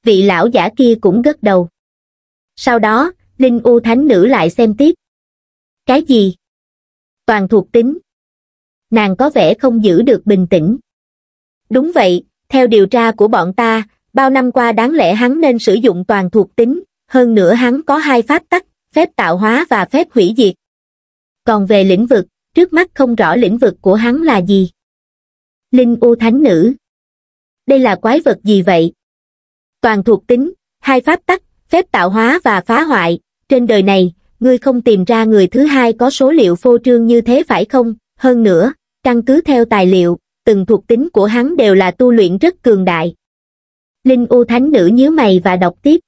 vị lão giả kia cũng gật đầu sau đó linh u thánh nữ lại xem tiếp cái gì toàn thuộc tính nàng có vẻ không giữ được bình tĩnh đúng vậy theo điều tra của bọn ta bao năm qua đáng lẽ hắn nên sử dụng toàn thuộc tính hơn nữa hắn có hai pháp tắc phép tạo hóa và phép hủy diệt còn về lĩnh vực trước mắt không rõ lĩnh vực của hắn là gì. Linh U Thánh Nữ Đây là quái vật gì vậy? Toàn thuộc tính, hai pháp tắc, phép tạo hóa và phá hoại. Trên đời này, ngươi không tìm ra người thứ hai có số liệu phô trương như thế phải không? Hơn nữa, căn cứ theo tài liệu, từng thuộc tính của hắn đều là tu luyện rất cường đại. Linh U Thánh Nữ nhíu mày và đọc tiếp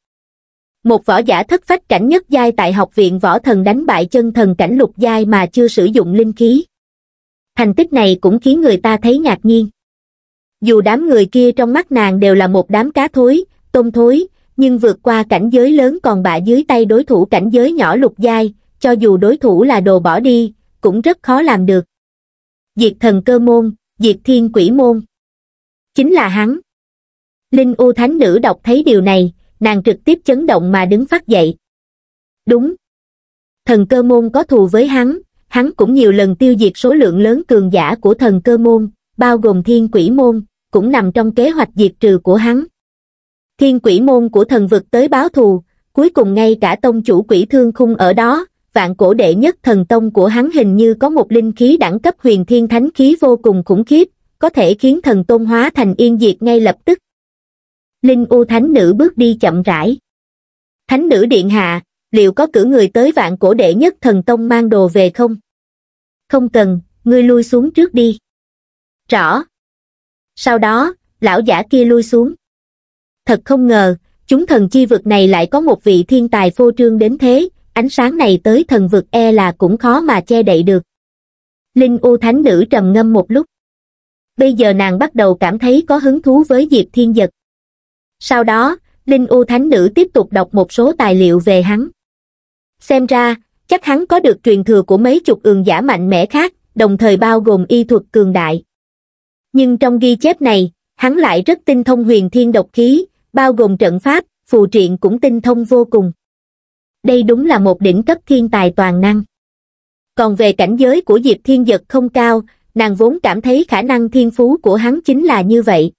một võ giả thất phách cảnh nhất giai tại học viện võ thần đánh bại chân thần cảnh lục giai mà chưa sử dụng linh khí. Thành tích này cũng khiến người ta thấy ngạc nhiên. Dù đám người kia trong mắt nàng đều là một đám cá thối, tôm thối, nhưng vượt qua cảnh giới lớn còn bạ dưới tay đối thủ cảnh giới nhỏ lục giai, cho dù đối thủ là đồ bỏ đi, cũng rất khó làm được. Diệt thần cơ môn, diệt thiên quỷ môn. Chính là hắn. Linh U Thánh Nữ đọc thấy điều này, nàng trực tiếp chấn động mà đứng phát dậy. Đúng. Thần cơ môn có thù với hắn, hắn cũng nhiều lần tiêu diệt số lượng lớn cường giả của thần cơ môn, bao gồm thiên quỷ môn, cũng nằm trong kế hoạch diệt trừ của hắn. Thiên quỷ môn của thần vực tới báo thù, cuối cùng ngay cả tông chủ quỷ thương khung ở đó, vạn cổ đệ nhất thần tông của hắn hình như có một linh khí đẳng cấp huyền thiên thánh khí vô cùng khủng khiếp, có thể khiến thần tôn hóa thành yên diệt ngay lập tức. Linh U Thánh Nữ bước đi chậm rãi. Thánh Nữ Điện Hạ, liệu có cử người tới vạn cổ đệ nhất thần tông mang đồ về không? Không cần, ngươi lui xuống trước đi. Rõ. Sau đó, lão giả kia lui xuống. Thật không ngờ, chúng thần chi vực này lại có một vị thiên tài phô trương đến thế, ánh sáng này tới thần vực e là cũng khó mà che đậy được. Linh U Thánh Nữ trầm ngâm một lúc. Bây giờ nàng bắt đầu cảm thấy có hứng thú với Diệp Thiên Giật. Sau đó, Linh U Thánh Nữ tiếp tục đọc một số tài liệu về hắn. Xem ra, chắc hắn có được truyền thừa của mấy chục ường giả mạnh mẽ khác, đồng thời bao gồm y thuật cường đại. Nhưng trong ghi chép này, hắn lại rất tinh thông huyền thiên độc khí, bao gồm trận pháp, phù triện cũng tinh thông vô cùng. Đây đúng là một đỉnh cấp thiên tài toàn năng. Còn về cảnh giới của Diệp Thiên Dật không cao, nàng vốn cảm thấy khả năng thiên phú của hắn chính là như vậy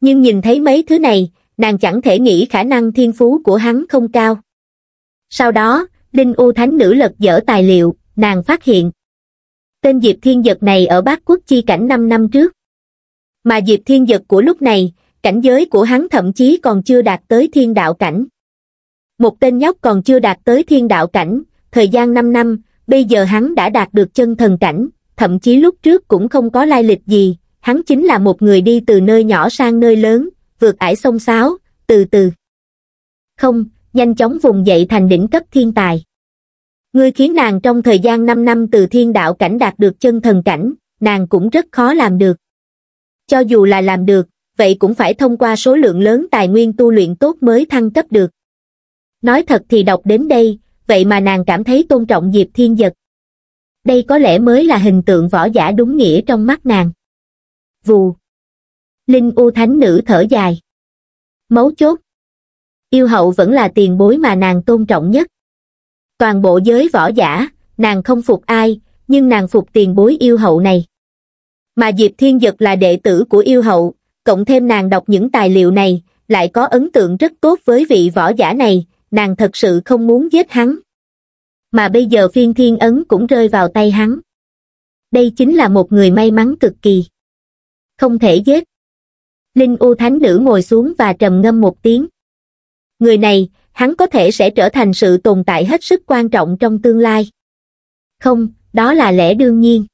nhưng nhìn thấy mấy thứ này, nàng chẳng thể nghĩ khả năng thiên phú của hắn không cao. Sau đó, Linh U Thánh Nữ lật dở tài liệu, nàng phát hiện. Tên Diệp Thiên Giật này ở Bắc Quốc chi cảnh 5 năm trước. Mà Diệp Thiên Giật của lúc này, cảnh giới của hắn thậm chí còn chưa đạt tới thiên đạo cảnh. Một tên nhóc còn chưa đạt tới thiên đạo cảnh, thời gian 5 năm, bây giờ hắn đã đạt được chân thần cảnh, thậm chí lúc trước cũng không có lai lịch gì, hắn chính là một người đi từ nơi nhỏ sang nơi lớn, vượt ải sông sáo, từ từ. Không, nhanh chóng vùng dậy thành đỉnh cấp thiên tài. Ngươi khiến nàng trong thời gian 5 năm từ thiên đạo cảnh đạt được chân thần cảnh, nàng cũng rất khó làm được. Cho dù là làm được, vậy cũng phải thông qua số lượng lớn tài nguyên tu luyện tốt mới thăng cấp được. Nói thật thì đọc đến đây, vậy mà nàng cảm thấy tôn trọng Diệp Thiên Giật. Đây có lẽ mới là hình tượng võ giả đúng nghĩa trong mắt nàng vù. Linh U Thánh Nữ thở dài. Mấu chốt. Yêu hậu vẫn là tiền bối mà nàng tôn trọng nhất. Toàn bộ giới võ giả, nàng không phục ai, nhưng nàng phục tiền bối yêu hậu này. Mà Diệp Thiên Dật là đệ tử của yêu hậu, cộng thêm nàng đọc những tài liệu này, lại có ấn tượng rất tốt với vị võ giả này, nàng thật sự không muốn giết hắn. Mà bây giờ phiên thiên ấn cũng rơi vào tay hắn. Đây chính là một người may mắn cực kỳ không thể giết. Linh U Thánh Nữ ngồi xuống và trầm ngâm một tiếng. Người này, hắn có thể sẽ trở thành sự tồn tại hết sức quan trọng trong tương lai. Không, đó là lẽ đương nhiên.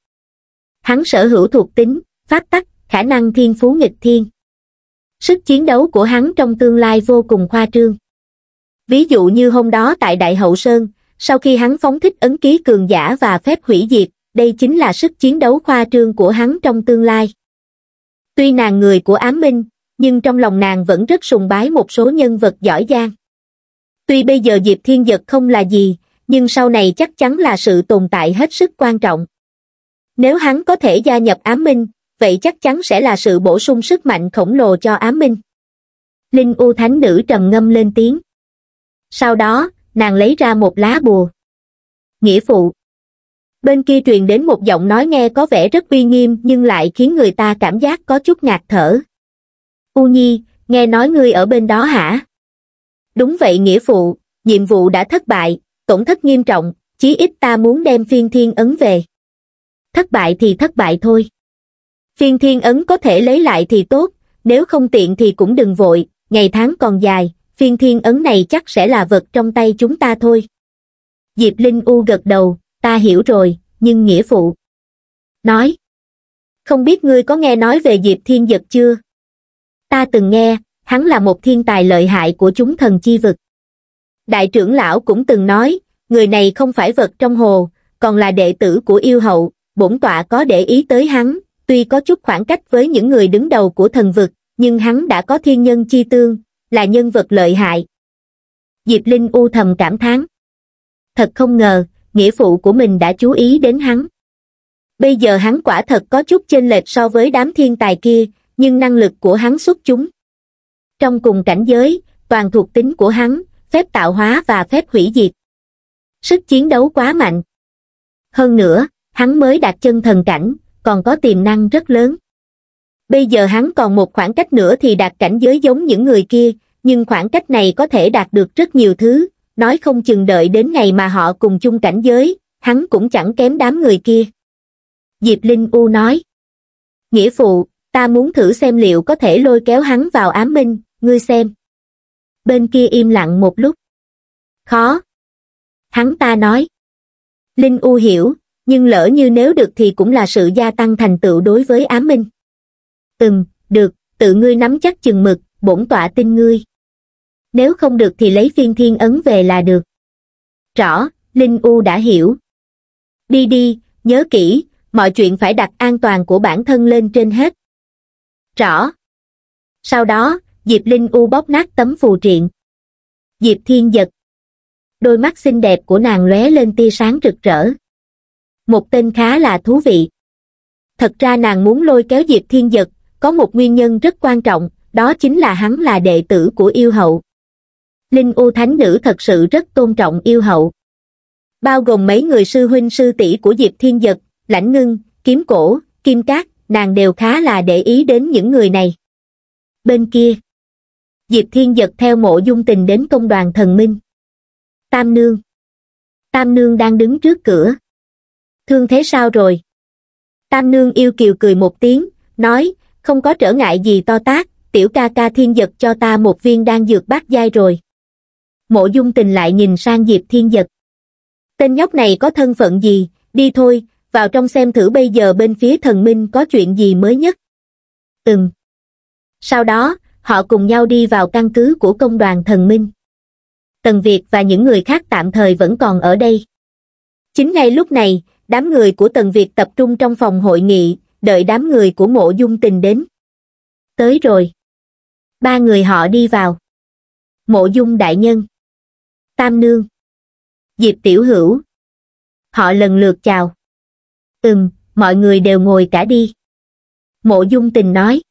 Hắn sở hữu thuộc tính, pháp tắc, khả năng thiên phú nghịch thiên. Sức chiến đấu của hắn trong tương lai vô cùng khoa trương. Ví dụ như hôm đó tại Đại Hậu Sơn, sau khi hắn phóng thích ấn ký cường giả và phép hủy diệt, đây chính là sức chiến đấu khoa trương của hắn trong tương lai. Tuy nàng người của ám minh, nhưng trong lòng nàng vẫn rất sùng bái một số nhân vật giỏi giang. Tuy bây giờ Diệp Thiên Dật không là gì, nhưng sau này chắc chắn là sự tồn tại hết sức quan trọng. Nếu hắn có thể gia nhập ám minh, vậy chắc chắn sẽ là sự bổ sung sức mạnh khổng lồ cho ám minh. Linh U Thánh Nữ trầm ngâm lên tiếng. Sau đó, nàng lấy ra một lá bùa. Nghĩa phụ, bên kia truyền đến một giọng nói nghe có vẻ rất uy nghiêm nhưng lại khiến người ta cảm giác có chút ngạt thở. U Nhi, nghe nói ngươi ở bên đó hả? Đúng vậy nghĩa phụ, nhiệm vụ đã thất bại, tổn thất nghiêm trọng, chí ít ta muốn đem phiên thiên ấn về. Thất bại thì thất bại thôi. Phiên thiên ấn có thể lấy lại thì tốt, nếu không tiện thì cũng đừng vội, ngày tháng còn dài, phiên thiên ấn này chắc sẽ là vật trong tay chúng ta thôi. Diệp Linh U gật đầu, ta hiểu rồi nhưng nghĩa phụ nói không biết ngươi có nghe nói về diệp thiên vật chưa ta từng nghe hắn là một thiên tài lợi hại của chúng thần chi vực đại trưởng lão cũng từng nói người này không phải vật trong hồ còn là đệ tử của yêu hậu bổn tọa có để ý tới hắn tuy có chút khoảng cách với những người đứng đầu của thần vực nhưng hắn đã có thiên nhân chi tương là nhân vật lợi hại diệp linh u thầm cảm thán thật không ngờ nghĩa phụ của mình đã chú ý đến hắn. Bây giờ hắn quả thật có chút chênh lệch so với đám thiên tài kia, nhưng năng lực của hắn xuất chúng. Trong cùng cảnh giới, toàn thuộc tính của hắn, phép tạo hóa và phép hủy diệt. Sức chiến đấu quá mạnh. Hơn nữa, hắn mới đạt chân thần cảnh, còn có tiềm năng rất lớn. Bây giờ hắn còn một khoảng cách nữa thì đạt cảnh giới giống những người kia, nhưng khoảng cách này có thể đạt được rất nhiều thứ, nói không chừng đợi đến ngày mà họ cùng chung cảnh giới, hắn cũng chẳng kém đám người kia. Diệp Linh U nói, Nghĩa phụ, ta muốn thử xem liệu có thể lôi kéo hắn vào ám minh, ngươi xem. Bên kia im lặng một lúc. Khó. Hắn ta nói. Linh U hiểu, nhưng lỡ như nếu được thì cũng là sự gia tăng thành tựu đối với ám minh. Ừm, được, tự ngươi nắm chắc chừng mực, bổn tọa tin ngươi nếu không được thì lấy phiên thiên ấn về là được. Rõ, Linh U đã hiểu. Đi đi, nhớ kỹ, mọi chuyện phải đặt an toàn của bản thân lên trên hết. Rõ. Sau đó, Diệp Linh U bóp nát tấm phù triện. Diệp Thiên giật. Đôi mắt xinh đẹp của nàng lóe lên tia sáng rực rỡ. Một tên khá là thú vị. Thật ra nàng muốn lôi kéo Diệp Thiên giật, có một nguyên nhân rất quan trọng, đó chính là hắn là đệ tử của yêu hậu. Linh U Thánh Nữ thật sự rất tôn trọng yêu hậu. Bao gồm mấy người sư huynh sư tỷ của Diệp Thiên Dật, Lãnh Ngưng, Kiếm Cổ, Kim Cát, nàng đều khá là để ý đến những người này. Bên kia, Diệp Thiên Dật theo mộ dung tình đến công đoàn thần minh. Tam Nương Tam Nương đang đứng trước cửa. Thương thế sao rồi? Tam Nương yêu kiều cười một tiếng, nói, không có trở ngại gì to tác, tiểu ca ca thiên giật cho ta một viên đan dược bát dai rồi mộ dung tình lại nhìn sang Diệp Thiên Giật. Tên nhóc này có thân phận gì, đi thôi, vào trong xem thử bây giờ bên phía thần minh có chuyện gì mới nhất. Ừm. Sau đó, họ cùng nhau đi vào căn cứ của công đoàn thần minh. Tần Việt và những người khác tạm thời vẫn còn ở đây. Chính ngay lúc này, đám người của Tần Việt tập trung trong phòng hội nghị, đợi đám người của mộ dung tình đến. Tới rồi. Ba người họ đi vào. Mộ dung đại nhân tam nương diệp tiểu hữu họ lần lượt chào ừm mọi người đều ngồi cả đi mộ dung tình nói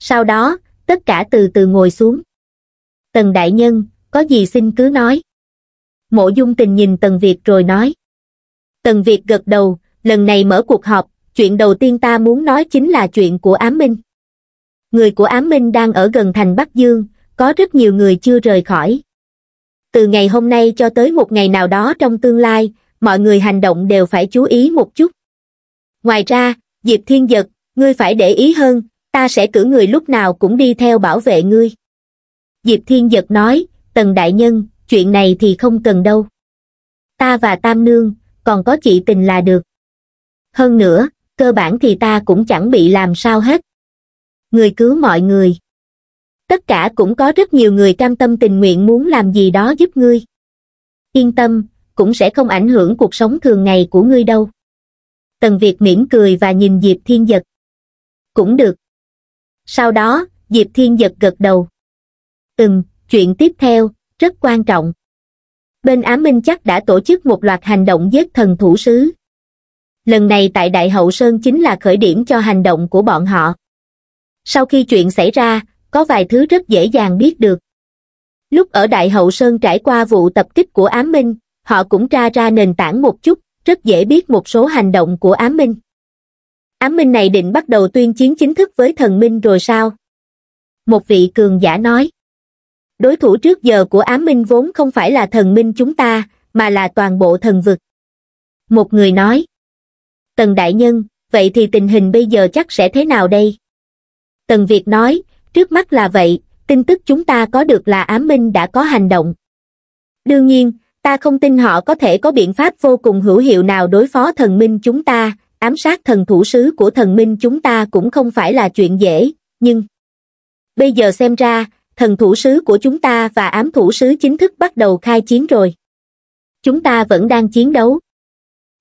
sau đó tất cả từ từ ngồi xuống tần đại nhân có gì xin cứ nói mộ dung tình nhìn tần việt rồi nói tần việt gật đầu lần này mở cuộc họp chuyện đầu tiên ta muốn nói chính là chuyện của ám minh người của ám minh đang ở gần thành bắc dương có rất nhiều người chưa rời khỏi từ ngày hôm nay cho tới một ngày nào đó trong tương lai, mọi người hành động đều phải chú ý một chút. Ngoài ra, Diệp Thiên Giật, ngươi phải để ý hơn, ta sẽ cử người lúc nào cũng đi theo bảo vệ ngươi. Diệp Thiên Giật nói, Tần Đại Nhân, chuyện này thì không cần đâu. Ta và Tam Nương, còn có chị tình là được. Hơn nữa, cơ bản thì ta cũng chẳng bị làm sao hết. Người cứu mọi người tất cả cũng có rất nhiều người cam tâm tình nguyện muốn làm gì đó giúp ngươi. Yên tâm, cũng sẽ không ảnh hưởng cuộc sống thường ngày của ngươi đâu. Tần Việt mỉm cười và nhìn Diệp Thiên Giật. Cũng được. Sau đó, Diệp Thiên Giật gật đầu. Ừm, chuyện tiếp theo, rất quan trọng. Bên Á Minh chắc đã tổ chức một loạt hành động giết thần thủ sứ. Lần này tại Đại Hậu Sơn chính là khởi điểm cho hành động của bọn họ. Sau khi chuyện xảy ra, có vài thứ rất dễ dàng biết được. Lúc ở Đại Hậu Sơn trải qua vụ tập kích của Ám Minh, họ cũng tra ra nền tảng một chút, rất dễ biết một số hành động của Ám Minh. Ám Minh này định bắt đầu tuyên chiến chính thức với thần Minh rồi sao? Một vị cường giả nói. Đối thủ trước giờ của Ám Minh vốn không phải là thần Minh chúng ta, mà là toàn bộ thần vực. Một người nói. Tần Đại Nhân, vậy thì tình hình bây giờ chắc sẽ thế nào đây? Tần Việt nói, trước mắt là vậy tin tức chúng ta có được là ám minh đã có hành động đương nhiên ta không tin họ có thể có biện pháp vô cùng hữu hiệu nào đối phó thần minh chúng ta ám sát thần thủ sứ của thần minh chúng ta cũng không phải là chuyện dễ nhưng bây giờ xem ra thần thủ sứ của chúng ta và ám thủ sứ chính thức bắt đầu khai chiến rồi chúng ta vẫn đang chiến đấu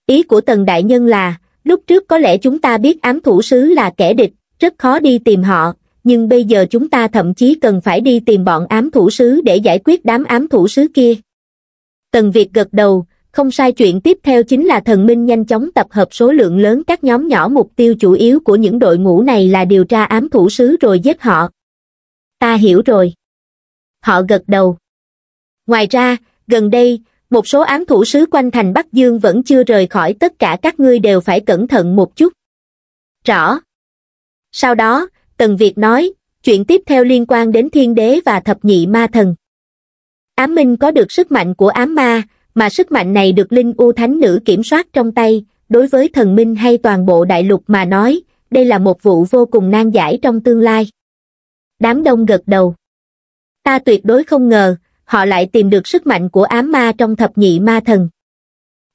ý của tần đại nhân là lúc trước có lẽ chúng ta biết ám thủ sứ là kẻ địch rất khó đi tìm họ nhưng bây giờ chúng ta thậm chí cần phải đi tìm bọn ám thủ sứ để giải quyết đám ám thủ sứ kia. Tần Việt gật đầu, không sai chuyện tiếp theo chính là thần minh nhanh chóng tập hợp số lượng lớn các nhóm nhỏ mục tiêu chủ yếu của những đội ngũ này là điều tra ám thủ sứ rồi giết họ. Ta hiểu rồi. Họ gật đầu. Ngoài ra, gần đây, một số ám thủ sứ quanh thành Bắc Dương vẫn chưa rời khỏi tất cả các ngươi đều phải cẩn thận một chút. Rõ. Sau đó, Tần Việt nói, chuyện tiếp theo liên quan đến thiên đế và thập nhị ma thần. Ám Minh có được sức mạnh của ám ma, mà sức mạnh này được Linh U Thánh Nữ kiểm soát trong tay, đối với thần Minh hay toàn bộ đại lục mà nói, đây là một vụ vô cùng nan giải trong tương lai. Đám đông gật đầu. Ta tuyệt đối không ngờ, họ lại tìm được sức mạnh của ám ma trong thập nhị ma thần.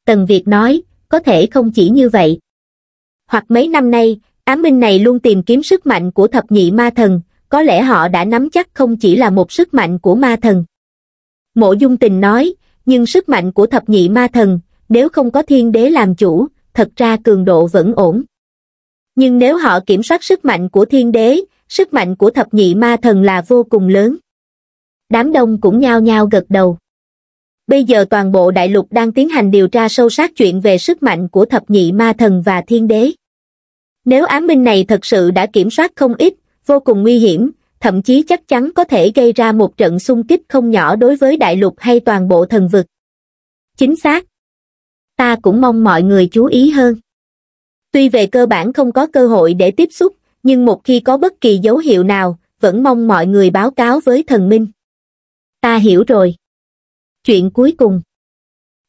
Tần Việt nói, có thể không chỉ như vậy. Hoặc mấy năm nay, Ám minh này luôn tìm kiếm sức mạnh của thập nhị ma thần, có lẽ họ đã nắm chắc không chỉ là một sức mạnh của ma thần. Mộ dung tình nói, nhưng sức mạnh của thập nhị ma thần, nếu không có thiên đế làm chủ, thật ra cường độ vẫn ổn. Nhưng nếu họ kiểm soát sức mạnh của thiên đế, sức mạnh của thập nhị ma thần là vô cùng lớn. Đám đông cũng nhao nhao gật đầu. Bây giờ toàn bộ đại lục đang tiến hành điều tra sâu sát chuyện về sức mạnh của thập nhị ma thần và thiên đế nếu ám binh này thật sự đã kiểm soát không ít vô cùng nguy hiểm thậm chí chắc chắn có thể gây ra một trận xung kích không nhỏ đối với đại lục hay toàn bộ thần vực chính xác ta cũng mong mọi người chú ý hơn tuy về cơ bản không có cơ hội để tiếp xúc nhưng một khi có bất kỳ dấu hiệu nào vẫn mong mọi người báo cáo với thần minh ta hiểu rồi chuyện cuối cùng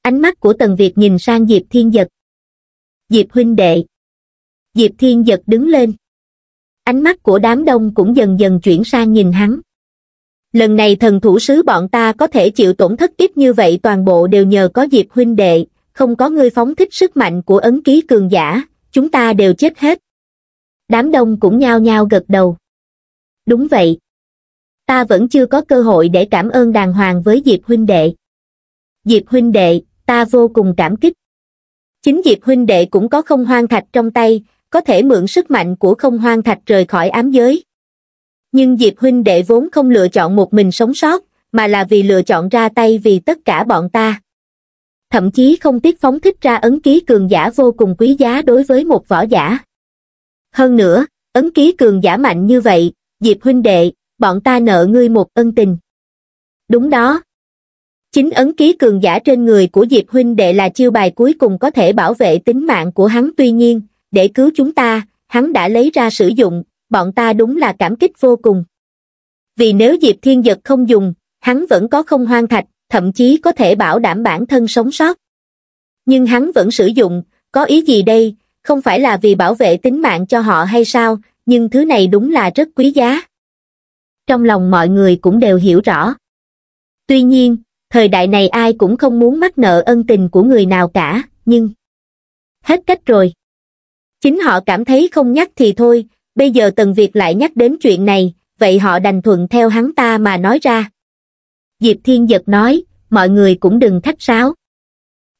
ánh mắt của tần việt nhìn sang diệp thiên giật diệp huynh đệ diệp thiên giật đứng lên ánh mắt của đám đông cũng dần dần chuyển sang nhìn hắn lần này thần thủ sứ bọn ta có thể chịu tổn thất ít như vậy toàn bộ đều nhờ có diệp huynh đệ không có người phóng thích sức mạnh của ấn ký cường giả chúng ta đều chết hết đám đông cũng nhao nhao gật đầu đúng vậy ta vẫn chưa có cơ hội để cảm ơn đàng hoàng với diệp huynh đệ diệp huynh đệ ta vô cùng cảm kích chính diệp huynh đệ cũng có không hoang thạch trong tay có thể mượn sức mạnh của không hoang thạch rời khỏi ám giới. Nhưng Diệp huynh đệ vốn không lựa chọn một mình sống sót, mà là vì lựa chọn ra tay vì tất cả bọn ta. Thậm chí không tiếc phóng thích ra ấn ký cường giả vô cùng quý giá đối với một võ giả. Hơn nữa, ấn ký cường giả mạnh như vậy, Diệp huynh đệ, bọn ta nợ ngươi một ân tình. Đúng đó. Chính ấn ký cường giả trên người của Diệp huynh đệ là chiêu bài cuối cùng có thể bảo vệ tính mạng của hắn tuy nhiên, để cứu chúng ta, hắn đã lấy ra sử dụng, bọn ta đúng là cảm kích vô cùng. Vì nếu Diệp Thiên Giật không dùng, hắn vẫn có không hoang thạch, thậm chí có thể bảo đảm bản thân sống sót. Nhưng hắn vẫn sử dụng, có ý gì đây, không phải là vì bảo vệ tính mạng cho họ hay sao, nhưng thứ này đúng là rất quý giá. Trong lòng mọi người cũng đều hiểu rõ. Tuy nhiên, thời đại này ai cũng không muốn mắc nợ ân tình của người nào cả, nhưng... Hết cách rồi. Chính họ cảm thấy không nhắc thì thôi, bây giờ Tần Việt lại nhắc đến chuyện này, vậy họ đành thuận theo hắn ta mà nói ra. Diệp Thiên Giật nói, mọi người cũng đừng khách sáo.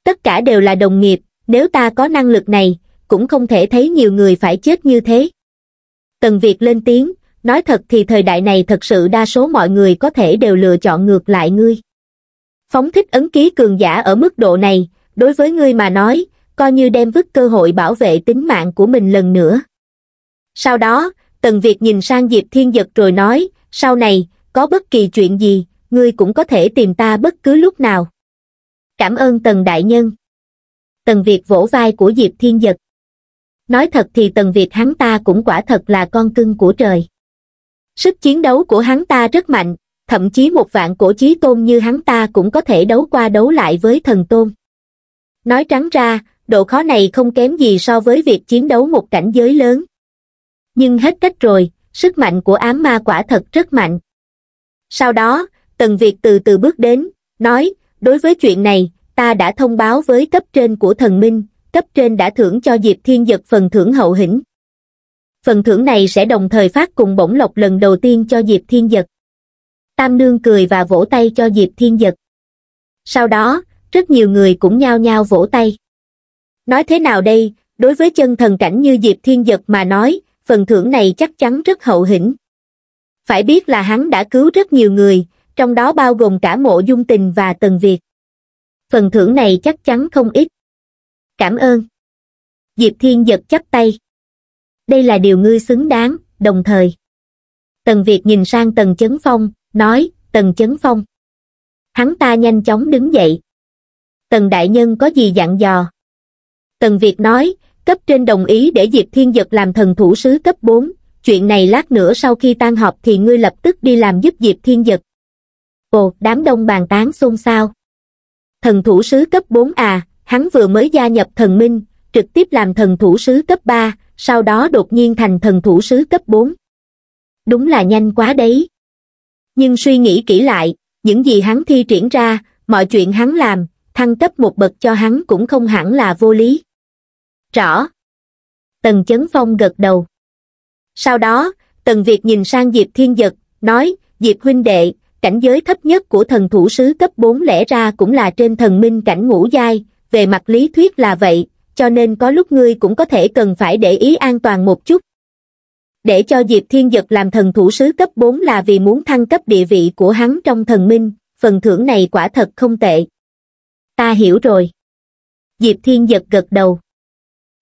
Tất cả đều là đồng nghiệp, nếu ta có năng lực này, cũng không thể thấy nhiều người phải chết như thế. Tần Việt lên tiếng, nói thật thì thời đại này thật sự đa số mọi người có thể đều lựa chọn ngược lại ngươi. Phóng thích ấn ký cường giả ở mức độ này, đối với ngươi mà nói, coi như đem vứt cơ hội bảo vệ tính mạng của mình lần nữa. Sau đó, Tần Việt nhìn sang Diệp Thiên Giật rồi nói, sau này, có bất kỳ chuyện gì, ngươi cũng có thể tìm ta bất cứ lúc nào. Cảm ơn Tần Đại Nhân. Tần Việt vỗ vai của Diệp Thiên Giật. Nói thật thì Tần Việt hắn ta cũng quả thật là con cưng của trời. Sức chiến đấu của hắn ta rất mạnh, thậm chí một vạn cổ chí tôn như hắn ta cũng có thể đấu qua đấu lại với thần tôn. Nói trắng ra, độ khó này không kém gì so với việc chiến đấu một cảnh giới lớn nhưng hết cách rồi sức mạnh của ám ma quả thật rất mạnh sau đó tần việt từ từ bước đến nói đối với chuyện này ta đã thông báo với cấp trên của thần minh cấp trên đã thưởng cho diệp thiên dật phần thưởng hậu hĩnh phần thưởng này sẽ đồng thời phát cùng bổng lộc lần đầu tiên cho diệp thiên dật tam nương cười và vỗ tay cho diệp thiên dật sau đó rất nhiều người cũng nhao nhao vỗ tay Nói thế nào đây, đối với chân thần cảnh như Diệp Thiên Dật mà nói, phần thưởng này chắc chắn rất hậu hĩnh. Phải biết là hắn đã cứu rất nhiều người, trong đó bao gồm cả mộ dung tình và tần Việt. Phần thưởng này chắc chắn không ít. Cảm ơn. Diệp Thiên Dật chắp tay. Đây là điều ngươi xứng đáng, đồng thời. Tần Việt nhìn sang Tần Chấn Phong, nói, Tần Chấn Phong. Hắn ta nhanh chóng đứng dậy. Tần Đại Nhân có gì dặn dò? Tần Việt nói, cấp trên đồng ý để Diệp Thiên Dật làm thần thủ sứ cấp 4, chuyện này lát nữa sau khi tan họp thì ngươi lập tức đi làm giúp Diệp Thiên Dật. Ồ, đám đông bàn tán xôn xao. Thần thủ sứ cấp 4 à, hắn vừa mới gia nhập thần minh, trực tiếp làm thần thủ sứ cấp 3, sau đó đột nhiên thành thần thủ sứ cấp 4. Đúng là nhanh quá đấy. Nhưng suy nghĩ kỹ lại, những gì hắn thi triển ra, mọi chuyện hắn làm, thăng cấp một bậc cho hắn cũng không hẳn là vô lý rõ. Tần Chấn Phong gật đầu. Sau đó, Tần Việt nhìn sang Diệp Thiên Dật, nói, Diệp huynh đệ, cảnh giới thấp nhất của thần thủ sứ cấp 4 lẽ ra cũng là trên thần minh cảnh ngũ giai, về mặt lý thuyết là vậy, cho nên có lúc ngươi cũng có thể cần phải để ý an toàn một chút. Để cho Diệp Thiên Dật làm thần thủ sứ cấp 4 là vì muốn thăng cấp địa vị của hắn trong thần minh, phần thưởng này quả thật không tệ. Ta hiểu rồi. Diệp Thiên Dật gật đầu.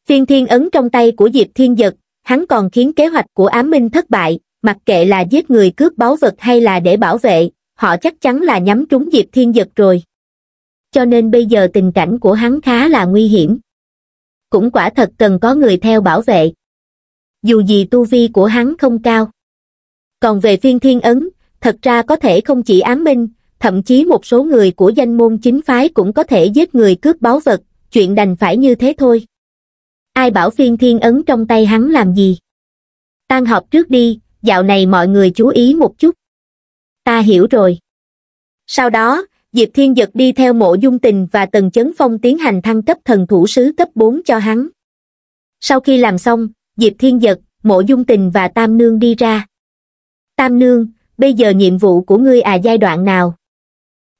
Phiên thiên ấn trong tay của Diệp Thiên giật, hắn còn khiến kế hoạch của ám minh thất bại, mặc kệ là giết người cướp báu vật hay là để bảo vệ, họ chắc chắn là nhắm trúng Diệp Thiên giật rồi. Cho nên bây giờ tình cảnh của hắn khá là nguy hiểm. Cũng quả thật cần có người theo bảo vệ. Dù gì tu vi của hắn không cao. Còn về phiên thiên ấn, thật ra có thể không chỉ ám minh, thậm chí một số người của danh môn chính phái cũng có thể giết người cướp báu vật, chuyện đành phải như thế thôi ai bảo phiên thiên ấn trong tay hắn làm gì tan họp trước đi dạo này mọi người chú ý một chút ta hiểu rồi sau đó diệp thiên giật đi theo mộ dung tình và tần chấn phong tiến hành thăng cấp thần thủ sứ cấp bốn cho hắn sau khi làm xong diệp thiên giật mộ dung tình và tam nương đi ra tam nương bây giờ nhiệm vụ của ngươi à giai đoạn nào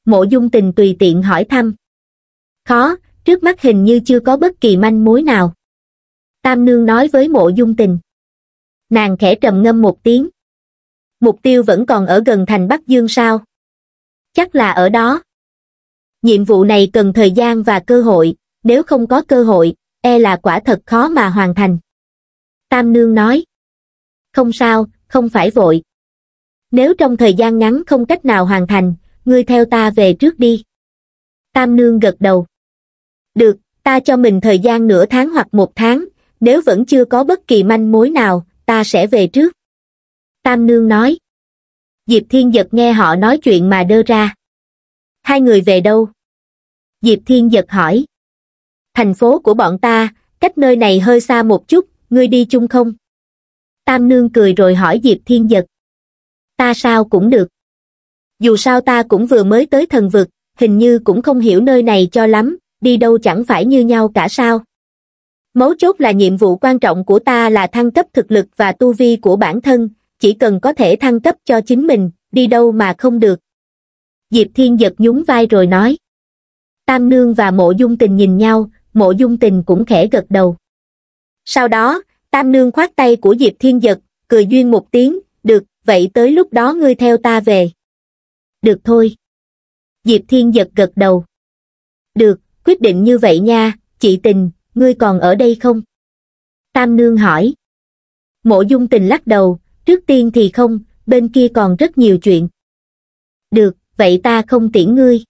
mộ dung tình tùy tiện hỏi thăm khó trước mắt hình như chưa có bất kỳ manh mối nào Tam Nương nói với mộ dung tình. Nàng khẽ trầm ngâm một tiếng. Mục tiêu vẫn còn ở gần thành Bắc Dương sao? Chắc là ở đó. Nhiệm vụ này cần thời gian và cơ hội, nếu không có cơ hội, e là quả thật khó mà hoàn thành. Tam Nương nói. Không sao, không phải vội. Nếu trong thời gian ngắn không cách nào hoàn thành, ngươi theo ta về trước đi. Tam Nương gật đầu. Được, ta cho mình thời gian nửa tháng hoặc một tháng, nếu vẫn chưa có bất kỳ manh mối nào ta sẽ về trước tam nương nói diệp thiên giật nghe họ nói chuyện mà đơ ra hai người về đâu diệp thiên giật hỏi thành phố của bọn ta cách nơi này hơi xa một chút ngươi đi chung không tam nương cười rồi hỏi diệp thiên giật ta sao cũng được dù sao ta cũng vừa mới tới thần vực hình như cũng không hiểu nơi này cho lắm đi đâu chẳng phải như nhau cả sao Mấu chốt là nhiệm vụ quan trọng của ta là thăng cấp thực lực và tu vi của bản thân, chỉ cần có thể thăng cấp cho chính mình, đi đâu mà không được. Diệp Thiên giật nhún vai rồi nói. Tam Nương và Mộ Dung Tình nhìn nhau, Mộ Dung Tình cũng khẽ gật đầu. Sau đó, Tam Nương khoát tay của Diệp Thiên giật, cười duyên một tiếng, được, vậy tới lúc đó ngươi theo ta về. Được thôi. Diệp Thiên giật gật đầu. Được, quyết định như vậy nha, chị Tình, ngươi còn ở đây không? Tam Nương hỏi. Mộ dung tình lắc đầu, trước tiên thì không, bên kia còn rất nhiều chuyện. Được, vậy ta không tiễn ngươi.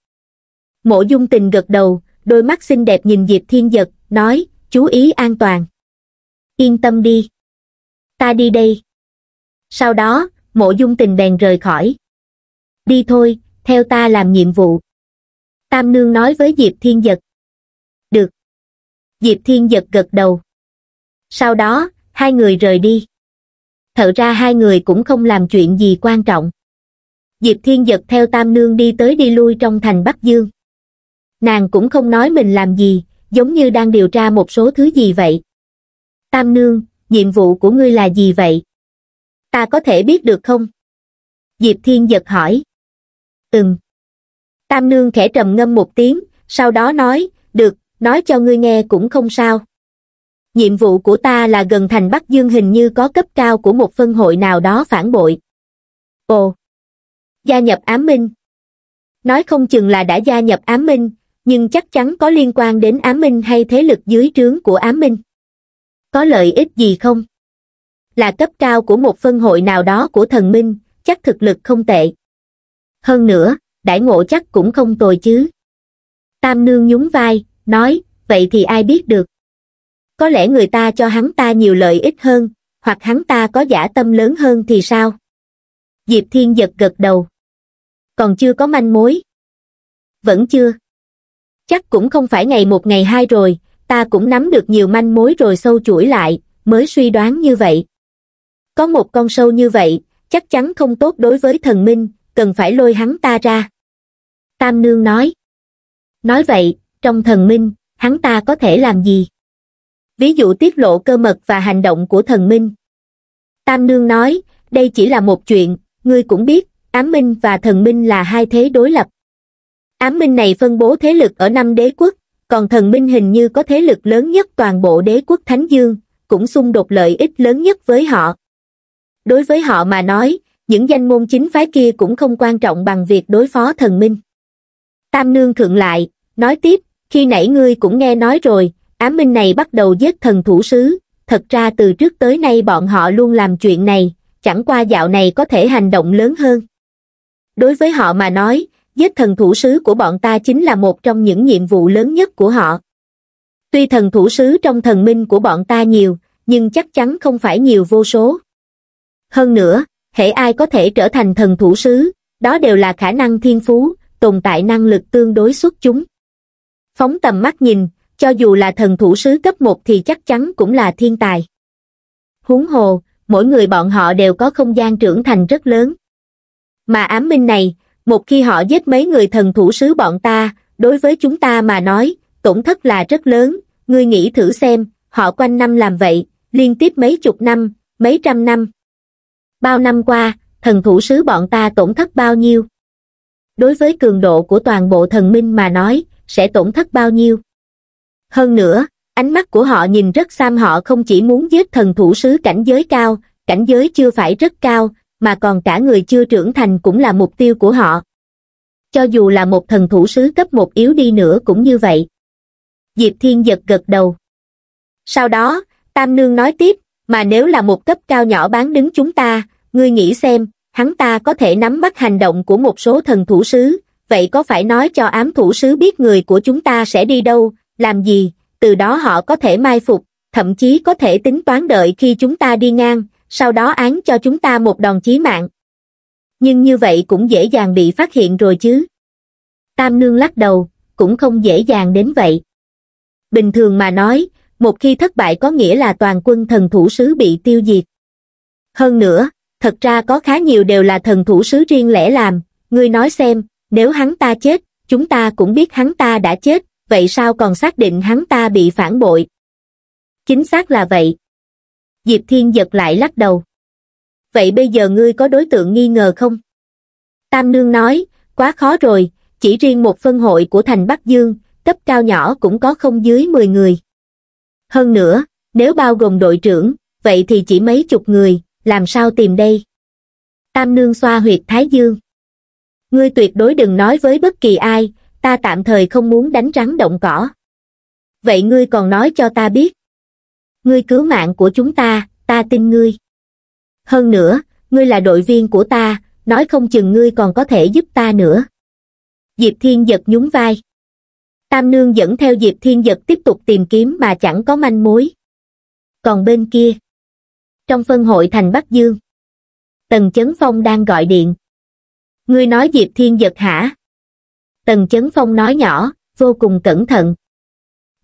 Mộ dung tình gật đầu, đôi mắt xinh đẹp nhìn Diệp Thiên Giật, nói, chú ý an toàn. Yên tâm đi. Ta đi đây. Sau đó, mộ dung tình bèn rời khỏi. Đi thôi, theo ta làm nhiệm vụ. Tam Nương nói với Diệp Thiên Giật diệp thiên giật gật đầu sau đó hai người rời đi thật ra hai người cũng không làm chuyện gì quan trọng diệp thiên giật theo tam nương đi tới đi lui trong thành bắc dương nàng cũng không nói mình làm gì giống như đang điều tra một số thứ gì vậy tam nương nhiệm vụ của ngươi là gì vậy ta có thể biết được không diệp thiên giật hỏi ừm tam nương khẽ trầm ngâm một tiếng sau đó nói được nói cho ngươi nghe cũng không sao. Nhiệm vụ của ta là gần thành Bắc Dương hình như có cấp cao của một phân hội nào đó phản bội. Ồ! Gia nhập ám minh. Nói không chừng là đã gia nhập ám minh, nhưng chắc chắn có liên quan đến ám minh hay thế lực dưới trướng của ám minh. Có lợi ích gì không? Là cấp cao của một phân hội nào đó của thần minh, chắc thực lực không tệ. Hơn nữa, đại ngộ chắc cũng không tồi chứ. Tam nương nhún vai, nói vậy thì ai biết được có lẽ người ta cho hắn ta nhiều lợi ích hơn hoặc hắn ta có giả tâm lớn hơn thì sao diệp thiên giật gật đầu còn chưa có manh mối vẫn chưa chắc cũng không phải ngày một ngày hai rồi ta cũng nắm được nhiều manh mối rồi sâu chuỗi lại mới suy đoán như vậy có một con sâu như vậy chắc chắn không tốt đối với thần minh cần phải lôi hắn ta ra tam nương nói nói vậy trong thần minh, hắn ta có thể làm gì? Ví dụ tiết lộ cơ mật và hành động của thần minh. Tam Nương nói, đây chỉ là một chuyện, ngươi cũng biết, ám minh và thần minh là hai thế đối lập. Ám minh này phân bố thế lực ở năm đế quốc, còn thần minh hình như có thế lực lớn nhất toàn bộ đế quốc Thánh Dương, cũng xung đột lợi ích lớn nhất với họ. Đối với họ mà nói, những danh môn chính phái kia cũng không quan trọng bằng việc đối phó thần minh. Tam Nương thượng lại, nói tiếp, khi nãy ngươi cũng nghe nói rồi ám minh này bắt đầu giết thần thủ sứ thật ra từ trước tới nay bọn họ luôn làm chuyện này chẳng qua dạo này có thể hành động lớn hơn đối với họ mà nói giết thần thủ sứ của bọn ta chính là một trong những nhiệm vụ lớn nhất của họ tuy thần thủ sứ trong thần minh của bọn ta nhiều nhưng chắc chắn không phải nhiều vô số hơn nữa hệ ai có thể trở thành thần thủ sứ đó đều là khả năng thiên phú tồn tại năng lực tương đối xuất chúng phóng tầm mắt nhìn cho dù là thần thủ sứ cấp một thì chắc chắn cũng là thiên tài huống hồ mỗi người bọn họ đều có không gian trưởng thành rất lớn mà ám minh này một khi họ giết mấy người thần thủ sứ bọn ta đối với chúng ta mà nói tổn thất là rất lớn ngươi nghĩ thử xem họ quanh năm làm vậy liên tiếp mấy chục năm mấy trăm năm bao năm qua thần thủ sứ bọn ta tổn thất bao nhiêu đối với cường độ của toàn bộ thần minh mà nói sẽ tổn thất bao nhiêu hơn nữa ánh mắt của họ nhìn rất sam họ không chỉ muốn giết thần thủ sứ cảnh giới cao cảnh giới chưa phải rất cao mà còn cả người chưa trưởng thành cũng là mục tiêu của họ cho dù là một thần thủ sứ cấp một yếu đi nữa cũng như vậy diệp thiên giật gật đầu sau đó tam nương nói tiếp mà nếu là một cấp cao nhỏ bán đứng chúng ta ngươi nghĩ xem hắn ta có thể nắm bắt hành động của một số thần thủ sứ vậy có phải nói cho ám thủ sứ biết người của chúng ta sẽ đi đâu, làm gì, từ đó họ có thể mai phục, thậm chí có thể tính toán đợi khi chúng ta đi ngang, sau đó án cho chúng ta một đòn chí mạng. Nhưng như vậy cũng dễ dàng bị phát hiện rồi chứ. Tam Nương lắc đầu, cũng không dễ dàng đến vậy. Bình thường mà nói, một khi thất bại có nghĩa là toàn quân thần thủ sứ bị tiêu diệt. Hơn nữa, thật ra có khá nhiều đều là thần thủ sứ riêng lẻ làm, ngươi nói xem, nếu hắn ta chết, chúng ta cũng biết hắn ta đã chết, vậy sao còn xác định hắn ta bị phản bội? Chính xác là vậy. Diệp Thiên giật lại lắc đầu. Vậy bây giờ ngươi có đối tượng nghi ngờ không? Tam Nương nói, quá khó rồi, chỉ riêng một phân hội của thành Bắc Dương, cấp cao nhỏ cũng có không dưới 10 người. Hơn nữa, nếu bao gồm đội trưởng, vậy thì chỉ mấy chục người, làm sao tìm đây? Tam Nương xoa huyệt Thái Dương ngươi tuyệt đối đừng nói với bất kỳ ai ta tạm thời không muốn đánh rắn động cỏ vậy ngươi còn nói cho ta biết ngươi cứu mạng của chúng ta ta tin ngươi hơn nữa ngươi là đội viên của ta nói không chừng ngươi còn có thể giúp ta nữa diệp thiên giật nhún vai tam nương dẫn theo diệp thiên giật tiếp tục tìm kiếm mà chẳng có manh mối còn bên kia trong phân hội thành bắc dương tần chấn phong đang gọi điện ngươi nói diệp thiên giật hả tần chấn phong nói nhỏ vô cùng cẩn thận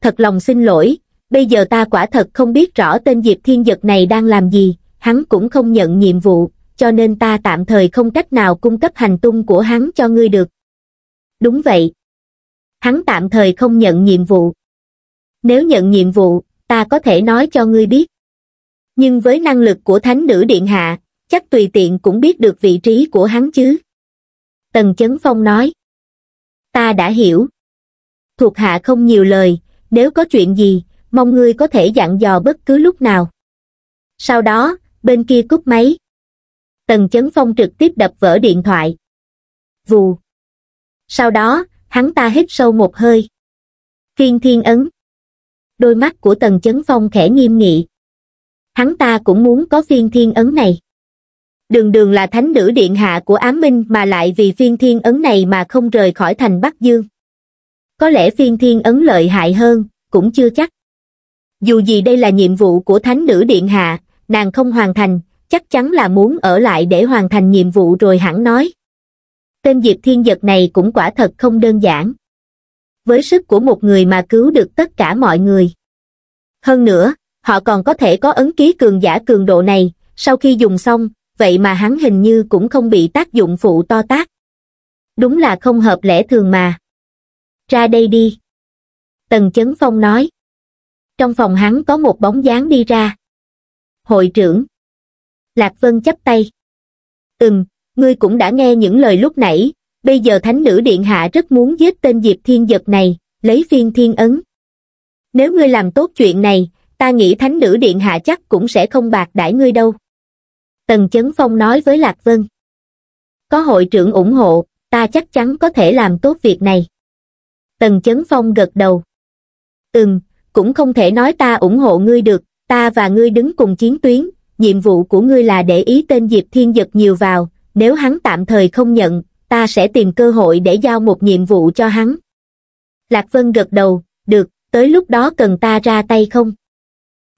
thật lòng xin lỗi bây giờ ta quả thật không biết rõ tên diệp thiên giật này đang làm gì hắn cũng không nhận nhiệm vụ cho nên ta tạm thời không cách nào cung cấp hành tung của hắn cho ngươi được đúng vậy hắn tạm thời không nhận nhiệm vụ nếu nhận nhiệm vụ ta có thể nói cho ngươi biết nhưng với năng lực của thánh nữ điện hạ chắc tùy tiện cũng biết được vị trí của hắn chứ Tần Chấn Phong nói. Ta đã hiểu. Thuộc hạ không nhiều lời, nếu có chuyện gì, mong ngươi có thể dặn dò bất cứ lúc nào. Sau đó, bên kia cúp máy. Tần Chấn Phong trực tiếp đập vỡ điện thoại. Vù. Sau đó, hắn ta hít sâu một hơi. Phiên thiên ấn. Đôi mắt của Tần Chấn Phong khẽ nghiêm nghị. Hắn ta cũng muốn có phiên thiên ấn này đường đường là thánh nữ điện hạ của Ám Minh mà lại vì phiên thiên ấn này mà không rời khỏi thành Bắc Dương. Có lẽ phiên thiên ấn lợi hại hơn, cũng chưa chắc. Dù gì đây là nhiệm vụ của thánh nữ điện hạ, nàng không hoàn thành, chắc chắn là muốn ở lại để hoàn thành nhiệm vụ rồi hẳn nói. Tên Diệp Thiên Giật này cũng quả thật không đơn giản. Với sức của một người mà cứu được tất cả mọi người. Hơn nữa, họ còn có thể có ấn ký cường giả cường độ này, sau khi dùng xong, vậy mà hắn hình như cũng không bị tác dụng phụ to tác. Đúng là không hợp lẽ thường mà. Ra đây đi. Tần Chấn Phong nói. Trong phòng hắn có một bóng dáng đi ra. Hội trưởng. Lạc Vân chấp tay. Ừm, ngươi cũng đã nghe những lời lúc nãy, bây giờ thánh nữ điện hạ rất muốn giết tên Diệp Thiên Giật này, lấy viên thiên ấn. Nếu ngươi làm tốt chuyện này, ta nghĩ thánh nữ điện hạ chắc cũng sẽ không bạc đãi ngươi đâu. Tần Chấn Phong nói với Lạc Vân. Có hội trưởng ủng hộ, ta chắc chắn có thể làm tốt việc này. Tần Chấn Phong gật đầu. Ừm, cũng không thể nói ta ủng hộ ngươi được, ta và ngươi đứng cùng chiến tuyến, nhiệm vụ của ngươi là để ý tên Diệp Thiên Giật nhiều vào, nếu hắn tạm thời không nhận, ta sẽ tìm cơ hội để giao một nhiệm vụ cho hắn. Lạc Vân gật đầu, được, tới lúc đó cần ta ra tay không?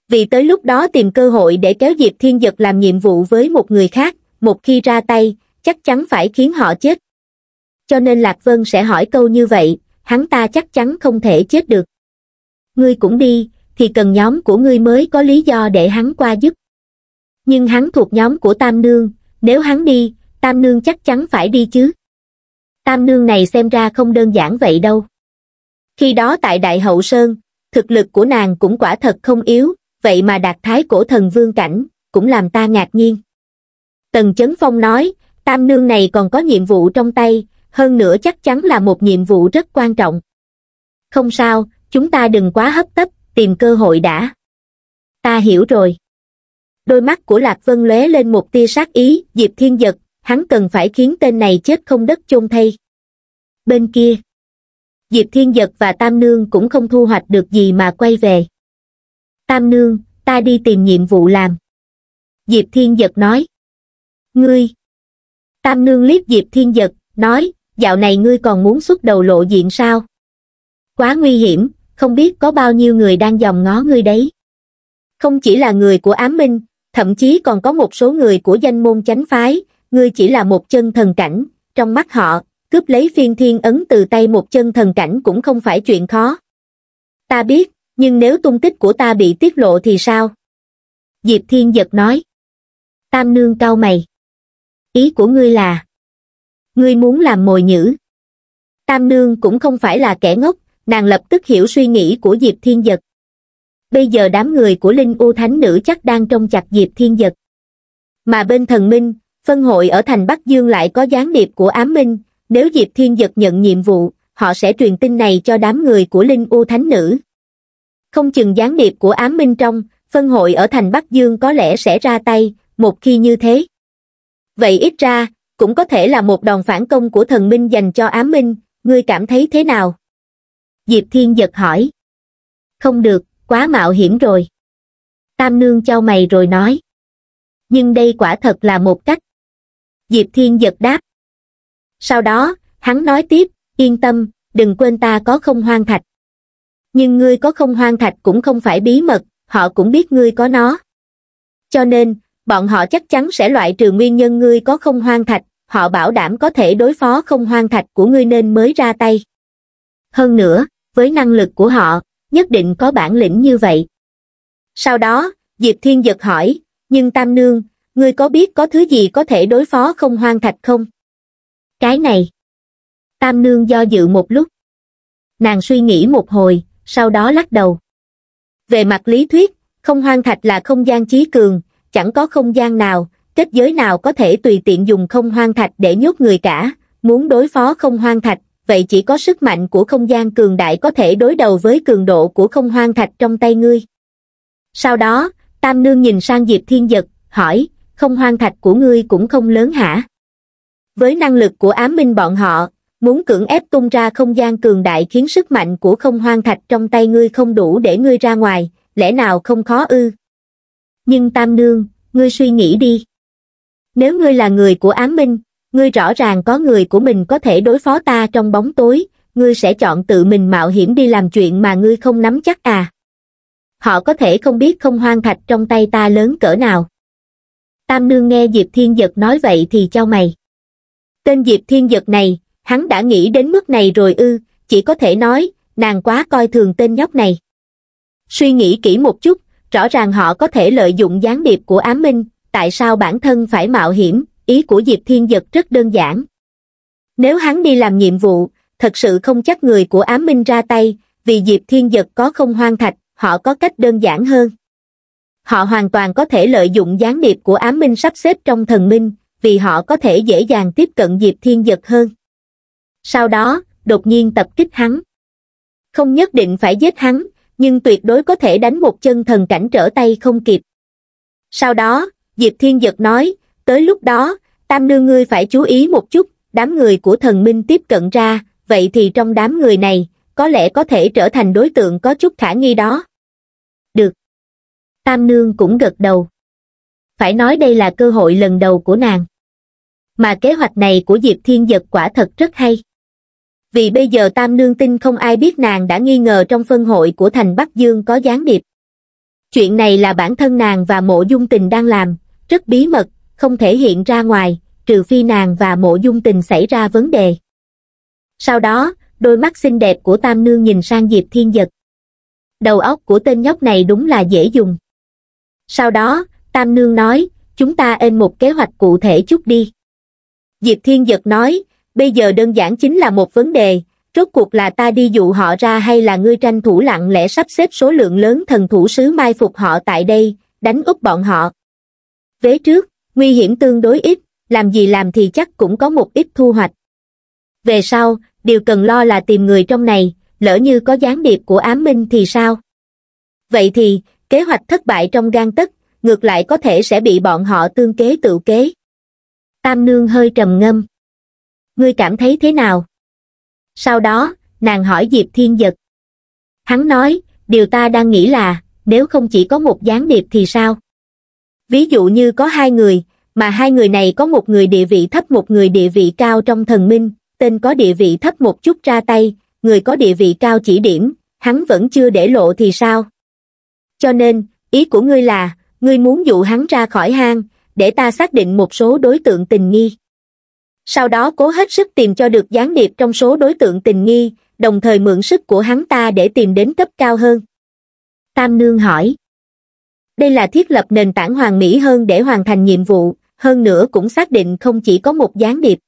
vì tới lúc đó tìm cơ hội để kéo diệp thiên giật làm nhiệm vụ với một người khác một khi ra tay chắc chắn phải khiến họ chết cho nên lạc vân sẽ hỏi câu như vậy hắn ta chắc chắn không thể chết được ngươi cũng đi thì cần nhóm của ngươi mới có lý do để hắn qua giúp nhưng hắn thuộc nhóm của tam nương nếu hắn đi tam nương chắc chắn phải đi chứ tam nương này xem ra không đơn giản vậy đâu khi đó tại đại hậu sơn thực lực của nàng cũng quả thật không yếu vậy mà đạt thái cổ thần vương cảnh, cũng làm ta ngạc nhiên. Tần Chấn Phong nói, tam nương này còn có nhiệm vụ trong tay, hơn nữa chắc chắn là một nhiệm vụ rất quan trọng. Không sao, chúng ta đừng quá hấp tấp, tìm cơ hội đã. Ta hiểu rồi. Đôi mắt của Lạc Vân lóe lên một tia sát ý, Diệp Thiên Giật, hắn cần phải khiến tên này chết không đất chôn thay. Bên kia, Diệp Thiên Giật và Tam Nương cũng không thu hoạch được gì mà quay về tam nương, ta đi tìm nhiệm vụ làm. Diệp Thiên Giật nói. Ngươi! Tam nương liếc Diệp Thiên Giật, nói, dạo này ngươi còn muốn xuất đầu lộ diện sao? Quá nguy hiểm, không biết có bao nhiêu người đang dòng ngó ngươi đấy. Không chỉ là người của ám minh, thậm chí còn có một số người của danh môn chánh phái, ngươi chỉ là một chân thần cảnh, trong mắt họ, cướp lấy phiên thiên ấn từ tay một chân thần cảnh cũng không phải chuyện khó. Ta biết, nhưng nếu tung tích của ta bị tiết lộ thì sao diệp thiên giật nói tam nương cao mày ý của ngươi là ngươi muốn làm mồi nhữ tam nương cũng không phải là kẻ ngốc nàng lập tức hiểu suy nghĩ của diệp thiên giật bây giờ đám người của linh u thánh nữ chắc đang trông chặt diệp thiên giật mà bên thần minh phân hội ở thành bắc dương lại có gián điệp của ám minh nếu diệp thiên giật nhận nhiệm vụ họ sẽ truyền tin này cho đám người của linh u thánh nữ không chừng gián điệp của ám minh trong phân hội ở thành bắc dương có lẽ sẽ ra tay một khi như thế vậy ít ra cũng có thể là một đòn phản công của thần minh dành cho ám minh ngươi cảm thấy thế nào diệp thiên giật hỏi không được quá mạo hiểm rồi tam nương cho mày rồi nói nhưng đây quả thật là một cách diệp thiên giật đáp sau đó hắn nói tiếp yên tâm đừng quên ta có không hoang thạch nhưng ngươi có không hoang thạch cũng không phải bí mật, họ cũng biết ngươi có nó. Cho nên, bọn họ chắc chắn sẽ loại trừ nguyên nhân ngươi có không hoang thạch, họ bảo đảm có thể đối phó không hoang thạch của ngươi nên mới ra tay. Hơn nữa, với năng lực của họ, nhất định có bản lĩnh như vậy. Sau đó, Diệp Thiên giật hỏi, nhưng Tam Nương, ngươi có biết có thứ gì có thể đối phó không hoang thạch không? Cái này. Tam Nương do dự một lúc. Nàng suy nghĩ một hồi, sau đó lắc đầu về mặt lý thuyết không hoang thạch là không gian chí cường chẳng có không gian nào kết giới nào có thể tùy tiện dùng không hoang thạch để nhốt người cả muốn đối phó không hoang thạch vậy chỉ có sức mạnh của không gian cường đại có thể đối đầu với cường độ của không hoang thạch trong tay ngươi sau đó tam nương nhìn sang diệp thiên giật hỏi không hoang thạch của ngươi cũng không lớn hả với năng lực của ám minh bọn họ muốn cưỡng ép tung ra không gian cường đại khiến sức mạnh của không hoang thạch trong tay ngươi không đủ để ngươi ra ngoài, lẽ nào không khó ư? Nhưng Tam Nương, ngươi suy nghĩ đi. Nếu ngươi là người của ám minh, ngươi rõ ràng có người của mình có thể đối phó ta trong bóng tối, ngươi sẽ chọn tự mình mạo hiểm đi làm chuyện mà ngươi không nắm chắc à. Họ có thể không biết không hoang thạch trong tay ta lớn cỡ nào. Tam Nương nghe Diệp Thiên Giật nói vậy thì cho mày. Tên Diệp Thiên Giật này, hắn đã nghĩ đến mức này rồi ư, chỉ có thể nói, nàng quá coi thường tên nhóc này. Suy nghĩ kỹ một chút, rõ ràng họ có thể lợi dụng gián điệp của ám minh, tại sao bản thân phải mạo hiểm, ý của Diệp Thiên Dật rất đơn giản. Nếu hắn đi làm nhiệm vụ, thật sự không chắc người của ám minh ra tay, vì Diệp Thiên Dật có không hoang thạch, họ có cách đơn giản hơn. Họ hoàn toàn có thể lợi dụng gián điệp của ám minh sắp xếp trong thần minh, vì họ có thể dễ dàng tiếp cận Diệp Thiên Dật hơn sau đó đột nhiên tập kích hắn không nhất định phải giết hắn nhưng tuyệt đối có thể đánh một chân thần cảnh trở tay không kịp sau đó diệp thiên giật nói tới lúc đó tam nương ngươi phải chú ý một chút đám người của thần minh tiếp cận ra vậy thì trong đám người này có lẽ có thể trở thành đối tượng có chút khả nghi đó được tam nương cũng gật đầu phải nói đây là cơ hội lần đầu của nàng mà kế hoạch này của diệp thiên giật quả thật rất hay vì bây giờ Tam Nương tin không ai biết nàng đã nghi ngờ trong phân hội của thành Bắc Dương có gián điệp. Chuyện này là bản thân nàng và mộ dung tình đang làm, rất bí mật, không thể hiện ra ngoài, trừ phi nàng và mộ dung tình xảy ra vấn đề. Sau đó, đôi mắt xinh đẹp của Tam Nương nhìn sang Diệp Thiên Dật. Đầu óc của tên nhóc này đúng là dễ dùng. Sau đó, Tam Nương nói, chúng ta ên một kế hoạch cụ thể chút đi. Diệp Thiên Dật nói, bây giờ đơn giản chính là một vấn đề rốt cuộc là ta đi dụ họ ra hay là ngươi tranh thủ lặng lẽ sắp xếp số lượng lớn thần thủ sứ mai phục họ tại đây đánh úp bọn họ vế trước nguy hiểm tương đối ít làm gì làm thì chắc cũng có một ít thu hoạch về sau điều cần lo là tìm người trong này lỡ như có gián điệp của ám minh thì sao vậy thì kế hoạch thất bại trong gan tất ngược lại có thể sẽ bị bọn họ tương kế tự kế tam nương hơi trầm ngâm ngươi cảm thấy thế nào sau đó nàng hỏi diệp thiên giật hắn nói điều ta đang nghĩ là nếu không chỉ có một gián điệp thì sao ví dụ như có hai người mà hai người này có một người địa vị thấp một người địa vị cao trong thần minh tên có địa vị thấp một chút ra tay người có địa vị cao chỉ điểm hắn vẫn chưa để lộ thì sao cho nên ý của ngươi là ngươi muốn dụ hắn ra khỏi hang để ta xác định một số đối tượng tình nghi sau đó cố hết sức tìm cho được gián điệp trong số đối tượng tình nghi đồng thời mượn sức của hắn ta để tìm đến cấp cao hơn tam nương hỏi đây là thiết lập nền tảng hoàn mỹ hơn để hoàn thành nhiệm vụ hơn nữa cũng xác định không chỉ có một gián điệp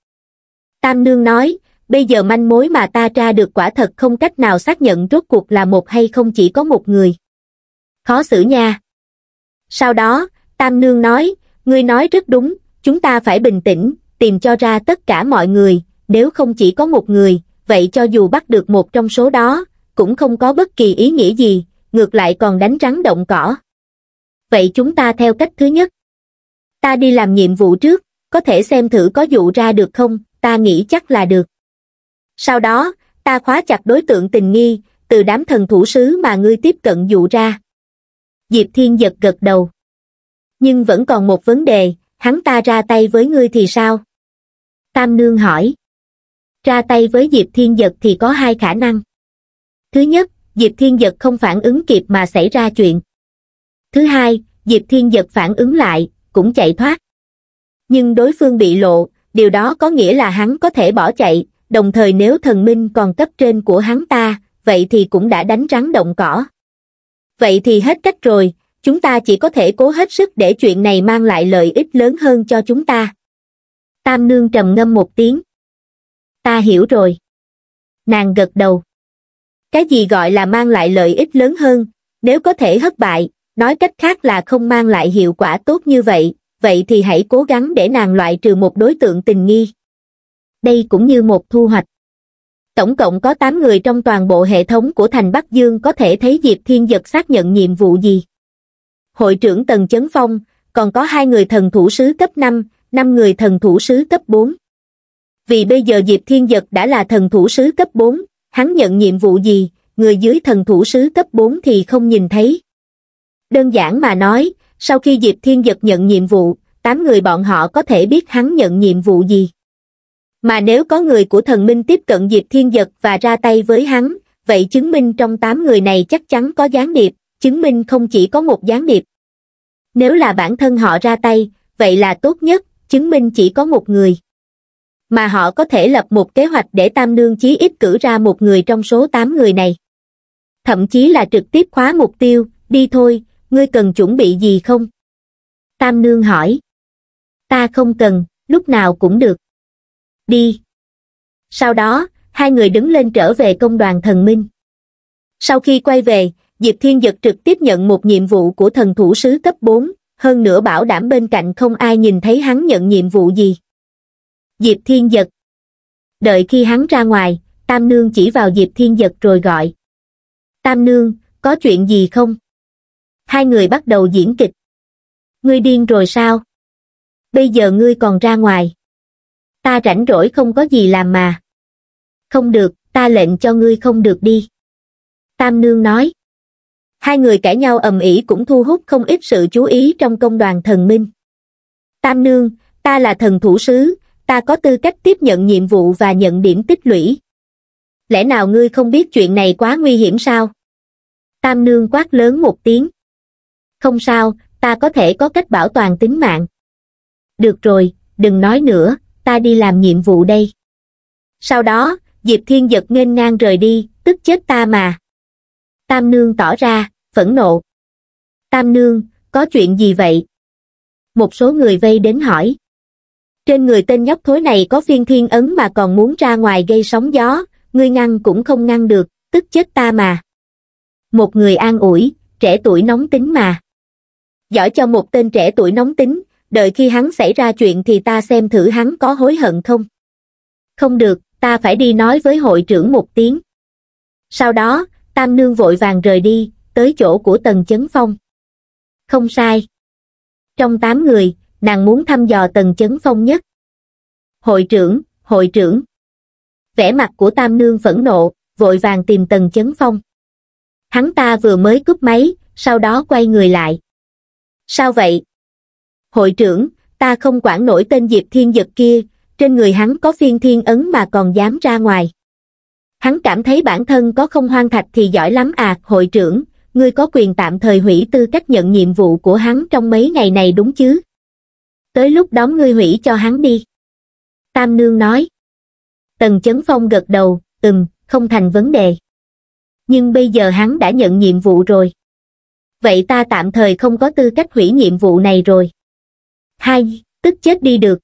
tam nương nói bây giờ manh mối mà ta tra được quả thật không cách nào xác nhận rốt cuộc là một hay không chỉ có một người khó xử nha sau đó tam nương nói ngươi nói rất đúng chúng ta phải bình tĩnh tìm cho ra tất cả mọi người, nếu không chỉ có một người, vậy cho dù bắt được một trong số đó, cũng không có bất kỳ ý nghĩa gì, ngược lại còn đánh rắn động cỏ. Vậy chúng ta theo cách thứ nhất. Ta đi làm nhiệm vụ trước, có thể xem thử có dụ ra được không, ta nghĩ chắc là được. Sau đó, ta khóa chặt đối tượng tình nghi, từ đám thần thủ sứ mà ngươi tiếp cận dụ ra. Diệp Thiên giật gật đầu. Nhưng vẫn còn một vấn đề, hắn ta ra tay với ngươi thì sao? Tam Nương hỏi. Ra tay với Diệp Thiên Giật thì có hai khả năng. Thứ nhất, Diệp Thiên Giật không phản ứng kịp mà xảy ra chuyện. Thứ hai, Diệp Thiên Giật phản ứng lại, cũng chạy thoát. Nhưng đối phương bị lộ, điều đó có nghĩa là hắn có thể bỏ chạy, đồng thời nếu thần minh còn cấp trên của hắn ta, vậy thì cũng đã đánh rắn động cỏ. Vậy thì hết cách rồi, chúng ta chỉ có thể cố hết sức để chuyện này mang lại lợi ích lớn hơn cho chúng ta tam nương trầm ngâm một tiếng ta hiểu rồi nàng gật đầu cái gì gọi là mang lại lợi ích lớn hơn nếu có thể thất bại nói cách khác là không mang lại hiệu quả tốt như vậy vậy thì hãy cố gắng để nàng loại trừ một đối tượng tình nghi đây cũng như một thu hoạch tổng cộng có 8 người trong toàn bộ hệ thống của thành Bắc Dương có thể thấy Diệp Thiên Giật xác nhận nhiệm vụ gì. Hội trưởng Tần Chấn Phong, còn có hai người thần thủ sứ cấp 5, năm người thần thủ sứ cấp 4. Vì bây giờ Diệp Thiên Giật đã là thần thủ sứ cấp 4, hắn nhận nhiệm vụ gì, người dưới thần thủ sứ cấp 4 thì không nhìn thấy. Đơn giản mà nói, sau khi Diệp Thiên Giật nhận nhiệm vụ, 8 người bọn họ có thể biết hắn nhận nhiệm vụ gì. Mà nếu có người của thần minh tiếp cận Diệp Thiên Giật và ra tay với hắn, vậy chứng minh trong 8 người này chắc chắn có gián điệp, chứng minh không chỉ có một gián điệp. Nếu là bản thân họ ra tay, vậy là tốt nhất, chứng minh chỉ có một người. Mà họ có thể lập một kế hoạch để Tam Nương chí ít cử ra một người trong số 8 người này. Thậm chí là trực tiếp khóa mục tiêu, đi thôi, ngươi cần chuẩn bị gì không? Tam Nương hỏi. Ta không cần, lúc nào cũng được. Đi. Sau đó, hai người đứng lên trở về công đoàn thần minh. Sau khi quay về, Diệp Thiên Dật trực tiếp nhận một nhiệm vụ của thần thủ sứ cấp 4, hơn nữa bảo đảm bên cạnh không ai nhìn thấy hắn nhận nhiệm vụ gì. Diệp Thiên Giật Đợi khi hắn ra ngoài, Tam Nương chỉ vào Diệp Thiên Giật rồi gọi. Tam Nương, có chuyện gì không? Hai người bắt đầu diễn kịch. Ngươi điên rồi sao? Bây giờ ngươi còn ra ngoài. Ta rảnh rỗi không có gì làm mà. Không được, ta lệnh cho ngươi không được đi. Tam Nương nói hai người cãi nhau ầm ĩ cũng thu hút không ít sự chú ý trong công đoàn thần minh tam nương ta là thần thủ sứ ta có tư cách tiếp nhận nhiệm vụ và nhận điểm tích lũy lẽ nào ngươi không biết chuyện này quá nguy hiểm sao tam nương quát lớn một tiếng không sao ta có thể có cách bảo toàn tính mạng được rồi đừng nói nữa ta đi làm nhiệm vụ đây sau đó diệp thiên giật nghênh ngang rời đi tức chết ta mà tam nương tỏ ra phẫn nộ. Tam nương, có chuyện gì vậy? Một số người vây đến hỏi. Trên người tên nhóc thối này có phiên thiên ấn mà còn muốn ra ngoài gây sóng gió, ngươi ngăn cũng không ngăn được, tức chết ta mà. Một người an ủi, trẻ tuổi nóng tính mà. Giỏi cho một tên trẻ tuổi nóng tính, đợi khi hắn xảy ra chuyện thì ta xem thử hắn có hối hận không. Không được, ta phải đi nói với hội trưởng một tiếng. Sau đó, Tam Nương vội vàng rời đi, tới chỗ của Tần Chấn Phong. Không sai. Trong tám người, nàng muốn thăm dò Tần Chấn Phong nhất. Hội trưởng, hội trưởng. Vẻ mặt của Tam Nương phẫn nộ, vội vàng tìm Tần Chấn Phong. Hắn ta vừa mới cúp máy, sau đó quay người lại. Sao vậy? Hội trưởng, ta không quản nổi tên Diệp Thiên Dật kia, trên người hắn có phiên thiên ấn mà còn dám ra ngoài. Hắn cảm thấy bản thân có không hoang thạch thì giỏi lắm à, hội trưởng, ngươi có quyền tạm thời hủy tư cách nhận nhiệm vụ của hắn trong mấy ngày này đúng chứ? Tới lúc đó ngươi hủy cho hắn đi. Tam Nương nói. Tần Chấn Phong gật đầu, ừm, không thành vấn đề. Nhưng bây giờ hắn đã nhận nhiệm vụ rồi. Vậy ta tạm thời không có tư cách hủy nhiệm vụ này rồi. Hai, tức chết đi được.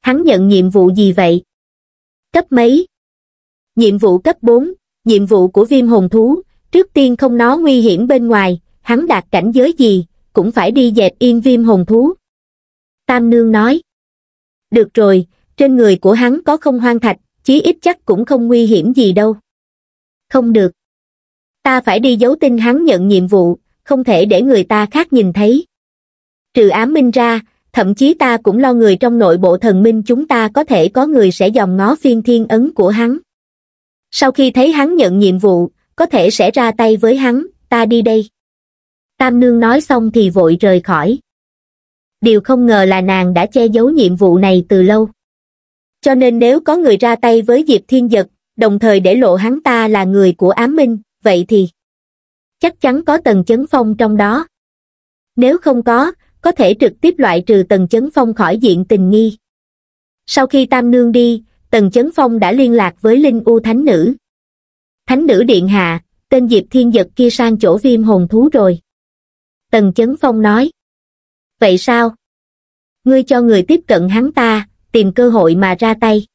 Hắn nhận nhiệm vụ gì vậy? Cấp mấy? Nhiệm vụ cấp 4, nhiệm vụ của viêm hồn thú, trước tiên không nói nguy hiểm bên ngoài hắn đạt cảnh giới gì cũng phải đi dẹp yên viêm hồn thú tam nương nói được rồi trên người của hắn có không hoang thạch chí ít chắc cũng không nguy hiểm gì đâu không được ta phải đi giấu tin hắn nhận nhiệm vụ không thể để người ta khác nhìn thấy trừ ám minh ra thậm chí ta cũng lo người trong nội bộ thần minh chúng ta có thể có người sẽ dòm ngó phiên thiên ấn của hắn sau khi thấy hắn nhận nhiệm vụ có thể sẽ ra tay với hắn, ta đi đây. Tam Nương nói xong thì vội rời khỏi. Điều không ngờ là nàng đã che giấu nhiệm vụ này từ lâu. Cho nên nếu có người ra tay với Diệp Thiên Giật, đồng thời để lộ hắn ta là người của ám minh, vậy thì chắc chắn có tầng chấn phong trong đó. Nếu không có, có thể trực tiếp loại trừ tầng chấn phong khỏi diện tình nghi. Sau khi Tam Nương đi, tần chấn phong đã liên lạc với Linh U Thánh Nữ. Thánh nữ Điện Hạ, tên Diệp Thiên Giật kia sang chỗ viêm hồn thú rồi. Tần Chấn Phong nói. Vậy sao? Ngươi cho người tiếp cận hắn ta, tìm cơ hội mà ra tay.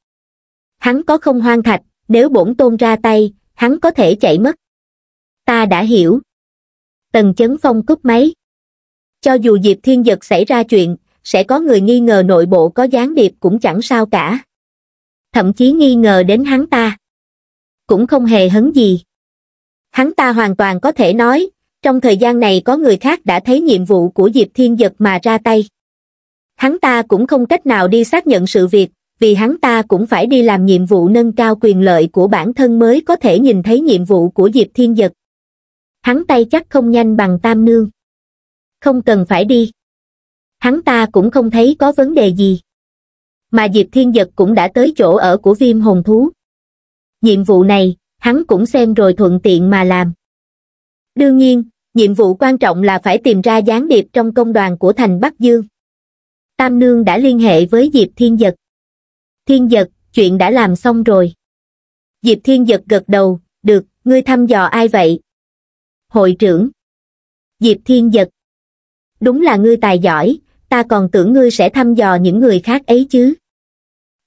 Hắn có không hoang thạch, nếu bổn tôn ra tay, hắn có thể chạy mất. Ta đã hiểu. Tần Chấn Phong cúp máy. Cho dù Diệp Thiên Giật xảy ra chuyện, sẽ có người nghi ngờ nội bộ có gián điệp cũng chẳng sao cả. Thậm chí nghi ngờ đến hắn ta cũng không hề hấn gì. Hắn ta hoàn toàn có thể nói, trong thời gian này có người khác đã thấy nhiệm vụ của Diệp Thiên Giật mà ra tay. Hắn ta cũng không cách nào đi xác nhận sự việc, vì hắn ta cũng phải đi làm nhiệm vụ nâng cao quyền lợi của bản thân mới có thể nhìn thấy nhiệm vụ của Diệp Thiên Giật. Hắn tay chắc không nhanh bằng Tam Nương. Không cần phải đi. Hắn ta cũng không thấy có vấn đề gì. Mà Diệp Thiên Giật cũng đã tới chỗ ở của viêm hồn thú nhiệm vụ này, hắn cũng xem rồi thuận tiện mà làm. Đương nhiên, nhiệm vụ quan trọng là phải tìm ra gián điệp trong công đoàn của thành Bắc Dương. Tam Nương đã liên hệ với Diệp Thiên Giật. Thiên Giật, chuyện đã làm xong rồi. Diệp Thiên Giật gật đầu, được, ngươi thăm dò ai vậy? Hội trưởng. Diệp Thiên Giật. Đúng là ngươi tài giỏi, ta còn tưởng ngươi sẽ thăm dò những người khác ấy chứ.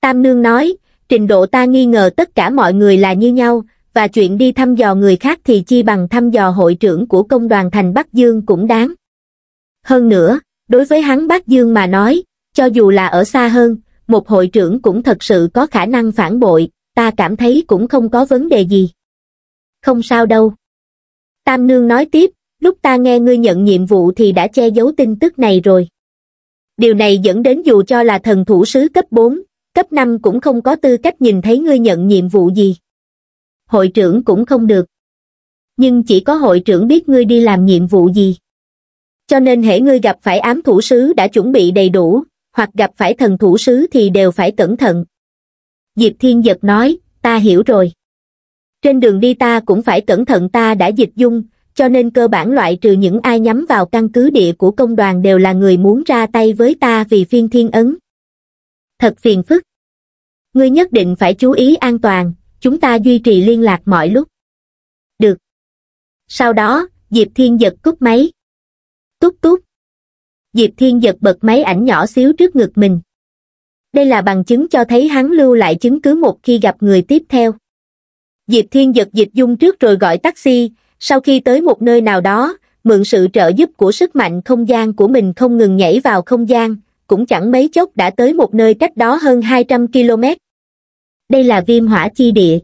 Tam Nương nói, trình độ ta nghi ngờ tất cả mọi người là như nhau, và chuyện đi thăm dò người khác thì chi bằng thăm dò hội trưởng của công đoàn thành Bắc Dương cũng đáng. Hơn nữa, đối với hắn Bắc Dương mà nói, cho dù là ở xa hơn, một hội trưởng cũng thật sự có khả năng phản bội, ta cảm thấy cũng không có vấn đề gì. Không sao đâu. Tam Nương nói tiếp, lúc ta nghe ngươi nhận nhiệm vụ thì đã che giấu tin tức này rồi. Điều này dẫn đến dù cho là thần thủ sứ cấp 4, cấp 5 cũng không có tư cách nhìn thấy ngươi nhận nhiệm vụ gì. Hội trưởng cũng không được. Nhưng chỉ có hội trưởng biết ngươi đi làm nhiệm vụ gì. Cho nên hệ ngươi gặp phải ám thủ sứ đã chuẩn bị đầy đủ, hoặc gặp phải thần thủ sứ thì đều phải cẩn thận. Diệp Thiên Giật nói, ta hiểu rồi. Trên đường đi ta cũng phải cẩn thận ta đã dịch dung, cho nên cơ bản loại trừ những ai nhắm vào căn cứ địa của công đoàn đều là người muốn ra tay với ta vì phiên thiên ấn. Thật phiền phức ngươi nhất định phải chú ý an toàn chúng ta duy trì liên lạc mọi lúc được sau đó diệp thiên giật cúp máy túc túc diệp thiên giật bật máy ảnh nhỏ xíu trước ngực mình đây là bằng chứng cho thấy hắn lưu lại chứng cứ một khi gặp người tiếp theo diệp thiên giật dịch dung trước rồi gọi taxi sau khi tới một nơi nào đó mượn sự trợ giúp của sức mạnh không gian của mình không ngừng nhảy vào không gian cũng chẳng mấy chốc đã tới một nơi cách đó hơn 200 km đây là viêm hỏa chi địa